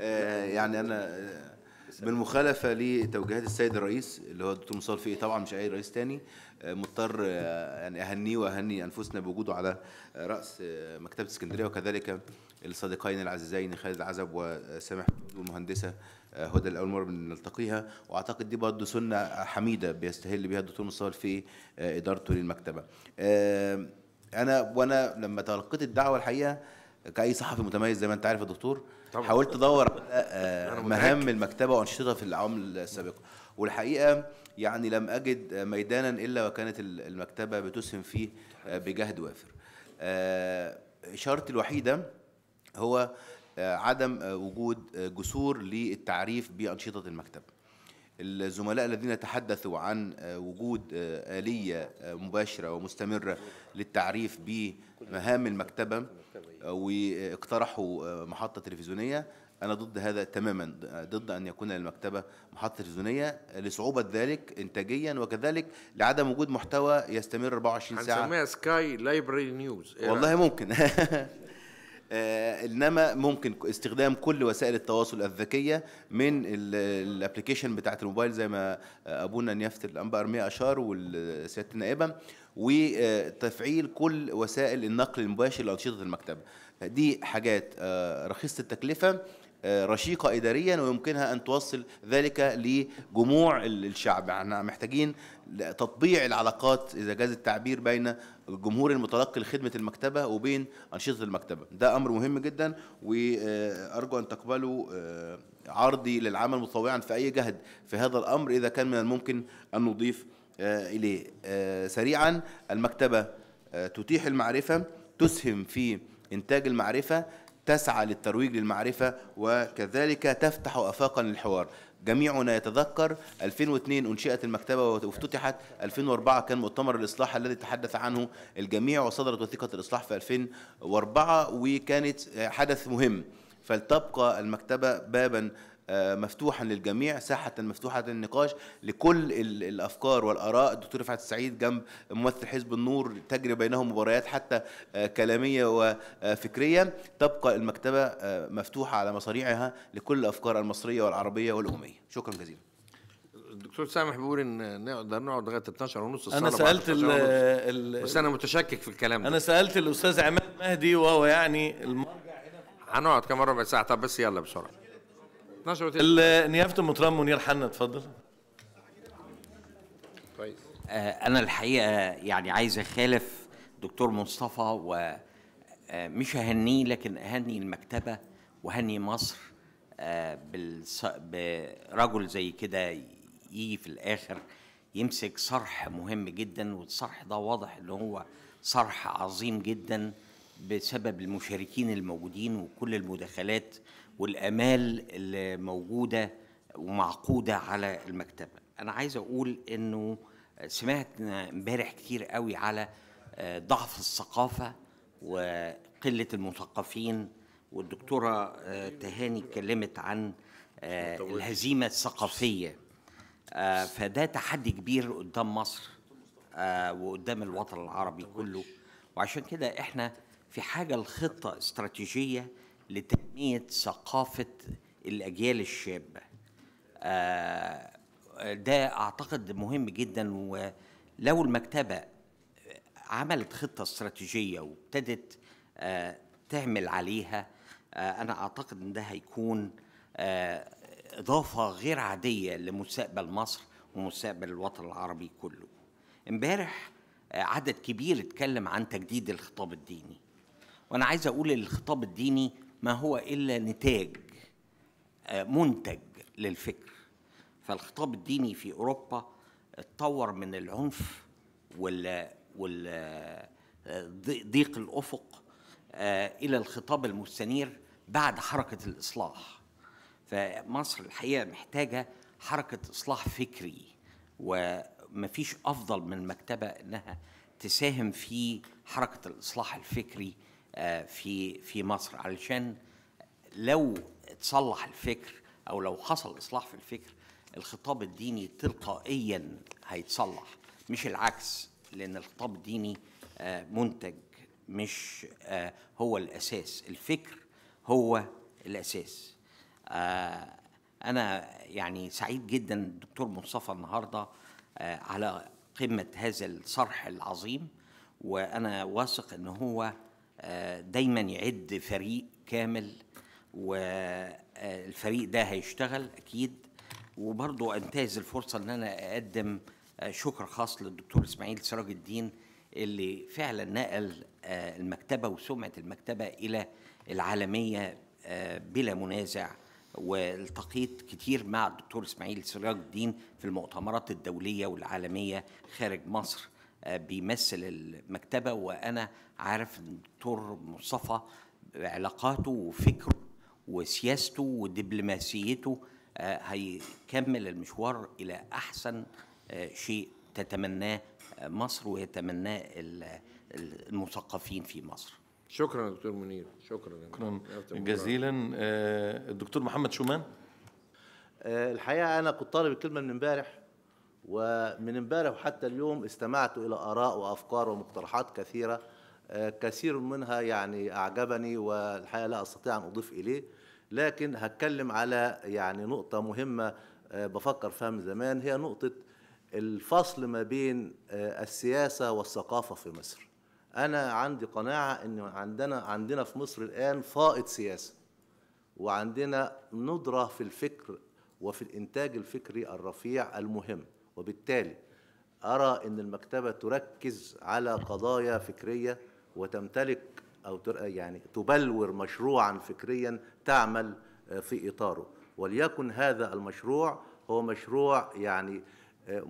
آه، يعني انا آه، بالمخالفة لتوجيهات السيد الرئيس اللي هو الدكتور مصطفى فقي طبعا مش أي رئيس تاني آه، مضطر يعني أهنيه وأهني أنفسنا بوجوده على رأس مكتبة اسكندرية وكذلك الصديقين العزيزين خالد العزب وسامح والمهندسة هدى لاول مره بنلتقيها واعتقد دي برضه سنه حميده بيستهل بها الدكتور مصطفى في آه، ادارته للمكتبه آه، انا وانا لما تلقيت الدعوه الحقيقه كاي صحفي متميز زي ما انت عارف يا دكتور طبعا. حاولت ادور على آه، مهام المكتبه وانشطتها في العام السابقه والحقيقه يعني لم اجد ميدانا الا وكانت المكتبه بتسهم فيه بجهد وافر اشارتي الوحيده هو عدم آه، وجود آه، جسور للتعريف بأنشطة المكتب الزملاء الذين تحدثوا عن آه، وجود آلية مباشرة ومستمرة للتعريف بمهام المكتبة واقترحوا محطة تلفزيونية أنا ضد هذا تماما ضد أن يكون للمكتبة محطة تلفزيونية لصعوبة ذلك إنتاجيا وكذلك لعدم وجود محتوى يستمر 24 ساعة هنسميها سكاي لايبرري نيوز والله ممكن آه، انما ممكن استخدام كل وسائل التواصل الذكيه من الابلكيشن بتاعه الموبايل زي ما ابونا نيافه الانبا ارميه اشار وسياده النائبه وتفعيل كل وسائل النقل المباشر لانشطه المكتبه دي حاجات آه، رخيصه التكلفه آه، رشيقة إداريا ويمكنها أن توصل ذلك لجموع الشعب يعني احنا يعني محتاجين تطبيع العلاقات إذا جاز التعبير بين الجمهور المتلقي لخدمه المكتبه وبين انشطه المكتبه ده امر مهم جدا وارجو ان تقبلوا آه، عرضي للعمل متطوعا في اي جهد في هذا الامر اذا كان من الممكن ان نضيف آه، اليه آه، سريعا المكتبه تتيح المعرفه تسهم في انتاج المعرفه تسعى للترويج للمعرفه وكذلك تفتح افاقا للحوار جميعنا يتذكر 2002 أنشئت المكتبة وافتتحت 2004 كان مؤتمر الإصلاح الذي تحدث عنه الجميع وصدرت وثيقة الإصلاح في 2004 وكانت حدث مهم فلتبقى المكتبة بابا آه، مفتوحا للجميع ساحة مفتوحة للنقاش لكل الأفكار والآراء الدكتور رفعت السعيد جنب ممثل حزب النور تجري بينهم مباريات حتى آه، كلامية وفكرية تبقى المكتبة آه، مفتوحة على مصاريعها لكل الأفكار المصرية والعربية والأممية شكرا جزيلا الدكتور سامح بيقول ان نقدر نقعد لغايه 12 ونص انا سالت الـ الـ بس انا متشكك في الكلام ده. انا سالت الاستاذ عماد مهدي وهو يعني المرجع هنا هنقعد كمان ربع ساعه طب بس يلا بسرعه 12 نيابه المطران منير حنا اتفضل كويس آه، انا الحقيقه يعني عايز اخالف دكتور مصطفى و آه، مش اهنيه لكن اهني المكتبه وهني مصر آه، برجل زي كده يجي في الاخر يمسك صرح مهم جدا والصرح ده واضح ان هو صرح عظيم جدا بسبب المشاركين الموجودين وكل المداخلات والامال اللي موجوده ومعقوده على المكتبه انا عايز اقول انه سمعت امبارح كتير قوي على آه، ضعف الثقافه وقله المثقفين والدكتوره آه، تهاني اتكلمت عن آه، الهزيمه الثقافيه فده تحدي كبير قدام مصر وقدام الوطن العربي كله وعشان كده احنا في حاجه لخطه استراتيجيه لتنميه ثقافه الاجيال الشابه آه، ده اعتقد مهم جدا ولو المكتبه عملت خطه استراتيجيه وابتدت آه، تعمل عليها آه، انا اعتقد ان ده هيكون اضافه غير عاديه لمستقبل مصر ومستقبل الوطن العربي كله امبارح عدد كبير اتكلم عن تجديد الخطاب الديني وانا عايز اقول الخطاب الديني ما هو إلا نتاج آه، منتج للفكر فالخطاب الديني في أوروبا اتطور من العنف وال آه، ضيق الأفق آه، إلى الخطاب المستنير بعد حركة الإصلاح فمصر الحقيقة محتاجة حركة إصلاح فكري ومفيش أفضل من المكتبة إنها تساهم في حركة الإصلاح الفكري في في مصر علشان لو اتصلح الفكر او لو حصل اصلاح في الفكر الخطاب الديني تلقائيا هيتصلح مش العكس لان الخطاب الديني آه، منتج مش آه، هو الاساس الفكر هو الاساس آه، انا يعني سعيد جدا الدكتور مصطفى النهارده على قمه هذا الصرح العظيم وانا واثق ان هو آه، دايما يعد فريق كامل والفريق ده هيشتغل اكيد وبرضو انتهز الفرصه ان انا اقدم آه، شكر خاص للدكتور اسماعيل سراج الدين اللي فعلا نقل آه، المكتبه وسمعه المكتبه الى العالميه بلا منازع والتقيت كتير مع الدكتور اسماعيل سراج الدين في المؤتمرات الدوليه والعالميه خارج مصر بيمثل المكتبه وانا عارف الدكتور مصطفى علاقاته وفكره وسياسته ودبلوماسيته آه، هيكمل المشوار الى احسن آه، شيء تتمناه آه، مصر ويتمناه المثقفين في مصر شكرا دكتور منير شكرا شكرا جزيلا الدكتور محمد شومان الحقيقه انا كنت طالب الكلمه من امبارح ومن امبارح وحتى اليوم استمعت إلى آراء وأفكار ومقترحات كثيرة آه، كثير منها يعني أعجبني والحقيقة لا أستطيع أن أضيف إليه لكن هتكلم على يعني نقطة مهمة آه، بفكر فيها من زمان هي نقطة الفصل ما بين آه، السياسة والثقافة في مصر أنا عندي قناعة أن عندنا عندنا في مصر الآن فائض سياسة وعندنا ندرة في الفكر وفي الإنتاج الفكري الرفيع المهم وبالتالي أرى أن المكتبة تركز على قضايا فكرية وتمتلك أو يعني تبلور مشروعا فكريا تعمل آه، في إطاره وليكن هذا المشروع هو مشروع يعني آه،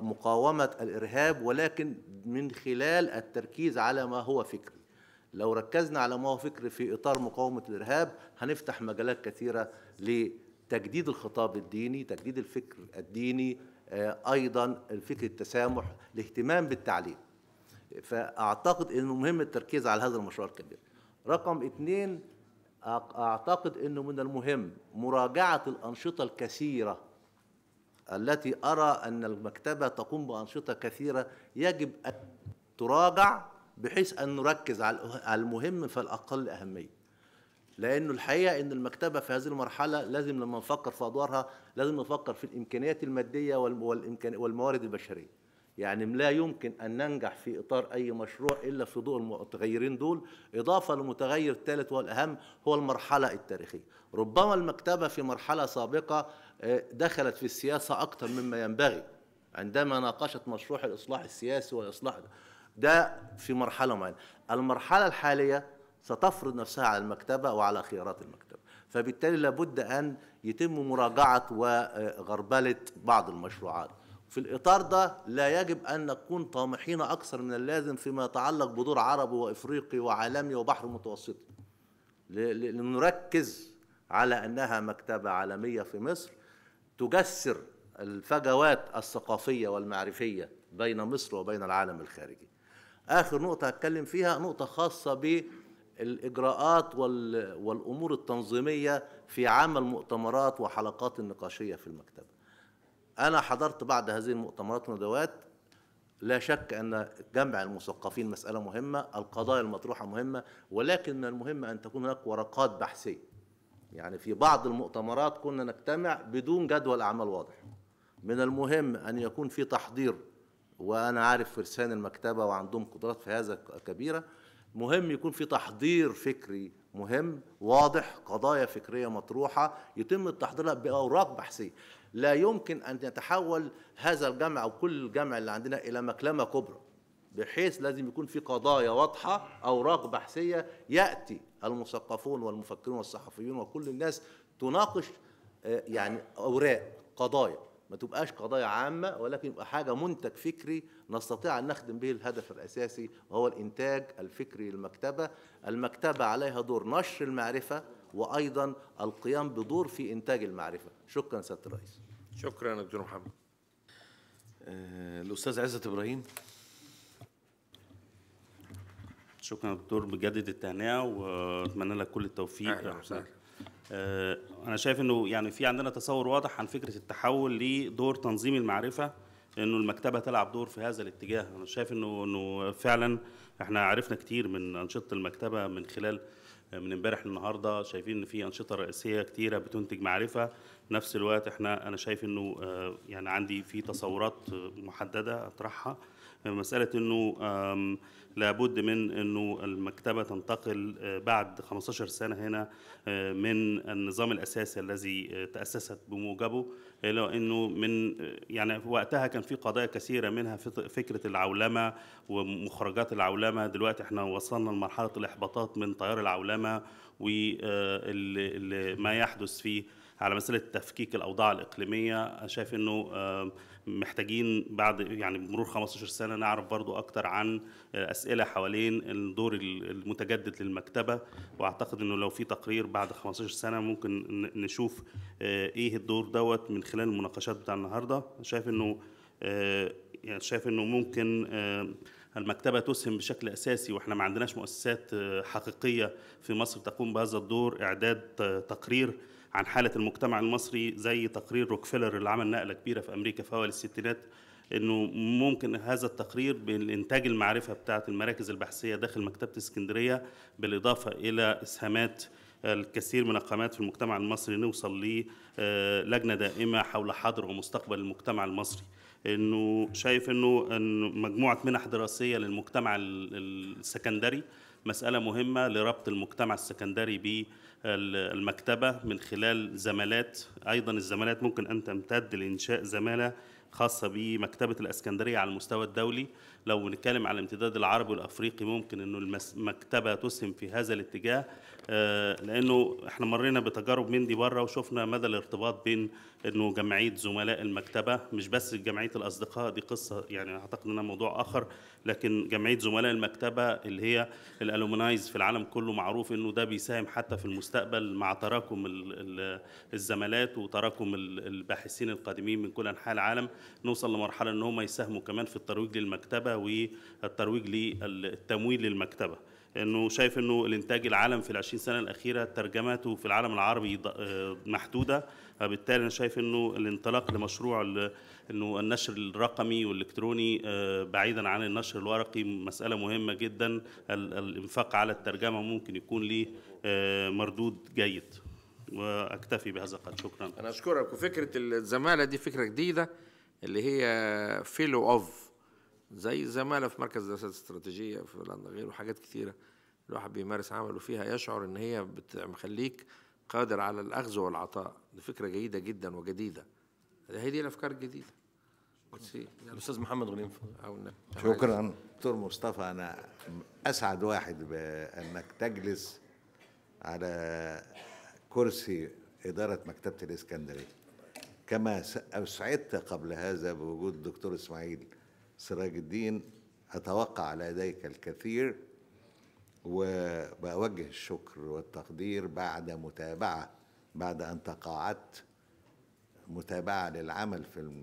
مقاومة الإرهاب ولكن من خلال التركيز على ما هو فكري لو ركزنا على ما هو فكري في إطار مقاومة الإرهاب هنفتح مجالات كثيرة لتجديد الخطاب الديني تجديد الفكر الديني آه، ايضا فكره التسامح الاهتمام بالتعليم فاعتقد انه مهم التركيز على هذا المشروع الكبير رقم اثنين اعتقد انه من المهم مراجعه الانشطه الكثيره التي ارى ان المكتبه تقوم بانشطه كثيره يجب ان تراجع بحيث ان نركز على المهم فالاقل اهميه لانه الحقيقه ان المكتبه في هذه المرحله لازم لما نفكر في ادوارها لازم نفكر في الامكانيات الماديه والموارد البشريه يعني لا يمكن ان ننجح في اطار اي مشروع الا في ضوء المتغيرين دول اضافه للمتغير الثالث والاهم هو المرحله التاريخيه ربما المكتبه في مرحله سابقه آه، دخلت في السياسه اكثر مما ينبغي عندما ناقشت مشروع الاصلاح السياسي والاصلاح ده في مرحله معينه المرحله الحاليه ستفرض نفسها على المكتبة وعلى خيارات المكتبة فبالتالي لابد أن يتم مراجعة وغربلة بعض المشروعات في الإطار ده لا يجب أن نكون طامحين أكثر من اللازم فيما يتعلق بدور عربي وإفريقي وعالمي وبحر متوسطي لنركز على أنها مكتبة عالمية في مصر تجسر الفجوات الثقافية والمعرفية بين مصر وبين العالم الخارجي آخر نقطة هتكلم فيها نقطة خاصة ب الإجراءات والأمور التنظيمية في عمل مؤتمرات وحلقات النقاشية في المكتبة أنا حضرت بعد هذه المؤتمرات والندوات لا شك أن جمع المثقفين مسألة مهمة القضايا المطروحة مهمة ولكن المهم أن تكون هناك ورقات بحثية يعني في بعض المؤتمرات كنا نجتمع بدون جدول أعمال واضح من المهم أن يكون في تحضير وأنا عارف فرسان المكتبة وعندهم قدرات في هذا كبيرة مهم يكون في تحضير فكري مهم واضح قضايا فكرية مطروحة يتم التحضير بأوراق بحثية لا يمكن أن يتحول هذا الجمع أو كل الجمع اللي عندنا إلى مكلمة كبرى بحيث لازم يكون في قضايا واضحة أوراق بحثية يأتي المثقفون والمفكرون والصحفيون وكل الناس تناقش آه، يعني أوراق قضايا ما تبقاش قضايا عامة ولكن يبقى حاجة منتج فكري نستطيع أن نخدم به الهدف الأساسي وهو الإنتاج الفكري للمكتبة المكتبة عليها دور نشر المعرفة وأيضا القيام بدور في إنتاج المعرفة شكرا سيادة الرئيس شكرا دكتور محمد آه، الأستاذ عزت إبراهيم شكرا دكتور بجدد التهنئة وأتمنى لك كل التوفيق أهلا وسهلا آه، انا شايف انه يعني في عندنا تصور واضح عن فكره التحول لدور تنظيم المعرفه انه المكتبه تلعب دور في هذا الاتجاه انا شايف انه انه فعلا احنا عرفنا كتير من انشطه المكتبه من خلال آه، من امبارح للنهارده شايفين ان في انشطه رئيسيه كتيره بتنتج معرفه نفس الوقت احنا انا شايف انه آه، يعني عندي في تصورات محدده اطرحها مساله انه لابد من انه المكتبه تنتقل آه، بعد 15 سنه هنا آه، من النظام الاساسي الذي آه، تاسست بموجبه الى انه من يعني وقتها كان في قضايا كثيره منها فكره العولمه ومخرجات العولمه دلوقتي احنا وصلنا لمرحله الاحباطات من تيار العولمه وما يحدث فيه على مساله تفكيك الاوضاع الاقليميه شايف انه محتاجين بعد يعني مرور 15 سنه نعرف برضو اكتر عن اسئله حوالين الدور المتجدد للمكتبه واعتقد انه لو في تقرير بعد 15 سنه ممكن نشوف آه، ايه الدور دوت من خلال المناقشات بتاع النهارده شايف انه آه، يعني شايف انه ممكن المكتبه تسهم بشكل اساسي واحنا ما عندناش مؤسسات آه، حقيقيه في مصر تقوم بهذا الدور اعداد تقرير عن حاله المجتمع المصري زي تقرير روكفيلر اللي عمل نقله كبيره في امريكا في اوائل الستينات انه ممكن هذا التقرير بالانتاج المعرفه بتاعه المراكز البحثيه داخل مكتبه اسكندريه بالاضافه الى اسهامات الكثير من القامات في المجتمع المصري نوصل للجنه آه، دائمه حول حاضر ومستقبل المجتمع المصري انه شايف انه مجموعه منح دراسيه للمجتمع السكندري مساله مهمه لربط المجتمع السكندري المكتبة من خلال زمالات أيضا الزمالات ممكن أن تمتد لإنشاء زمالة خاصة بمكتبة الإسكندرية على المستوى الدولي لو بنتكلم على الامتداد العربي والافريقي ممكن انه المكتبه تسهم في هذا الاتجاه آه، لانه احنا مرينا بتجارب من دي بره وشفنا مدى الارتباط بين انه جمعيه زملاء المكتبه مش بس جمعيه الاصدقاء دي قصه يعني اعتقد انها موضوع اخر لكن جمعيه زملاء المكتبه اللي هي الالومنايز في العالم كله معروف انه ده بيساهم حتى في المستقبل مع تراكم الزمالات وتراكم الباحثين القادمين من كل انحاء العالم نوصل لمرحله ان هم يساهموا كمان في الترويج للمكتبه والترويج للتمويل للمكتبه انه شايف انه الانتاج العالم في ال20 سنه الاخيره ترجماته في العالم العربي آه، محدوده فبالتالي انا شايف انه الانطلاق لمشروع انه النشر الرقمي والالكتروني آه، بعيدا عن النشر الورقي مساله مهمه جدا الانفاق على الترجمه ممكن يكون ليه آه، مردود جيد واكتفي بهذا القدر شكرا انا اشكرك وفكره الزماله دي فكره جديده اللي هي فيلو اوف زي زماله في مركز دراسات استراتيجيه في لندن غيره حاجات كثيره الواحد بيمارس عمله فيها يشعر ان هي مخليك قادر على الاخذ والعطاء دي فكره جيده جدا وجديده هي دي الافكار الجديده الاستاذ محمد غنيم شكرا دكتور مصطفى انا اسعد واحد بانك تجلس على كرسي اداره مكتبه الاسكندريه كما أسعدت قبل هذا بوجود الدكتور اسماعيل سراج الدين أتوقع لديك الكثير وبأوجه الشكر والتقدير بعد متابعة بعد أن تقاعدت متابعة للعمل في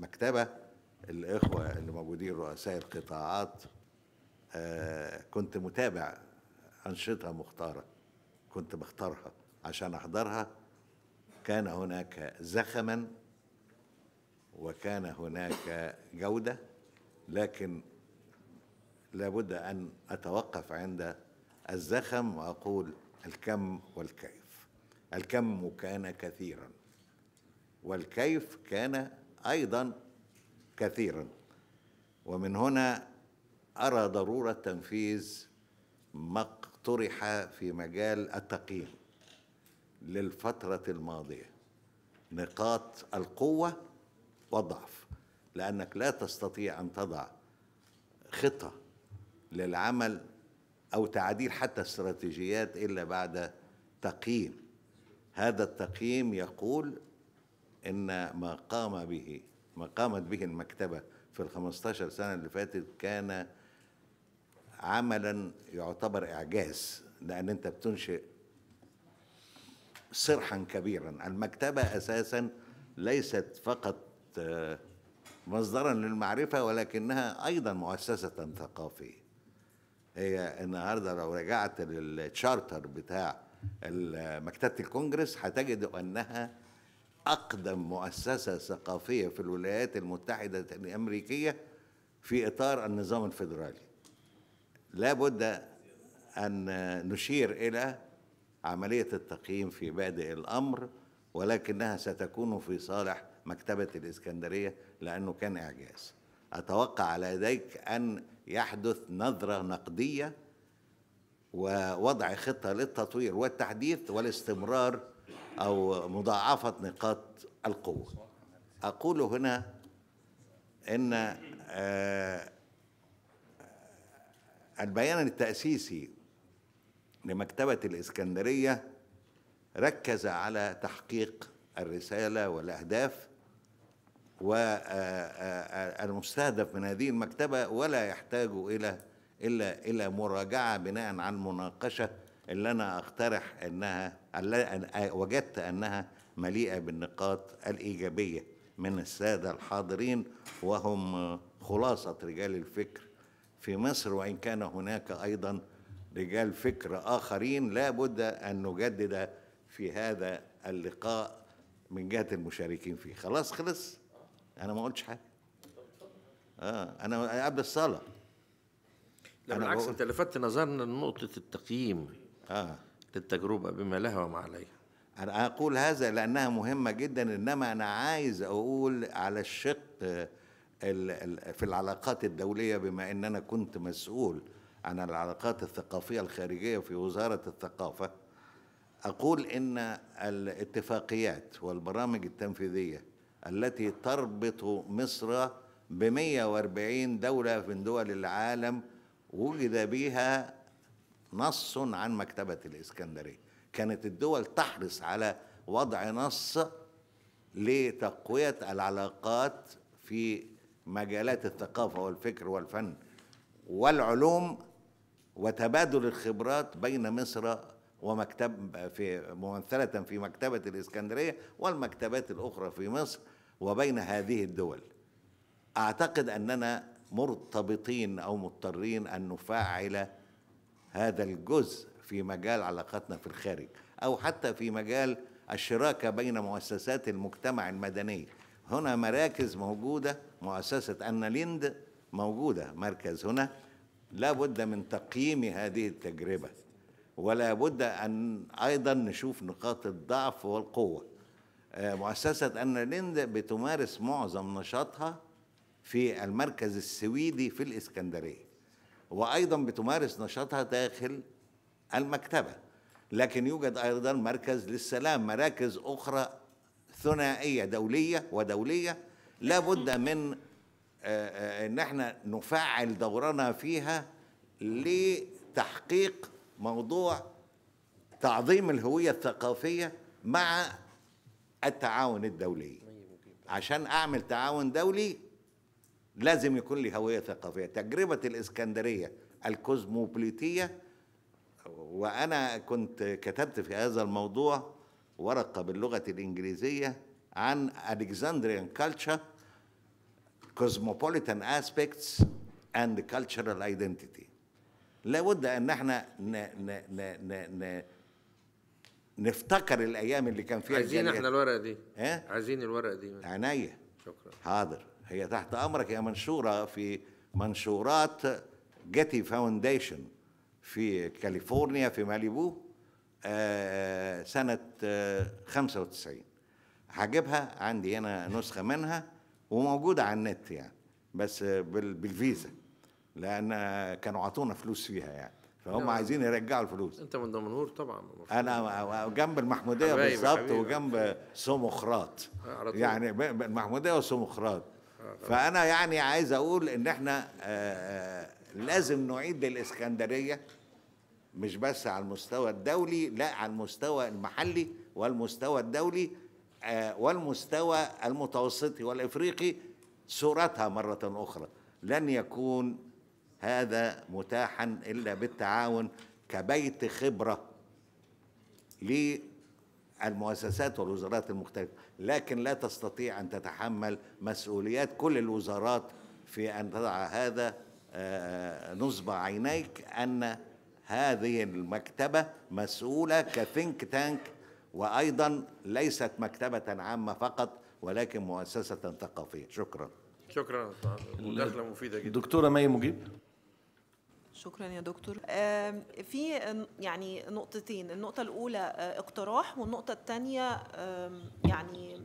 المكتبة الإخوة اللي موجودين رؤساء القطاعات آه، كنت متابع أنشطة مختارة كنت بختارها عشان أحضرها كان هناك زخما وكان هناك جودة لكن لابد أن أتوقف عند الزخم وأقول الكم والكيف الكم كان كثيرا والكيف كان أيضا كثيرا ومن هنا أرى ضرورة تنفيذ ما اقترح في مجال التقييم للفترة الماضية نقاط القوة وضعف لأنك لا تستطيع أن تضع خطة للعمل أو تعديل حتى استراتيجيات إلا بعد تقييم هذا التقييم يقول إن ما قام به ما قامت به المكتبة في ال 15 سنة اللي فاتت كان عملا يعتبر إعجاز لأن أنت بتنشئ صرحا كبيرا المكتبة أساسا ليست فقط مصدرا للمعرفة ولكنها أيضا مؤسسة ثقافية هي النهاردة لو رجعت للتشارتر بتاع مكتبة الكونجرس هتجد أنها أقدم مؤسسة ثقافية في الولايات المتحدة الأمريكية في إطار النظام الفيدرالي لابد أن نشير إلى عملية التقييم في بادئ الأمر ولكنها ستكون في صالح مكتبة الإسكندرية لأنه كان إعجاز أتوقع على يديك أن يحدث نظرة نقدية ووضع خطة للتطوير والتحديث والاستمرار أو مضاعفة نقاط القوة أقول هنا أن آه، البيان التأسيسي لمكتبة الإسكندرية ركز على تحقيق الرسالة والأهداف والمستهدف آه، آه، آه، من هذه المكتبة ولا يحتاج إلى إلا إلى مراجعة بناء على المناقشة اللي أنا أقترح أنها وجدت أنها مليئة بالنقاط الإيجابية من السادة الحاضرين وهم خلاصة رجال الفكر في مصر وإن كان هناك أيضا رجال فكر آخرين لا بد أن نجدد في هذا اللقاء من جهة المشاركين فيه خلاص خلص انا ما قلتش حاجه اه انا قبل الصلاه لا بالعكس بقول... انت لفتت نظرنا لنقطه التقييم اه للتجربه بما لها وما عليها انا اقول هذا لانها مهمه جدا انما انا عايز اقول على الشق آه، في العلاقات الدوليه بما ان انا كنت مسؤول عن العلاقات الثقافيه الخارجيه في وزاره الثقافه اقول ان الاتفاقيات والبرامج التنفيذيه التي تربط مصر ب 140 دولة من دول العالم وجد بها نص عن مكتبة الإسكندرية كانت الدول تحرص على وضع نص لتقوية العلاقات في مجالات الثقافة والفكر والفن والعلوم وتبادل الخبرات بين مصر ومكتب في ممثلة في مكتبة الإسكندرية والمكتبات الأخرى في مصر وبين هذه الدول اعتقد اننا مرتبطين او مضطرين ان نفعل هذا الجزء في مجال علاقاتنا في الخارج او حتى في مجال الشراكه بين مؤسسات المجتمع المدني هنا مراكز موجوده مؤسسه أن ليند موجوده مركز هنا لا بد من تقييم هذه التجربه ولا بد ان ايضا نشوف نقاط الضعف والقوه آه، مؤسسة أن ليند بتمارس معظم نشاطها في المركز السويدي في الإسكندرية وأيضا بتمارس نشاطها داخل المكتبة لكن يوجد أيضا مركز للسلام مراكز أخرى ثنائية دولية ودولية لابد من آه، آه، ان احنا نفعل دورنا فيها لتحقيق موضوع تعظيم الهويه الثقافيه مع التعاون الدولي طيب، طيب. عشان اعمل تعاون دولي لازم يكون لي هويه ثقافيه تجربه الاسكندريه الكوزموبوليتيه وانا كنت كتبت في هذا الموضوع ورقه باللغه الانجليزيه عن الكسندريان كلتشر كوزموبوليتان aspects اند كلتشرال identity لابد ان احنا ن ن ن ن ن نفتكر الايام اللي كان فيها عايزين احنا الورقه دي ها إيه؟ عايزين الورقه دي عينيا شكرا حاضر هي تحت امرك هي منشوره في منشورات جيتي فاونديشن في كاليفورنيا في ماليبو آه سنه آه 95 هجيبها عندي هنا نسخه منها وموجوده على النت يعني بس آه، بالفيزا لان كانوا عطونا فلوس فيها يعني فهم نعم. عايزين يرجعوا الفلوس انت من دمنهور طبعا انا جنب المحموديه بالظبط وجنب سمخرات آه، يعني المحموديه وسمخرات آه، فانا يعني عايز اقول ان احنا آه، لازم نعيد الاسكندريه مش بس على المستوى الدولي لا على المستوى المحلي والمستوى الدولي والمستوى المتوسطي والافريقي صورتها مره اخرى لن يكون هذا متاحا إلا بالتعاون كبيت خبرة للمؤسسات والوزارات المختلفة لكن لا تستطيع أن تتحمل مسؤوليات كل الوزارات في أن تضع هذا آه، نصب عينيك أن هذه المكتبة مسؤولة كثينك تانك وأيضا ليست مكتبة عامة فقط ولكن مؤسسة ثقافية شكرا شكرا مداخلة مفيدة جدا دكتورة مي مجيب شكرا يا دكتور في يعني نقطتين النقطة الأولى آه، اقتراح والنقطة الثانية يعني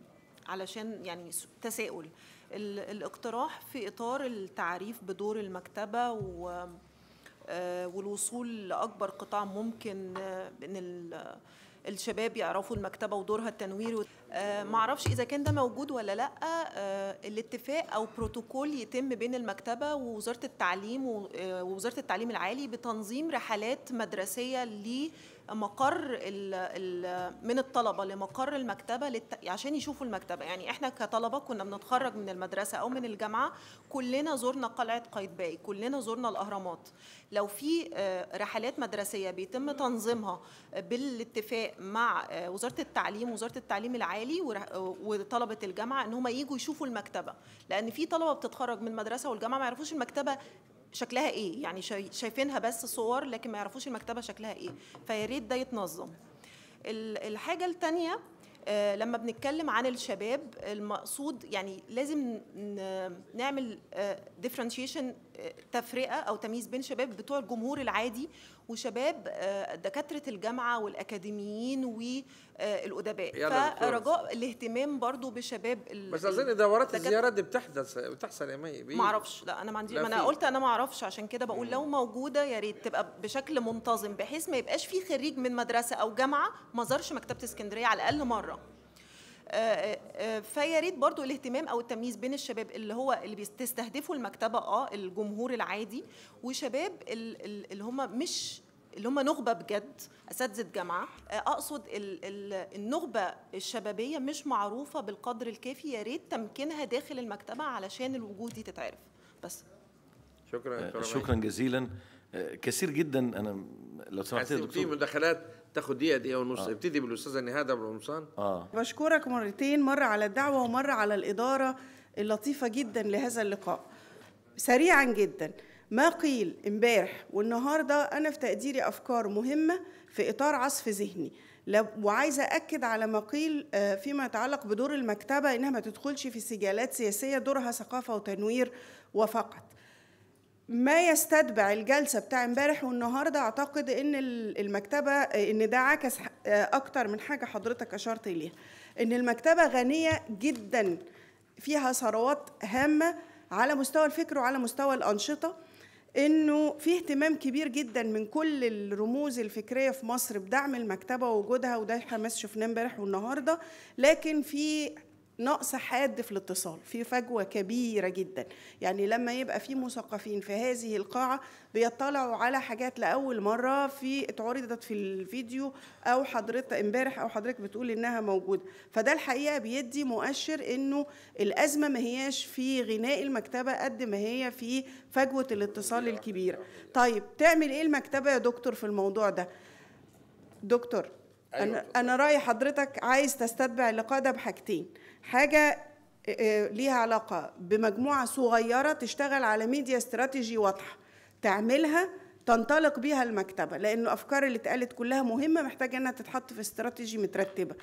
علشان يعني تساؤل الاقتراح في إطار التعريف بدور المكتبة و آه، والوصول لأكبر قطاع ممكن آه، من الشباب يعرفوا المكتبه ودورها التنويري ما اعرفش آه، اذا كان ده موجود ولا لا آه، الاتفاق او بروتوكول يتم بين المكتبه ووزاره التعليم آه، ووزاره التعليم العالي بتنظيم رحلات مدرسيه مقر ال ال من الطلبه لمقر المكتبه للت... عشان يشوفوا المكتبه يعني احنا كطلبه كنا بنتخرج من المدرسه او من الجامعه كلنا زرنا قلعه قايتباي كلنا زرنا الاهرامات لو في آه، رحلات مدرسيه بيتم تنظيمها بالاتفاق مع آه، وزاره التعليم وزاره التعليم العالي وطلبه الجامعه ان هم يجوا يشوفوا المكتبه لان في طلبه بتتخرج من المدرسه والجامعه ما يعرفوش المكتبه شكلها ايه يعني شايفينها بس صور لكن ما يعرفوش المكتبه شكلها ايه فيا ريت ده يتنظم الحاجه الثانيه آه، لما بنتكلم عن الشباب المقصود يعني لازم نعمل ديفرنشيشن آه، تفرقه او تمييز بين شباب بتوع الجمهور العادي وشباب آه، دكاتره الجامعه والاكاديميين والادباء فرجاء الاهتمام برضو بشباب بس اظن دورات الزيارات دي بتحدث بتحصل يا مي ما اعرفش لا انا ما عندي ما انا قلت انا ما اعرفش عشان كده بقول لو موجوده يا ريت تبقى بشكل منتظم بحيث ما يبقاش في خريج من مدرسه او جامعه ما زارش مكتبه اسكندريه على الاقل مره آه، آه، آه، فيا ريت برضو الاهتمام او التمييز بين الشباب اللي هو اللي بيستهدفوا المكتبه اه الجمهور العادي وشباب اللي هم مش اللي هم نخبه بجد اساتذه جامعه اقصد النخبه الشبابيه مش معروفه بالقدر الكافي يا ريت تمكينها داخل المكتبه علشان الوجوه دي تتعرف بس شكرا شكرا جزيلا كثير جدا انا لو سمحت يا دكتور في مداخلات تاخد دقيقه دقيقه ونص آه. ابتدي بالاستاذه نهاد ابو القمصان اه بشكرك مرتين مره على الدعوه ومره على الاداره اللطيفه جدا لهذا اللقاء سريعا جدا ما قيل امبارح والنهارده انا في تقديري افكار مهمه في اطار عصف ذهني وعايزه اكد على ما قيل آه، فيما يتعلق بدور المكتبه انها ما تدخلش في سجالات سياسيه دورها ثقافه وتنوير وفقط ما يستتبع الجلسه بتاع امبارح والنهارده اعتقد ان المكتبه ان ده عكس اكتر من حاجه حضرتك اشرت اليها ان المكتبه غنيه جدا فيها ثروات هامه على مستوى الفكر وعلى مستوى الانشطه انه في اهتمام كبير جدا من كل الرموز الفكريه في مصر بدعم المكتبه ووجودها وده حماس شفناه امبارح والنهارده لكن في نقص حاد في الاتصال في فجوه كبيره جدا يعني لما يبقى في مثقفين في هذه القاعه بيطلعوا على حاجات لاول مره في اتعرضت في الفيديو او حضرتك امبارح او حضرتك بتقول انها موجوده فده الحقيقه بيدي مؤشر انه الازمه ما هياش في غناء المكتبه قد ما هي في فجوه الاتصال الكبيره طيب تعمل ايه المكتبه يا دكتور في الموضوع ده دكتور أيوة انا انا راي حضرتك عايز تستتبع اللقاء ده بحاجتين حاجه ليها علاقه بمجموعه صغيره تشتغل على ميديا استراتيجي واضحه تعملها تنطلق بيها المكتبه لان الافكار اللي اتقالت كلها مهمه محتاجه انها تتحط في استراتيجي مترتبه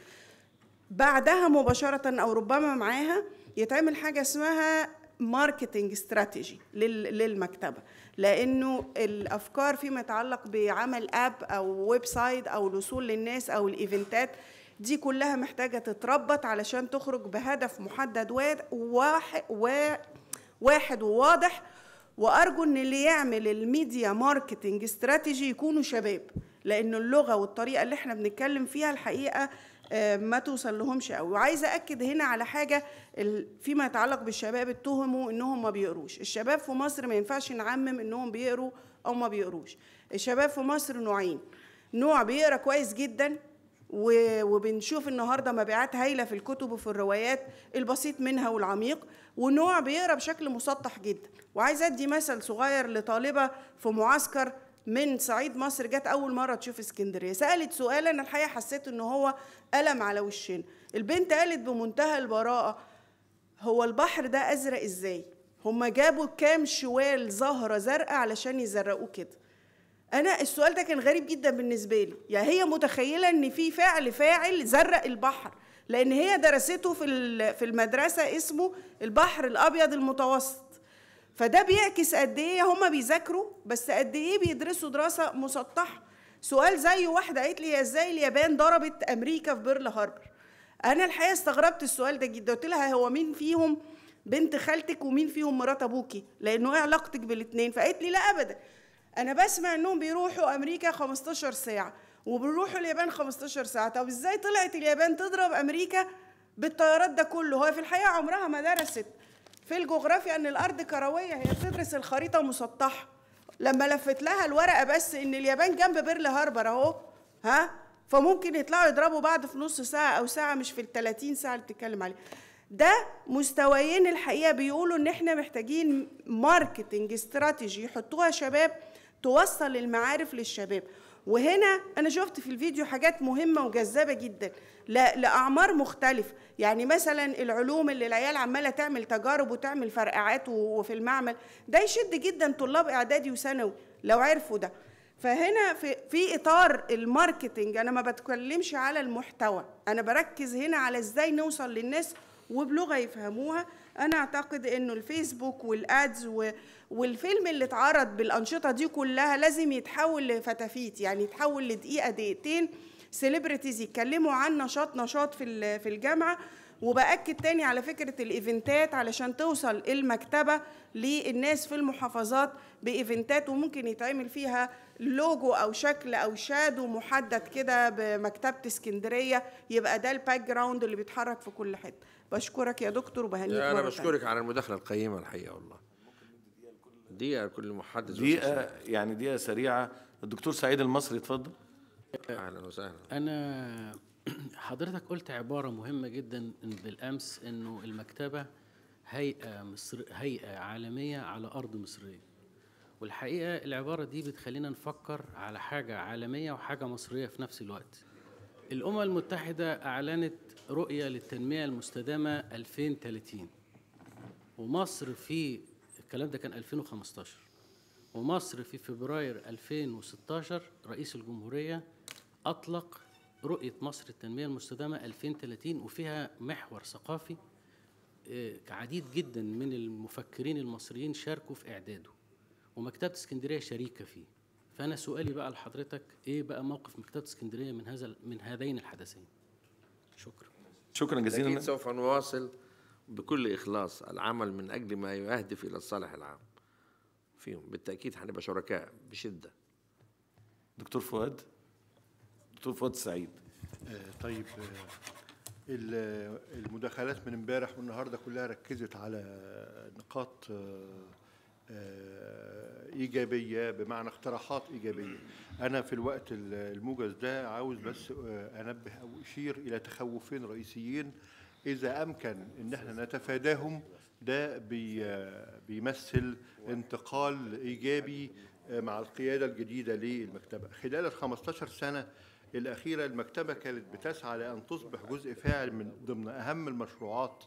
بعدها مباشره او ربما معاها يتعمل حاجه اسمها ماركتنج استراتيجي للمكتبه لانه الافكار فيما يتعلق بعمل اب او ويب سايت او الوصول للناس او الايفنتات دي كلها محتاجة تتربط علشان تخرج بهدف محدد واحد واحد وواضح وارجو ان اللي يعمل الميديا ماركتنج استراتيجي يكونوا شباب لان اللغه والطريقه اللي احنا بنتكلم فيها الحقيقه آه، ما توصل لهمش قوي وعايزه اكد هنا على حاجه فيما يتعلق بالشباب اتهموا انهم ما بيقروش الشباب في مصر ما ينفعش نعمم انهم بيقروا او ما بيقروش الشباب في مصر نوعين نوع بيقرا كويس جدا وبنشوف النهارده مبيعات هايله في الكتب وفي الروايات البسيط منها والعميق ونوع بيقرا بشكل مسطح جدا وعايزه ادي مثل صغير لطالبه في معسكر من صعيد مصر جت اول مره تشوف اسكندريه سالت سؤال انا الحقيقه حسيت ان هو قلم على وشنا البنت قالت بمنتهى البراءه هو البحر ده ازرق ازاي هما جابوا كام شوال زهره زرقاء علشان يزرقوه كده انا السؤال ده كان غريب جدا بالنسبه لي يعني هي متخيله ان في فعل فاعل زرق البحر لان هي درسته في في المدرسه اسمه البحر الابيض المتوسط فده بيعكس قد ايه هما بيذاكروا بس قد ايه بيدرسوا دراسه مسطحه سؤال زي واحده قالت لي ازاي اليابان ضربت امريكا في بيرل هاربر انا الحقيقه استغربت السؤال ده جدا قلت لها هو مين فيهم بنت خالتك ومين فيهم مرات ابوكي لانه ايه علاقتك بالاثنين فقالت لي لا ابدا انا بسمع انهم بيروحوا امريكا 15 ساعه وبيروحوا اليابان 15 ساعه طب ازاي طلعت اليابان تضرب امريكا بالطيارات ده كله هو في الحقيقه عمرها ما درست في الجغرافيا ان الارض كرويه هي بتدرس الخريطه مسطحه لما لفت لها الورقه بس ان اليابان جنب بيرل هاربر اهو ها فممكن يطلعوا يضربوا بعض في نص ساعه او ساعه مش في ال 30 ساعه اللي بتتكلم عليها ده مستويين الحقيقه بيقولوا ان احنا محتاجين ماركتنج استراتيجي يحطوها شباب توصل المعارف للشباب وهنا انا شفت في الفيديو حاجات مهمه وجذابه جدا لاعمار مختلفه يعني مثلا العلوم اللي العيال عماله تعمل تجارب وتعمل فرقعات وفي المعمل ده يشد جدا طلاب اعدادي وثانوي لو عرفوا ده فهنا في, في اطار الماركتنج انا ما بتكلمش على المحتوى انا بركز هنا على ازاي نوصل للناس وبلغه يفهموها انا اعتقد انه الفيسبوك والادز والفيلم اللي اتعرض بالانشطه دي كلها لازم يتحول لفتافيت يعني يتحول لدقيقه دقيقتين سيلبرتيز يتكلموا عن نشاط نشاط في في الجامعه وباكد تاني على فكره الايفنتات علشان توصل المكتبه للناس في المحافظات بايفنتات وممكن يتعمل فيها لوجو او شكل او شادو محدد كده بمكتبه اسكندريه يبقى ده الباك جراوند اللي بيتحرك في كل حته بشكرك يا دكتور وبهنيك انا بشكرك على المداخله القيمه الحقيقه والله دقيقة كل محدد دقيقة يعني دقيقة سريعة الدكتور سعيد المصري اتفضل أهلا وسهلا أنا حضرتك قلت عبارة مهمة جدا بالأمس إنه المكتبة هيئة مصر هيئة عالمية على أرض مصرية والحقيقة العبارة دي بتخلينا نفكر على حاجة عالمية وحاجة مصرية في نفس الوقت الأمم المتحدة أعلنت رؤية للتنمية المستدامة 2030 ومصر في الكلام ده كان 2015 ومصر في فبراير 2016 رئيس الجمهورية أطلق رؤية مصر التنمية المستدامة 2030 وفيها محور ثقافي آه، عديد جدا من المفكرين المصريين شاركوا في إعداده ومكتبة اسكندرية شريكة فيه فأنا سؤالي بقى لحضرتك إيه بقى موقف مكتبة اسكندرية من هذا من هذين الحدثين شكرا شكرا جزيلا سوف نواصل بكل إخلاص العمل من أجل ما يهدف إلى الصالح العام فيهم بالتأكيد هنبقى شركاء بشدة دكتور فؤاد دكتور فؤاد سعيد آه طيب آه، المداخلات من امبارح والنهارده كلها ركزت على نقاط آه، آه، ايجابيه بمعنى اقتراحات ايجابيه انا في الوقت الموجز ده عاوز بس انبه او اشير الى تخوفين رئيسيين اذا امكن ان احنا نتفاداهم ده بيمثل انتقال ايجابي آه، مع القياده الجديده للمكتبه خلال ال 15 سنه الاخيره المكتبه كانت بتسعى لان تصبح جزء فاعل من ضمن اهم المشروعات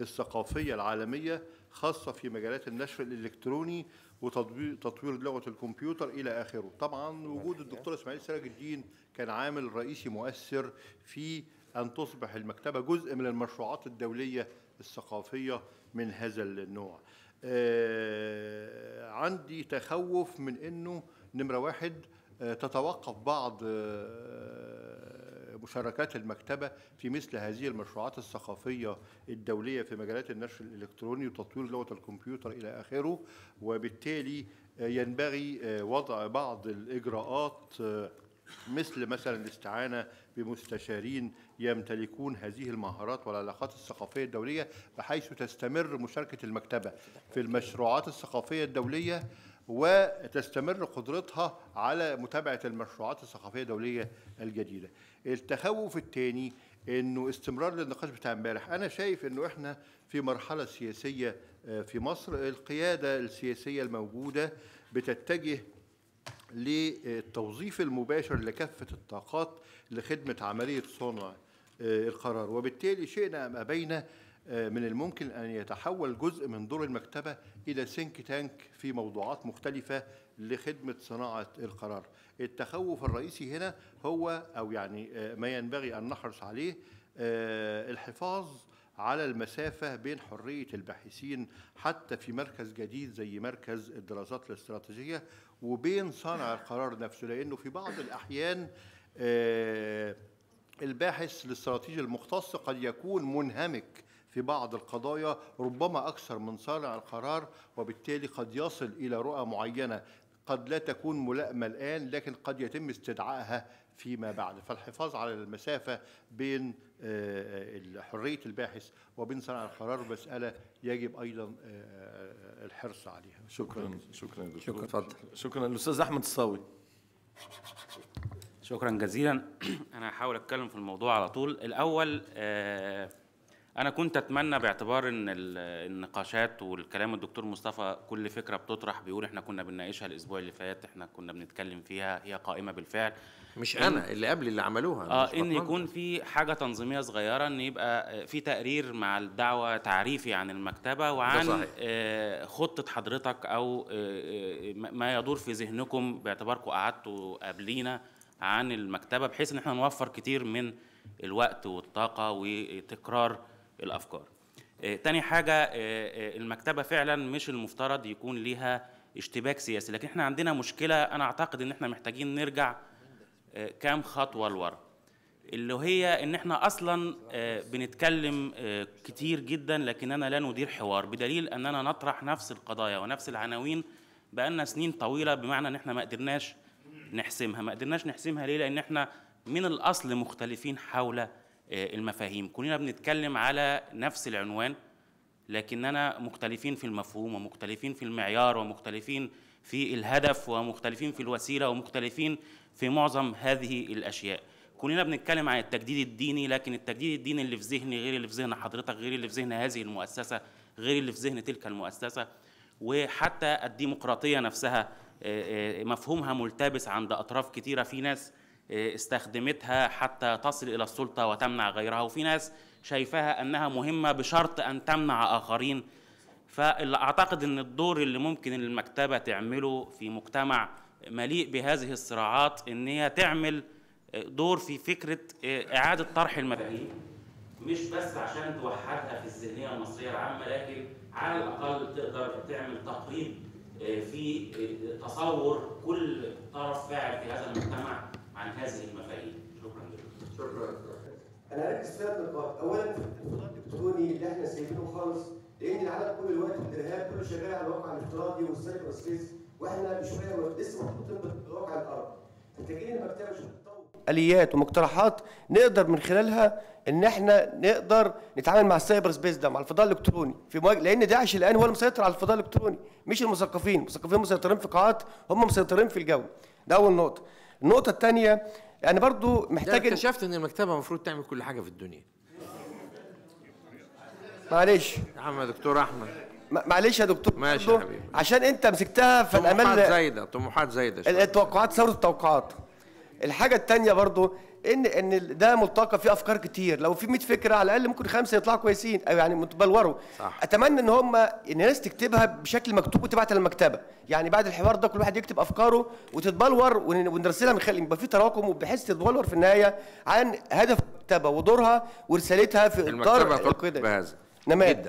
الثقافيه العالميه خاصه في مجالات النشر الالكتروني وتطوير لغه الكمبيوتر الى اخره طبعا وجود الدكتور اسماعيل سراج الدين كان عامل رئيسي مؤثر في أن تصبح المكتبة جزء من المشروعات الدولية الثقافية من هذا النوع آه، عندي تخوف من أنه نمرة واحد آه، تتوقف بعض آه، مشاركات المكتبة في مثل هذه المشروعات الثقافية الدولية في مجالات النشر الإلكتروني وتطوير لغة الكمبيوتر إلى آخره وبالتالي ينبغي وضع بعض الإجراءات مثل مثلا الاستعانة بمستشارين يمتلكون هذه المهارات والعلاقات الثقافية الدولية بحيث تستمر مشاركة المكتبة في المشروعات الثقافية الدولية وتستمر قدرتها على متابعة المشروعات الثقافية الدولية الجديدة التخوف الثاني انه استمرار للنقاش بتاع امبارح انا شايف انه احنا في مرحله سياسيه آه، في مصر القياده السياسيه الموجوده بتتجه للتوظيف المباشر لكافة الطاقات لخدمة عملية صنع آه، القرار وبالتالي شئنا أم أبينا آه، من الممكن أن يتحول جزء من دور المكتبة إلى سينك تانك في موضوعات مختلفة لخدمة صناعة القرار التخوف الرئيسي هنا هو أو يعني آه، ما ينبغي أن نحرص عليه الحفاظ على المسافة بين حرية الباحثين حتى في مركز جديد زي مركز الدراسات الاستراتيجية وبين صانع القرار نفسه لانه في بعض الاحيان آه، الباحث الاستراتيجي المختص قد يكون منهمك في بعض القضايا ربما اكثر من صانع القرار وبالتالي قد يصل الى رؤى معينه قد لا تكون ملائمه الان لكن قد يتم استدعائها فيما بعد فالحفاظ على المسافة بين آه، حرية الباحث وبين صانع القرار مسألة يجب أيضا آه، آه، الحرص عليها شكرا شكرا دكتور شكرا تفضل شكرا الأستاذ أحمد الصاوي شكرا جزيلا أنا هحاول أتكلم في الموضوع على طول الأول أنا كنت أتمنى باعتبار إن النقاشات والكلام الدكتور مصطفى كل فكرة بتطرح بيقول إحنا كنا بنناقشها الأسبوع اللي فات إحنا كنا بنتكلم فيها هي قائمة بالفعل مش انا اللي قبل اللي عملوها اه ان يكون في حاجه تنظيميه صغيره ان يبقى في تقرير مع الدعوه تعريفي يعني عن المكتبه وعن آه، خطه حضرتك او آه، آه، ما يدور في ذهنكم باعتباركم قعدتوا قبلينا عن المكتبه بحيث ان احنا نوفر كتير من الوقت والطاقه وتكرار الافكار تاني حاجة المكتبة فعلا مش المفترض يكون ليها اشتباك سياسي لكن احنا عندنا مشكلة أنا أعتقد إن احنا محتاجين نرجع آه، كام خطوه لورا اللي هي ان احنا اصلا آه، بنتكلم آه، كتير جدا لكننا لا ندير حوار بدليل اننا نطرح نفس القضايا ونفس العناوين بقالنا سنين طويله بمعنى ان احنا ما قدرناش نحسمها ما قدرناش نحسمها ليه لان احنا من الاصل مختلفين حول المفاهيم كلنا بنتكلم على نفس العنوان لكننا مختلفين في المفهوم ومختلفين في المعيار ومختلفين في الهدف ومختلفين في الوسيله ومختلفين في معظم هذه الاشياء كلنا بنتكلم عن التجديد الديني لكن التجديد الديني اللي في ذهني غير اللي في ذهن حضرتك غير اللي في ذهن هذه المؤسسه غير اللي في ذهن تلك المؤسسه وحتى الديمقراطيه نفسها آه، آه، مفهومها ملتبس عند اطراف كثيره في ناس آه، استخدمتها حتى تصل الى السلطه وتمنع غيرها وفي ناس شايفاها انها مهمه بشرط ان تمنع اخرين فاللي اعتقد ان الدور اللي ممكن المكتبه تعمله في مجتمع مليء بهذه الصراعات ان هي تعمل دور في فكره اعاده طرح المفاهيم مش بس عشان توحدها في الذهنيه المصريه العامه لكن على الاقل تقدر تعمل تقريب آه، في آه، تصور كل طرف فاعل في هذا المجتمع عن هذه المفاهيم شكرا جزيلا. شكرا انا عندي ثلاث نقاط اولا الفضاء الالكتروني اللي احنا سايبينه خالص لان العالم كل الوقت الارهاب كله شغال على الواقع الافتراضي والسايبر سبيس واحنا مش لسه مرتبطين بواقع الارض محتاجين مكتبه اليات ومقترحات نقدر من خلالها ان احنا نقدر نتعامل مع السايبر سبيس ده مع الفضاء الالكتروني في مواج... لان داعش الان هو المسيطر على الفضاء الالكتروني مش المثقفين المثقفين مسيطرين في قاعات هم مسيطرين في الجو ده اول نقطه النقطه الثانيه يعني برضو محتاج اكتشفت ان المكتبه المفروض تعمل كل حاجه في الدنيا معلش يا عم يا دكتور احمد معلش يا دكتور ماشي يا حبيبي عشان انت مسكتها الامل طموحات زايده طموحات زايده التوقعات ثوره التوقعات الحاجه الثانيه برضو ان ان ده ملتقى فيه افكار كتير لو في 100 فكره على الاقل ممكن خمسه يطلعوا كويسين او يعني متبلوروا صح. اتمنى ان هم الناس تكتبها بشكل مكتوب وتبعت للمكتبه يعني بعد الحوار ده كل واحد يكتب افكاره وتتبلور ونرسلها من خلال يبقى في تراكم وبحيث تتبلور في النهايه عن هدف المكتبه ودورها ورسالتها في اطار المكتبه القيادة. بهذا نماذج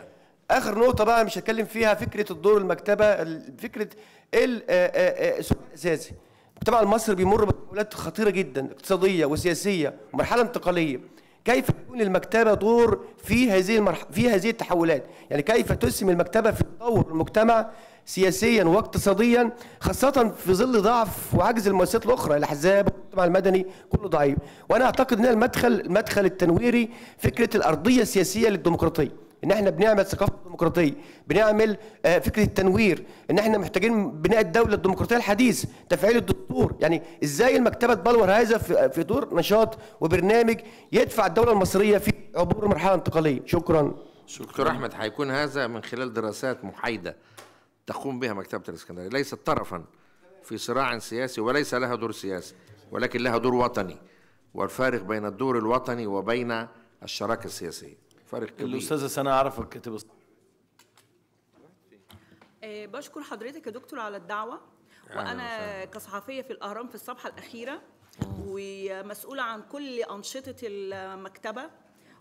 اخر نقطه بقى مش هتكلم فيها فكره الدور المكتبه فكره آه، آه، آه، السؤال الاساسي المجتمع المصري بيمر بتحولات خطيره جدا اقتصاديه وسياسيه ومرحله انتقاليه كيف يكون المكتبه دور في هذه المرح... في هذه التحولات يعني كيف تسهم المكتبه في تطور المجتمع سياسيا واقتصاديا خاصه في ظل ضعف وعجز المؤسسات الاخرى الاحزاب المجتمع المدني كله ضعيف وانا اعتقد ان المدخل المدخل التنويري فكره الارضيه السياسيه للديمقراطيه ان احنا بنعمل ثقافه ديمقراطيه بنعمل آه، فكره التنوير ان احنا محتاجين بناء الدوله الديمقراطيه الحديث تفعيل الدستور يعني ازاي المكتبه تبلور هذا في آه، دور نشاط وبرنامج يدفع الدوله المصريه في عبور مرحله انتقاليه شكرا دكتور احمد هيكون هذا من خلال دراسات محايده تقوم بها مكتبه الاسكندريه ليست طرفا في صراع سياسي وليس لها دور سياسي ولكن لها دور وطني والفارق بين الدور الوطني وبين الشراكه السياسيه فرق كبير الاستاذه سنه كاتب الكاتب آه، بشكر حضرتك يا دكتور على الدعوه وانا كصحفيه في الاهرام في الصفحه الاخيره ومسؤوله عن كل انشطه المكتبه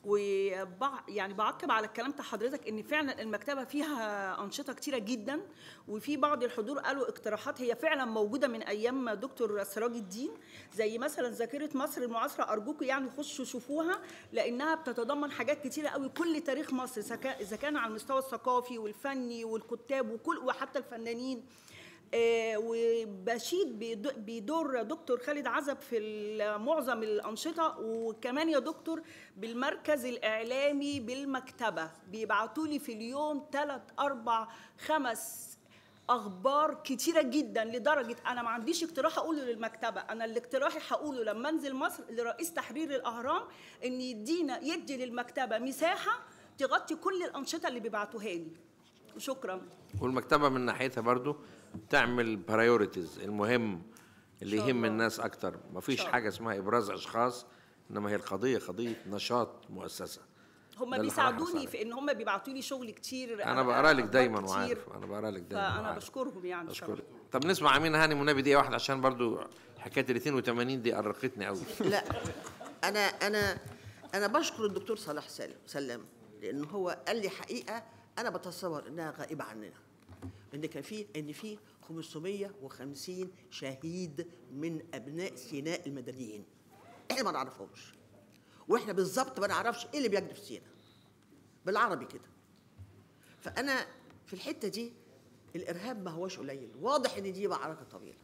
وبع يعني بعقب على الكلام بتاع حضرتك ان فعلا المكتبه فيها انشطه كتيره جدا وفي بعض الحضور قالوا اقتراحات هي فعلا موجوده من ايام دكتور سراج الدين زي مثلا ذاكره مصر المعاصره ارجوكم يعني خشوا شوفوها لانها بتتضمن حاجات كتيره قوي كل تاريخ مصر اذا كان على المستوى الثقافي والفني والكتاب وكل وحتى الفنانين آه، وبشيد بيدور دكتور خالد عزب في معظم الانشطه وكمان يا دكتور بالمركز الاعلامي بالمكتبه بيبعتوا لي في اليوم ثلاث أربع خمس اخبار كتيره جدا لدرجه انا ما عنديش اقتراح اقوله للمكتبه انا الاقتراح هقوله لما انزل مصر لرئيس تحرير الاهرام ان يدينا يدي للمكتبه مساحه تغطي كل الانشطه اللي بيبعتوها لي وشكرا والمكتبه من ناحيتها برضو تعمل برايورتيز المهم اللي يهم الناس اكتر مفيش حاجه اسمها ابراز اشخاص انما هي القضيه قضيه نشاط مؤسسه هم بيساعدوني في ان هم بيبعتوا لي شغل كتير انا بقرا لك دايما وعارف انا بقرا لك دايما فانا بشكرهم يعني بشكرك طب نسمع امين هاني منابي دقيقه واحده عشان برضو حكايه ال 82 دي ارقتني قوي لا انا انا انا بشكر الدكتور صلاح سالم سلام لان هو قال لي حقيقه انا بتصور انها غائبه عننا ان كان في ان في 550 شهيد من ابناء سيناء المدنيين احنا ما نعرفهمش واحنا بالظبط ما نعرفش ايه اللي بيجري في سيناء بالعربي كده فانا في الحته دي الارهاب ما هوش قليل واضح ان دي معركه طويله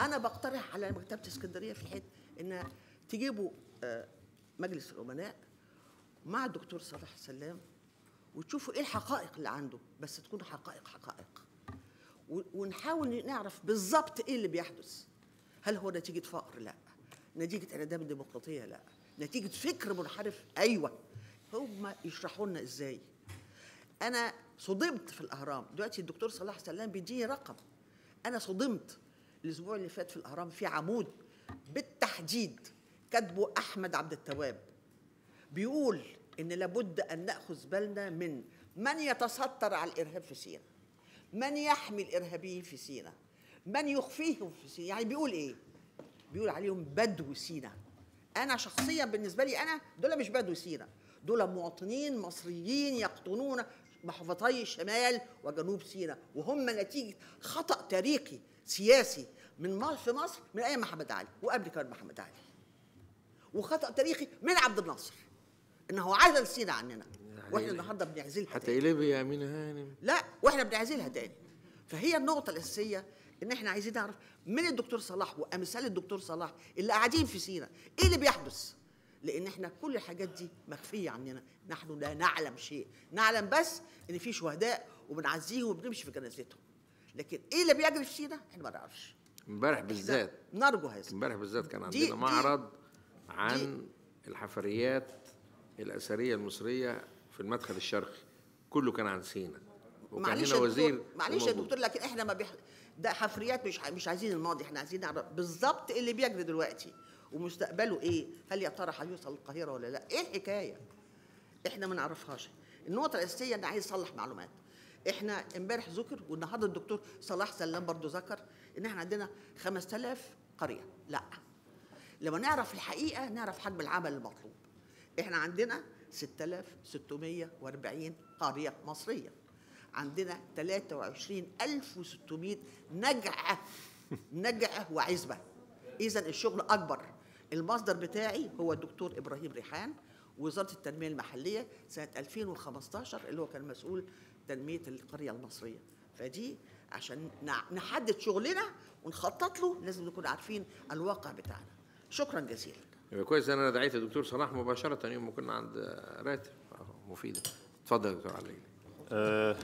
انا بقترح على مكتبه اسكندريه في الحته ان تجيبوا آه، مجلس الامناء مع الدكتور صالح سلام وتشوفوا ايه الحقائق اللي عنده بس تكون حقائق حقائق ونحاول نعرف بالظبط ايه اللي بيحدث هل هو نتيجه فقر لا نتيجه انعدام الديمقراطيه لا نتيجه فكر منحرف ايوه هم يشرحوا لنا ازاي انا صدمت في الاهرام دلوقتي الدكتور صلاح سلام بيديني رقم انا صدمت الاسبوع اللي فات في الاهرام في عمود بالتحديد كاتبه احمد عبد التواب بيقول ان لابد ان ناخذ بالنا من من يتستر على الارهاب في سينا من يحمي الارهابيين في سينا من يخفيهم في سينا يعني بيقول ايه بيقول عليهم بدو سينا انا شخصيا بالنسبه لي انا دول مش بدو سينا دول مواطنين مصريين يقطنون محافظتي شمال وجنوب سينا وهم نتيجه خطا تاريخي سياسي من في مصر من ايام محمد علي وقبل كمان محمد علي وخطا تاريخي من عبد الناصر انه هو عزل سينا عننا يعني واحنا النهارده بنعزلها حتى إليه يا امينه هانم لا واحنا بنعزلها تاني فهي النقطه الاساسيه ان احنا عايزين نعرف من الدكتور صلاح وامثال الدكتور صلاح اللي قاعدين في سينا ايه اللي بيحدث لان احنا كل الحاجات دي مخفيه عننا نحن لا نعلم شيء نعلم بس ان في شهداء وبنعزيهم وبنمشي في جنازتهم لكن ايه اللي بيجري في سينا احنا ما نعرفش امبارح بالذات نرجو هذا امبارح بالذات كان عندنا دي معرض دي عن دي الحفريات الأثرية المصرية في المدخل الشرقي كله كان عن سينا وكان هنا وزير معلش يا دكتور لكن احنا ما بيح... ده حفريات مش مش عايزين الماضي احنا عايزين نعرف بالظبط اللي بيجري دلوقتي ومستقبله ايه هل يا ترى هيوصل القاهره ولا لا ايه الحكايه احنا ما نعرفهاش النقطه الاساسيه ان عايز اصلح معلومات احنا امبارح ذكر والنهارده الدكتور صلاح سلام برضو ذكر ان احنا عندنا 5000 قريه لا لما نعرف الحقيقه نعرف حجم العمل المطلوب احنا عندنا 6640 قرية مصرية عندنا 23600 نجعة نجعة وعزبة إذا الشغل أكبر المصدر بتاعي هو الدكتور إبراهيم ريحان وزارة التنمية المحلية سنة 2015 اللي هو كان مسؤول تنمية القرية المصرية فدي عشان نحدد شغلنا ونخطط له لازم نكون عارفين الواقع بتاعنا شكرا جزيلا يبقى كويس ان انا دعيت الدكتور صلاح مباشره يوم ما كنا عند راتب مفيده اتفضل يا دكتور علي أه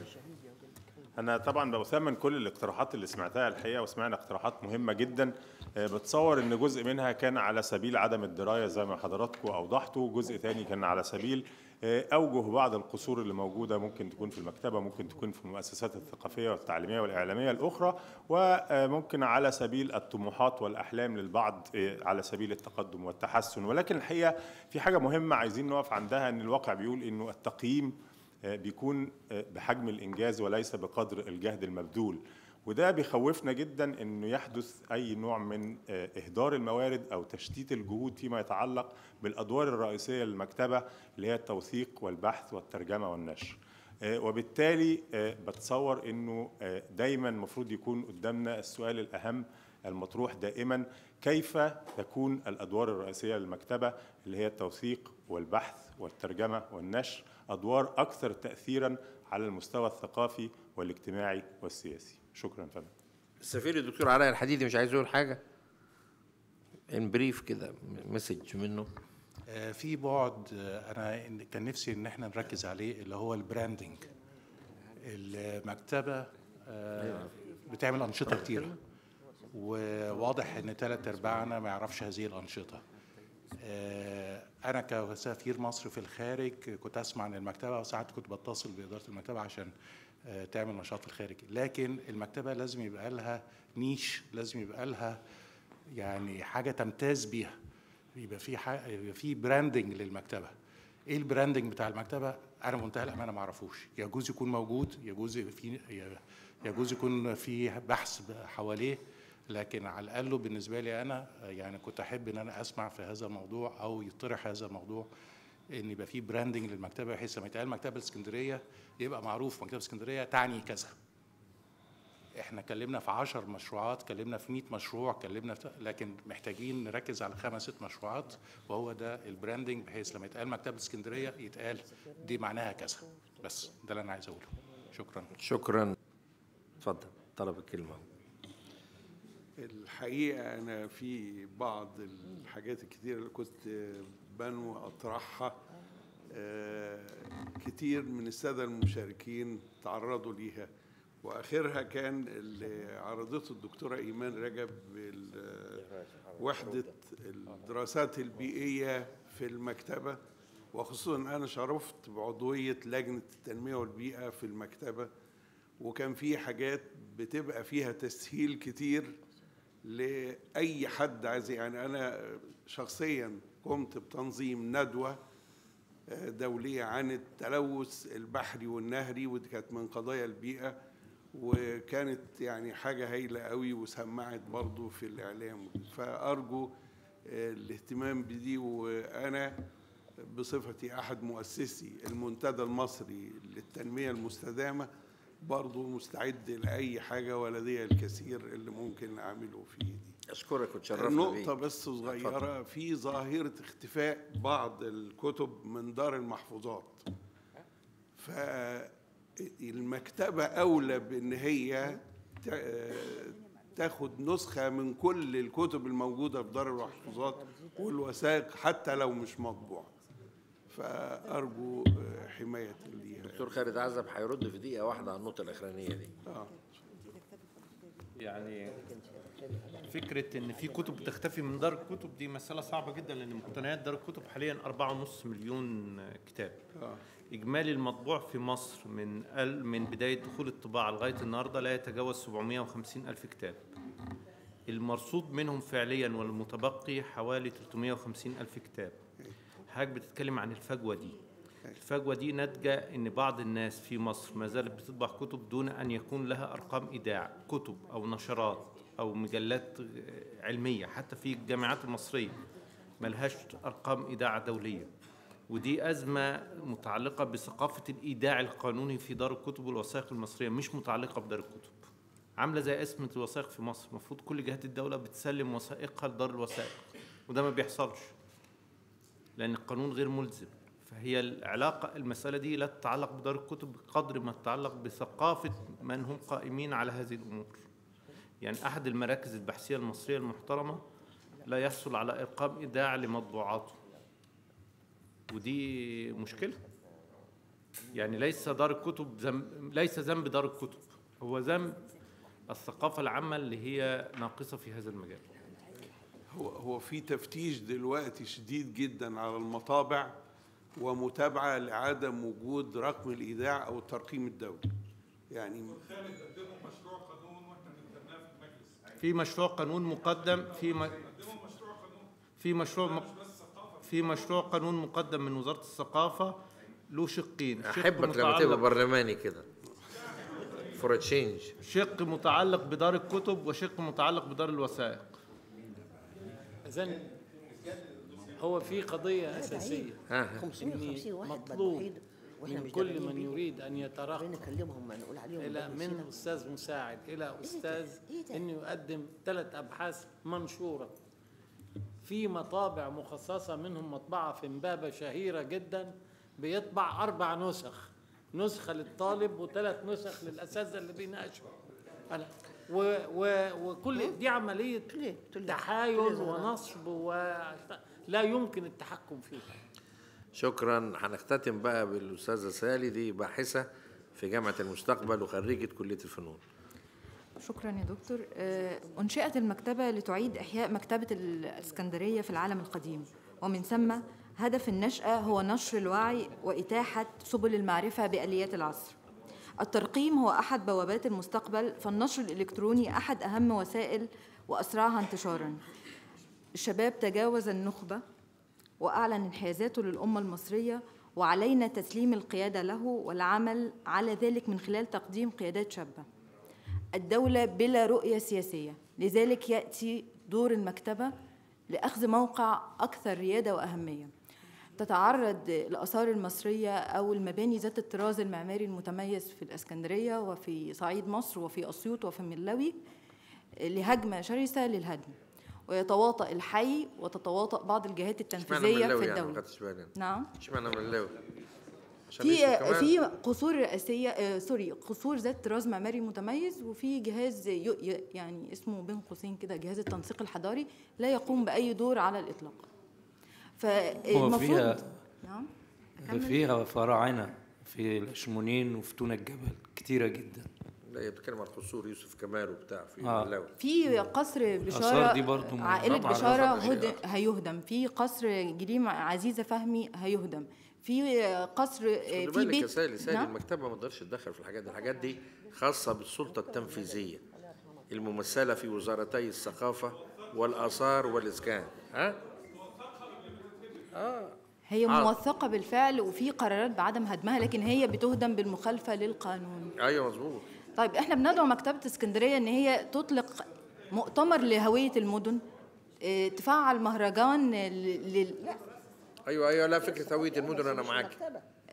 انا طبعا بثمن كل الاقتراحات اللي سمعتها الحقيقه وسمعنا اقتراحات مهمه جدا آه، بتصور ان جزء منها كان على سبيل عدم الدرايه زي ما حضراتكم اوضحتوا جزء ثاني كان على سبيل آه، اوجه بعض القصور اللي موجوده ممكن تكون في المكتبه ممكن تكون في المؤسسات الثقافيه والتعليميه والاعلاميه الاخرى وممكن على سبيل الطموحات والاحلام للبعض آه، على سبيل التقدم والتحسن ولكن الحقيقه في حاجه مهمه عايزين نقف عندها ان الواقع بيقول انه التقييم آه، بيكون بحجم الانجاز وليس بقدر الجهد المبذول وده بيخوفنا جدا انه يحدث اي نوع من آه، اهدار الموارد او تشتيت الجهود فيما يتعلق بالادوار الرئيسيه للمكتبه اللي هي التوثيق والبحث والترجمه والنشر. آه، وبالتالي آه، بتصور انه دايما المفروض يكون قدامنا السؤال الاهم المطروح دائما كيف تكون الادوار الرئيسيه للمكتبه اللي هي التوثيق والبحث والترجمه والنشر ادوار اكثر تاثيرا على المستوى الثقافي والاجتماعي والسياسي شكرا فندم السفير الدكتور علاء الحديدي مش عايز يقول حاجه ان بريف كده مسج منه آه، في بعد آه، انا كان نفسي ان احنا نركز عليه اللي هو البراندنج المكتبه أيوة. آه، بتعمل انشطه كتير وواضح ان ثلاث ارباعنا ما يعرفش هذه الانشطه انا كسفير مصر في الخارج كنت اسمع عن المكتبه وساعات كنت بتصل باداره المكتبه عشان آه، تعمل نشاط في الخارج لكن المكتبه لازم يبقى لها نيش لازم يبقى لها يعني حاجه تمتاز بيها يبقى في يبقى في براندنج للمكتبه ايه البراندنج بتاع المكتبه انا منتهى الامانه ما اعرفوش يجوز يكون موجود يجوز في يجوز يكون في بحث حواليه لكن على الاقل بالنسبه لي انا يعني كنت احب ان انا اسمع في هذا الموضوع او يطرح هذا الموضوع ان يبقى في براندنج للمكتبه بحيث لما يتقال مكتبه الاسكندريه يبقى معروف مكتبه اسكندريه تعني كذا. احنا اتكلمنا في 10 مشروعات، اتكلمنا في 100 مشروع، اتكلمنا لكن محتاجين نركز على خمس ست مشروعات وهو ده البراندنج بحيث لما يتقال مكتبه الاسكندريه يتقال دي معناها كذا. بس ده اللي انا عايز اقوله. شكرا. شكرا. اتفضل طلب الكلمه. الحقيقه انا في بعض الحاجات الكتيره اللي كنت بن واطرحها آه، كتير من الساده المشاركين تعرضوا ليها واخرها كان اللي عرضته الدكتوره ايمان رجب وحده الدراسات البيئيه في المكتبه وخصوصا انا شرفت بعضويه لجنه التنميه والبيئه في المكتبه وكان في حاجات بتبقى فيها تسهيل كتير لاي حد عايز يعني انا شخصيا قمت بتنظيم ندوة آه، دولية عن التلوث البحري والنهري ودي كانت من قضايا البيئة وكانت يعني حاجة هايلة قوي وسمعت برضو في الإعلام فأرجو آه، الاهتمام بدي وأنا بصفتي أحد مؤسسي المنتدى المصري للتنمية المستدامة برضو مستعد لأي حاجة ولدي الكثير اللي ممكن أعمله فيه دي اشكرك وتشرفنا نقطه بس صغيره في ظاهره اختفاء بعض الكتب من دار المحفوظات فالمكتبه اولى بان هي تاخد نسخه من كل الكتب الموجوده في دار المحفوظات والوثائق حتى لو مش مطبوعه فارجو حمايه ليها دكتور خالد عزب هيرد في دقيقه واحده على النقطه الاخرانيه دي اه يعني فكره ان في كتب بتختفي من دار الكتب دي مساله صعبه جدا لان مقتنيات دار الكتب حاليا 4.5 مليون كتاب آه. اجمالي المطبوع في مصر من من بدايه دخول الطباعه لغايه النهارده لا يتجاوز 750 الف كتاب المرصود منهم فعليا والمتبقي حوالي 350 الف كتاب حضرتك بتتكلم عن الفجوه دي الفجوة دي ناتجة إن بعض الناس في مصر ما زالت بتطبع كتب دون أن يكون لها أرقام إيداع كتب أو نشرات او مجلات علميه حتى في الجامعات المصريه ملهاش ارقام اذاعه دوليه ودي ازمه متعلقه بثقافه الايداع القانوني في دار الكتب والوثائق المصريه مش متعلقه بدار الكتب عامله زي ازمه الوثائق في مصر المفروض كل جهات الدوله بتسلم وثائقها لدار الوثائق وده ما بيحصلش لان القانون غير ملزم فهي العلاقه المساله دي لا تتعلق بدار الكتب بقدر ما تتعلق بثقافه من هم قائمين على هذه الامور يعني أحد المراكز البحثية المصرية المحترمة لا يحصل على إرقام إيداع لمطبوعاته ودي مشكلة يعني ليس دار الكتب ذنب ليس ذنب دار الكتب هو ذنب الثقافة العامة اللي هي ناقصة في هذا المجال هو هو في تفتيش دلوقتي شديد جدا على المطابع ومتابعة لعدم وجود رقم الإيداع أو الترقيم الدولي يعني مشروع في مشروع قانون مقدم في م... في مشروع م... في مشروع قانون مقدم من وزارة الثقافة له شقين شق أحبك لما تبقى برلماني كده فور تشينج شق متعلق بدار الكتب وشق متعلق بدار الوثائق إذن هو في قضية أساسية مطلوب من كل من يريد ان يترقى نكلمهم نقول عليهم الى من استاذ مساعد الى إيه استاذ إيه إيه انه يقدم ثلاث ابحاث منشوره في مطابع مخصصه منهم مطبعه في امبابه شهيره جدا بيطبع اربع نسخ نسخه للطالب وثلاث نسخ للاساتذه اللي بيناقشوا و و وكل أه؟ دي عمليه تحايل ونصب ولا يمكن التحكم فيها شكرا هنختتم بقى بالاستاذه سالي دي باحثه في جامعه المستقبل وخريجه كليه الفنون شكرا يا دكتور آه، انشئت المكتبه لتعيد احياء مكتبه الاسكندريه في العالم القديم ومن ثم هدف النشاه هو نشر الوعي واتاحه سبل المعرفه باليات العصر الترقيم هو احد بوابات المستقبل فالنشر الالكتروني احد اهم وسائل واسرعها انتشارا الشباب تجاوز النخبه وأعلن انحيازاته للأمة المصرية وعلينا تسليم القيادة له والعمل على ذلك من خلال تقديم قيادات شابة الدولة بلا رؤية سياسية لذلك يأتي دور المكتبة لأخذ موقع أكثر ريادة وأهمية تتعرض الآثار المصرية أو المباني ذات الطراز المعماري المتميز في الإسكندرية وفي صعيد مصر وفي أسيوط وفي ملوي لهجمة شرسة للهدم ويتواطأ الحي وتتواطأ بعض الجهات التنفيذية في يعني؟ الدولة يعني نعم اشمعنى ملاوي؟ في في قصور رئاسيه آه سوري قصور ذات طراز معماري متميز وفي جهاز يعني اسمه بين قوسين كده جهاز التنسيق الحضاري لا يقوم باي دور على الاطلاق فالمفروض آه، نعم فيها فراعنه في الشمونين وفي تونه الجبل كتيره جدا لا هي بتتكلم عن قصور يوسف كمال وبتاع في آه. في قصر بشاره دي برضو عائله بشاره هد... هيهدم في قصر جريمه عزيزه فهمي هيهدم في قصر آه، في بالك بيت سالي سالي نعم؟ المكتبه ما تقدرش تدخل في الحاجات دي الحاجات دي خاصه بالسلطه التنفيذيه الممثله في وزارتي الثقافه والاثار والاسكان ها اه هي آه. موثقة بالفعل وفي قرارات بعدم هدمها لكن هي بتهدم بالمخالفة للقانون أيوة مظبوط طيب احنا بندعو مكتبه اسكندريه ان هي تطلق مؤتمر لهويه المدن آه، تفعل مهرجان لل ايوه ايوه لا فكره هويه المدن انا معاك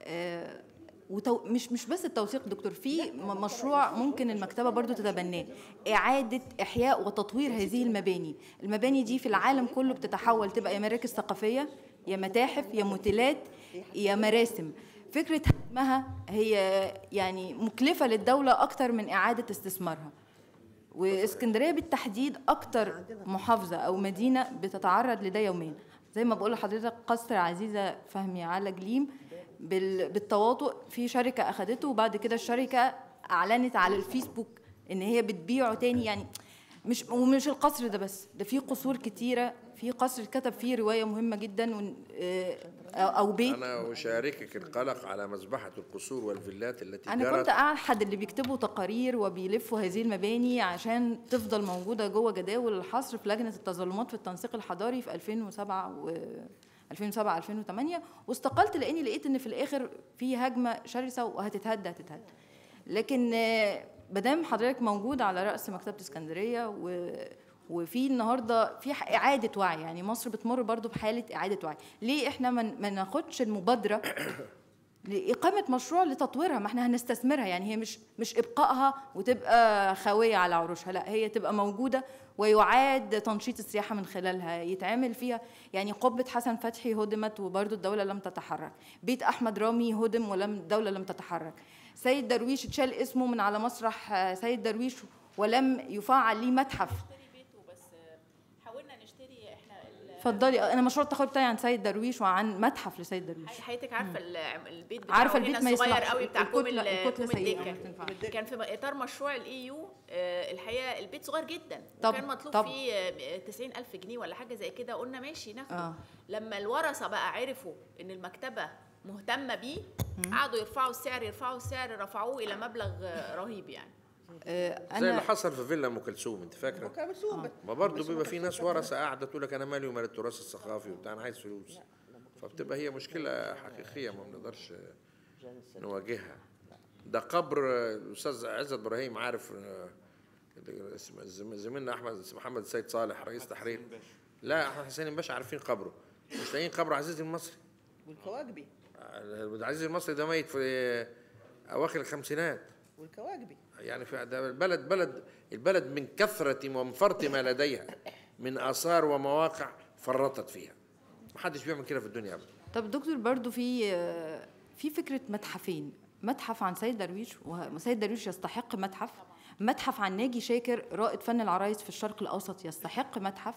اه وتو... مش مش بس التوثيق دكتور في مشروع ممكن المكتبه برضو تتبناه اعاده احياء وتطوير هذه المباني المباني دي في العالم كله بتتحول تبقى يا مراكز ثقافيه يا متاحف يا موتيلات يا مراسم فكره هدمها هي يعني مكلفه للدوله اكتر من اعاده استثمارها واسكندريه بالتحديد اكتر محافظه او مدينه بتتعرض لده يوميا زي ما بقول لحضرتك قصر عزيزه فهمي على جليم بالتواطؤ في شركه اخذته وبعد كده الشركه اعلنت على الفيسبوك ان هي بتبيعه تاني يعني مش ومش القصر ده بس ده في قصور كتيره في قصر كتب فيه روايه مهمه جدا آه، او بيت انا اشاركك القلق على مذبحه القصور والفيلات التي انا كنت احد اللي بيكتبوا تقارير وبيلفوا هذه المباني عشان تفضل موجوده جوه جداول الحصر في لجنه التظلمات في التنسيق الحضاري في 2007 و 2007 2008 واستقلت لاني لقيت ان في الاخر في هجمه شرسه وهتتهد هتتهد لكن آه، ما دام حضرتك موجود على راس مكتبه اسكندريه و وفي النهارده في اعاده وعي يعني مصر بتمر برضو بحاله اعاده وعي ليه احنا ما ناخدش المبادره لإقامة مشروع لتطويرها ما احنا هنستثمرها يعني هي مش مش إبقائها وتبقى خاوية على عروشها لا هي تبقى موجودة ويعاد تنشيط السياحة من خلالها يتعامل فيها يعني قبة حسن فتحي هدمت وبرضه الدولة لم تتحرك بيت أحمد رامي هدم ولم الدولة لم تتحرك سيد درويش اتشال اسمه من على مسرح سيد درويش ولم يفعل ليه متحف اتفضلي انا مشروع التخرج بتاعي عن سيد درويش وعن متحف لسيد درويش حياتك عارفه البيت بتاعه عارفه البيت ما الصغير قوي بتاع كوم كان في اطار مشروع الاي e آه، يو الحقيقه البيت صغير جدا طب وكان مطلوب طب فيه 90000 آه، جنيه ولا حاجه زي كده قلنا ماشي ناخده آه. لما الورثه بقى عرفوا ان المكتبه مهتمه بيه قعدوا يرفعوا السعر يرفعوا السعر رفعوه الى مبلغ آه، رهيب يعني آه، انا زي اللي حصل في فيلا ام كلثوم انت فاكره؟ ام كلثوم آه. ما برضه بيبقى في ناس ورثه قاعده تقول لك انا مالي ومال التراث الثقافي وبتاع انا عايز فلوس فبتبقى هي مشكله حقيقيه ما بنقدرش نواجهها ده قبر الاستاذ عزت ابراهيم عارف آه، زميلنا احمد محمد السيد صالح رئيس تحرير لا احمد حسين باشا عارفين قبره مش لاقيين قبر عزيز المصري والكواكبي عزيز المصري ده ميت في اواخر الخمسينات والكواكبي يعني في البلد بلد البلد من كثرة ومفرط ما لديها من آثار ومواقع فرطت فيها محدش بيعمل كده في الدنيا أبدا طب دكتور برضو في في فكرة متحفين متحف عن سيد درويش وسيد درويش يستحق متحف متحف عن ناجي شاكر رائد فن العرايس في الشرق الأوسط يستحق متحف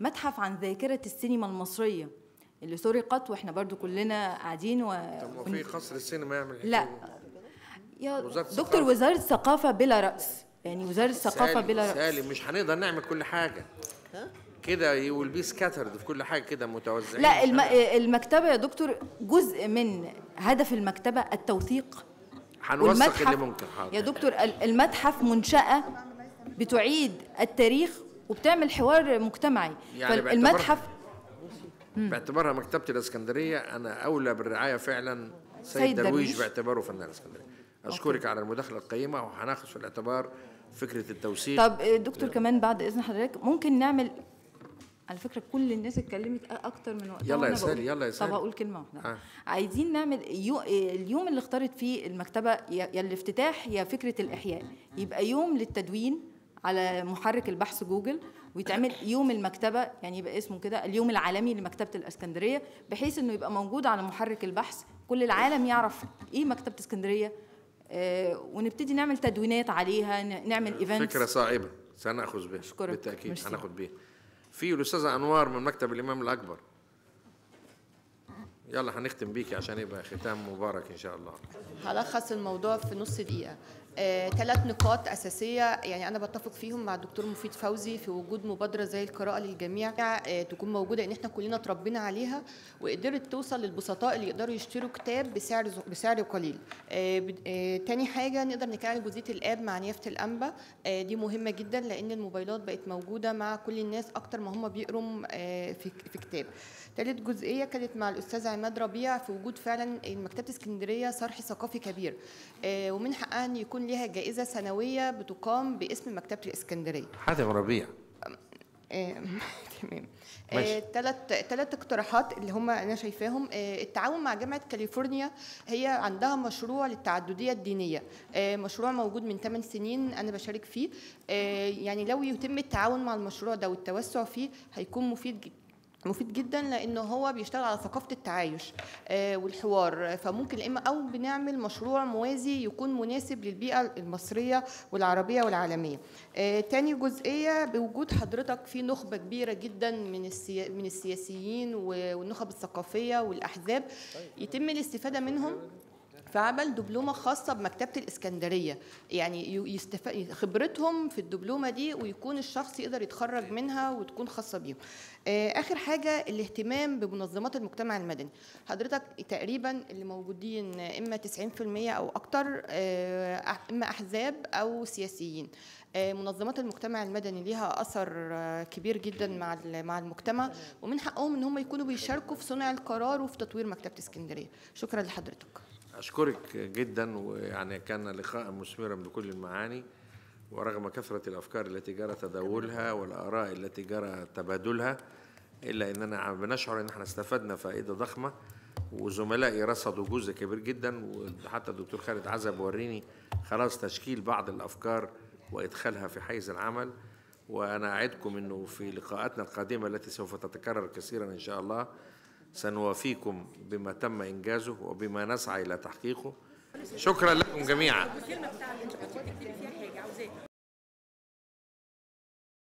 متحف عن ذاكرة السينما المصرية اللي سرقت واحنا برضو كلنا قاعدين و طب في قصر السينما يعمل لا يا وزارة دكتور الثقافة. وزاره الثقافه بلا راس يعني وزاره الثقافه بلا راس سالي مش هنقدر نعمل كل حاجه كده يو ويل بي سكاترد في كل حاجه كده متوزعين لا الم... المكتبه يا دكتور جزء من هدف المكتبه التوثيق هنوثق اللي ممكن حاضر يا دكتور المتحف منشاه بتعيد التاريخ وبتعمل حوار مجتمعي يعني فالمتحف باعتبارها مكتبه الاسكندريه انا اولى بالرعايه فعلا سيد, سيد درويش, درويش باعتباره فنان اسكندريه اشكرك أوكي. على المداخله القيمه وهناخد في الاعتبار فكره التوثيق طب آه، دكتور كمان بعد اذن حضرتك ممكن نعمل على فكره كل الناس اتكلمت اكتر من وقتها يلا يا سالي يلا يا سالي طب هقول كلمه واحده آه. عايزين نعمل يو آه، اليوم اللي اختارت فيه المكتبه يا الافتتاح يا فكره الاحياء يبقى يوم للتدوين على محرك البحث جوجل ويتعمل يوم المكتبه يعني يبقى اسمه كده اليوم العالمي لمكتبه الاسكندريه بحيث انه يبقى موجود على محرك البحث كل العالم يعرف ايه مكتبه اسكندريه آه، ونبتدي نعمل تدوينات عليها نعمل ايفنتس آه، فكره صعبه سناخذ بها أشكرك. بالتاكيد سناخذ هناخذ بها في الاستاذه انوار من مكتب الامام الاكبر يلا هنختم بيكي عشان يبقى ختام مبارك ان شاء الله هلخص الموضوع في نص دقيقه ثلاث آه، نقاط أساسية يعني أنا بتفق فيهم مع الدكتور مفيد فوزي في وجود مبادرة زي القراءة للجميع آه، تكون موجودة إن إحنا كلنا اتربينا عليها وقدرت توصل للبسطاء اللي يقدروا يشتروا كتاب بسعر بسعر قليل. آه، تاني حاجة نقدر نتكلم عن جزئية الآب مع نيافة الأنبا دي مهمة جدا لأن الموبايلات بقت موجودة مع كل الناس أكتر ما هم بيقروا في كتاب. تالت جزئية كانت مع الأستاذ عماد ربيع في وجود فعلا مكتبة اسكندرية صرح ثقافي كبير ومن حقها إن يكون ليها جائزة سنوية بتقام باسم مكتبة الإسكندرية حاتم ربيع تمام ثلاث أه، ثلاث اقتراحات اللي هم انا شايفاهم أه، التعاون مع جامعه كاليفورنيا هي عندها مشروع للتعدديه الدينيه أه، مشروع موجود من 8 سنين انا بشارك فيه يعني لو يتم التعاون مع المشروع ده والتوسع فيه هيكون مفيد جدا مفيد جدا لانه هو بيشتغل على ثقافه التعايش آه، والحوار فممكن اما او بنعمل مشروع موازي يكون مناسب للبيئه المصريه والعربيه والعالميه آه، تاني جزئيه بوجود حضرتك في نخبه كبيره جدا من من السياسيين والنخب الثقافيه والاحزاب طيب. يتم الاستفاده منهم فعمل دبلومه خاصه بمكتبه الاسكندريه يعني يستف... خبرتهم في الدبلومه دي ويكون الشخص يقدر يتخرج منها وتكون خاصه بيهم آه، اخر حاجه الاهتمام بمنظمات المجتمع المدني حضرتك تقريبا اللي موجودين اما 90% او اكتر آه، اما احزاب او سياسيين آه، منظمات المجتمع المدني ليها اثر كبير جدا مع مع المجتمع ومن حقهم ان هم يكونوا بيشاركوا في صنع القرار وفي تطوير مكتبه اسكندريه شكرا لحضرتك أشكرك جدا ويعني كان لقاء مثمرا بكل المعاني ورغم كثرة الأفكار التي جرى تداولها والآراء التي جرى تبادلها إلا أننا بنشعر أن احنا استفدنا فائدة ضخمة وزملائي رصدوا جزء كبير جدا وحتى الدكتور خالد عزب وريني خلاص تشكيل بعض الأفكار وإدخالها في حيز العمل وأنا أعدكم أنه في لقاءاتنا القادمة التي سوف تتكرر كثيرا إن شاء الله سنوافيكم بما تم إنجازه وبما نسعى إلى تحقيقه شكرا لكم جميعا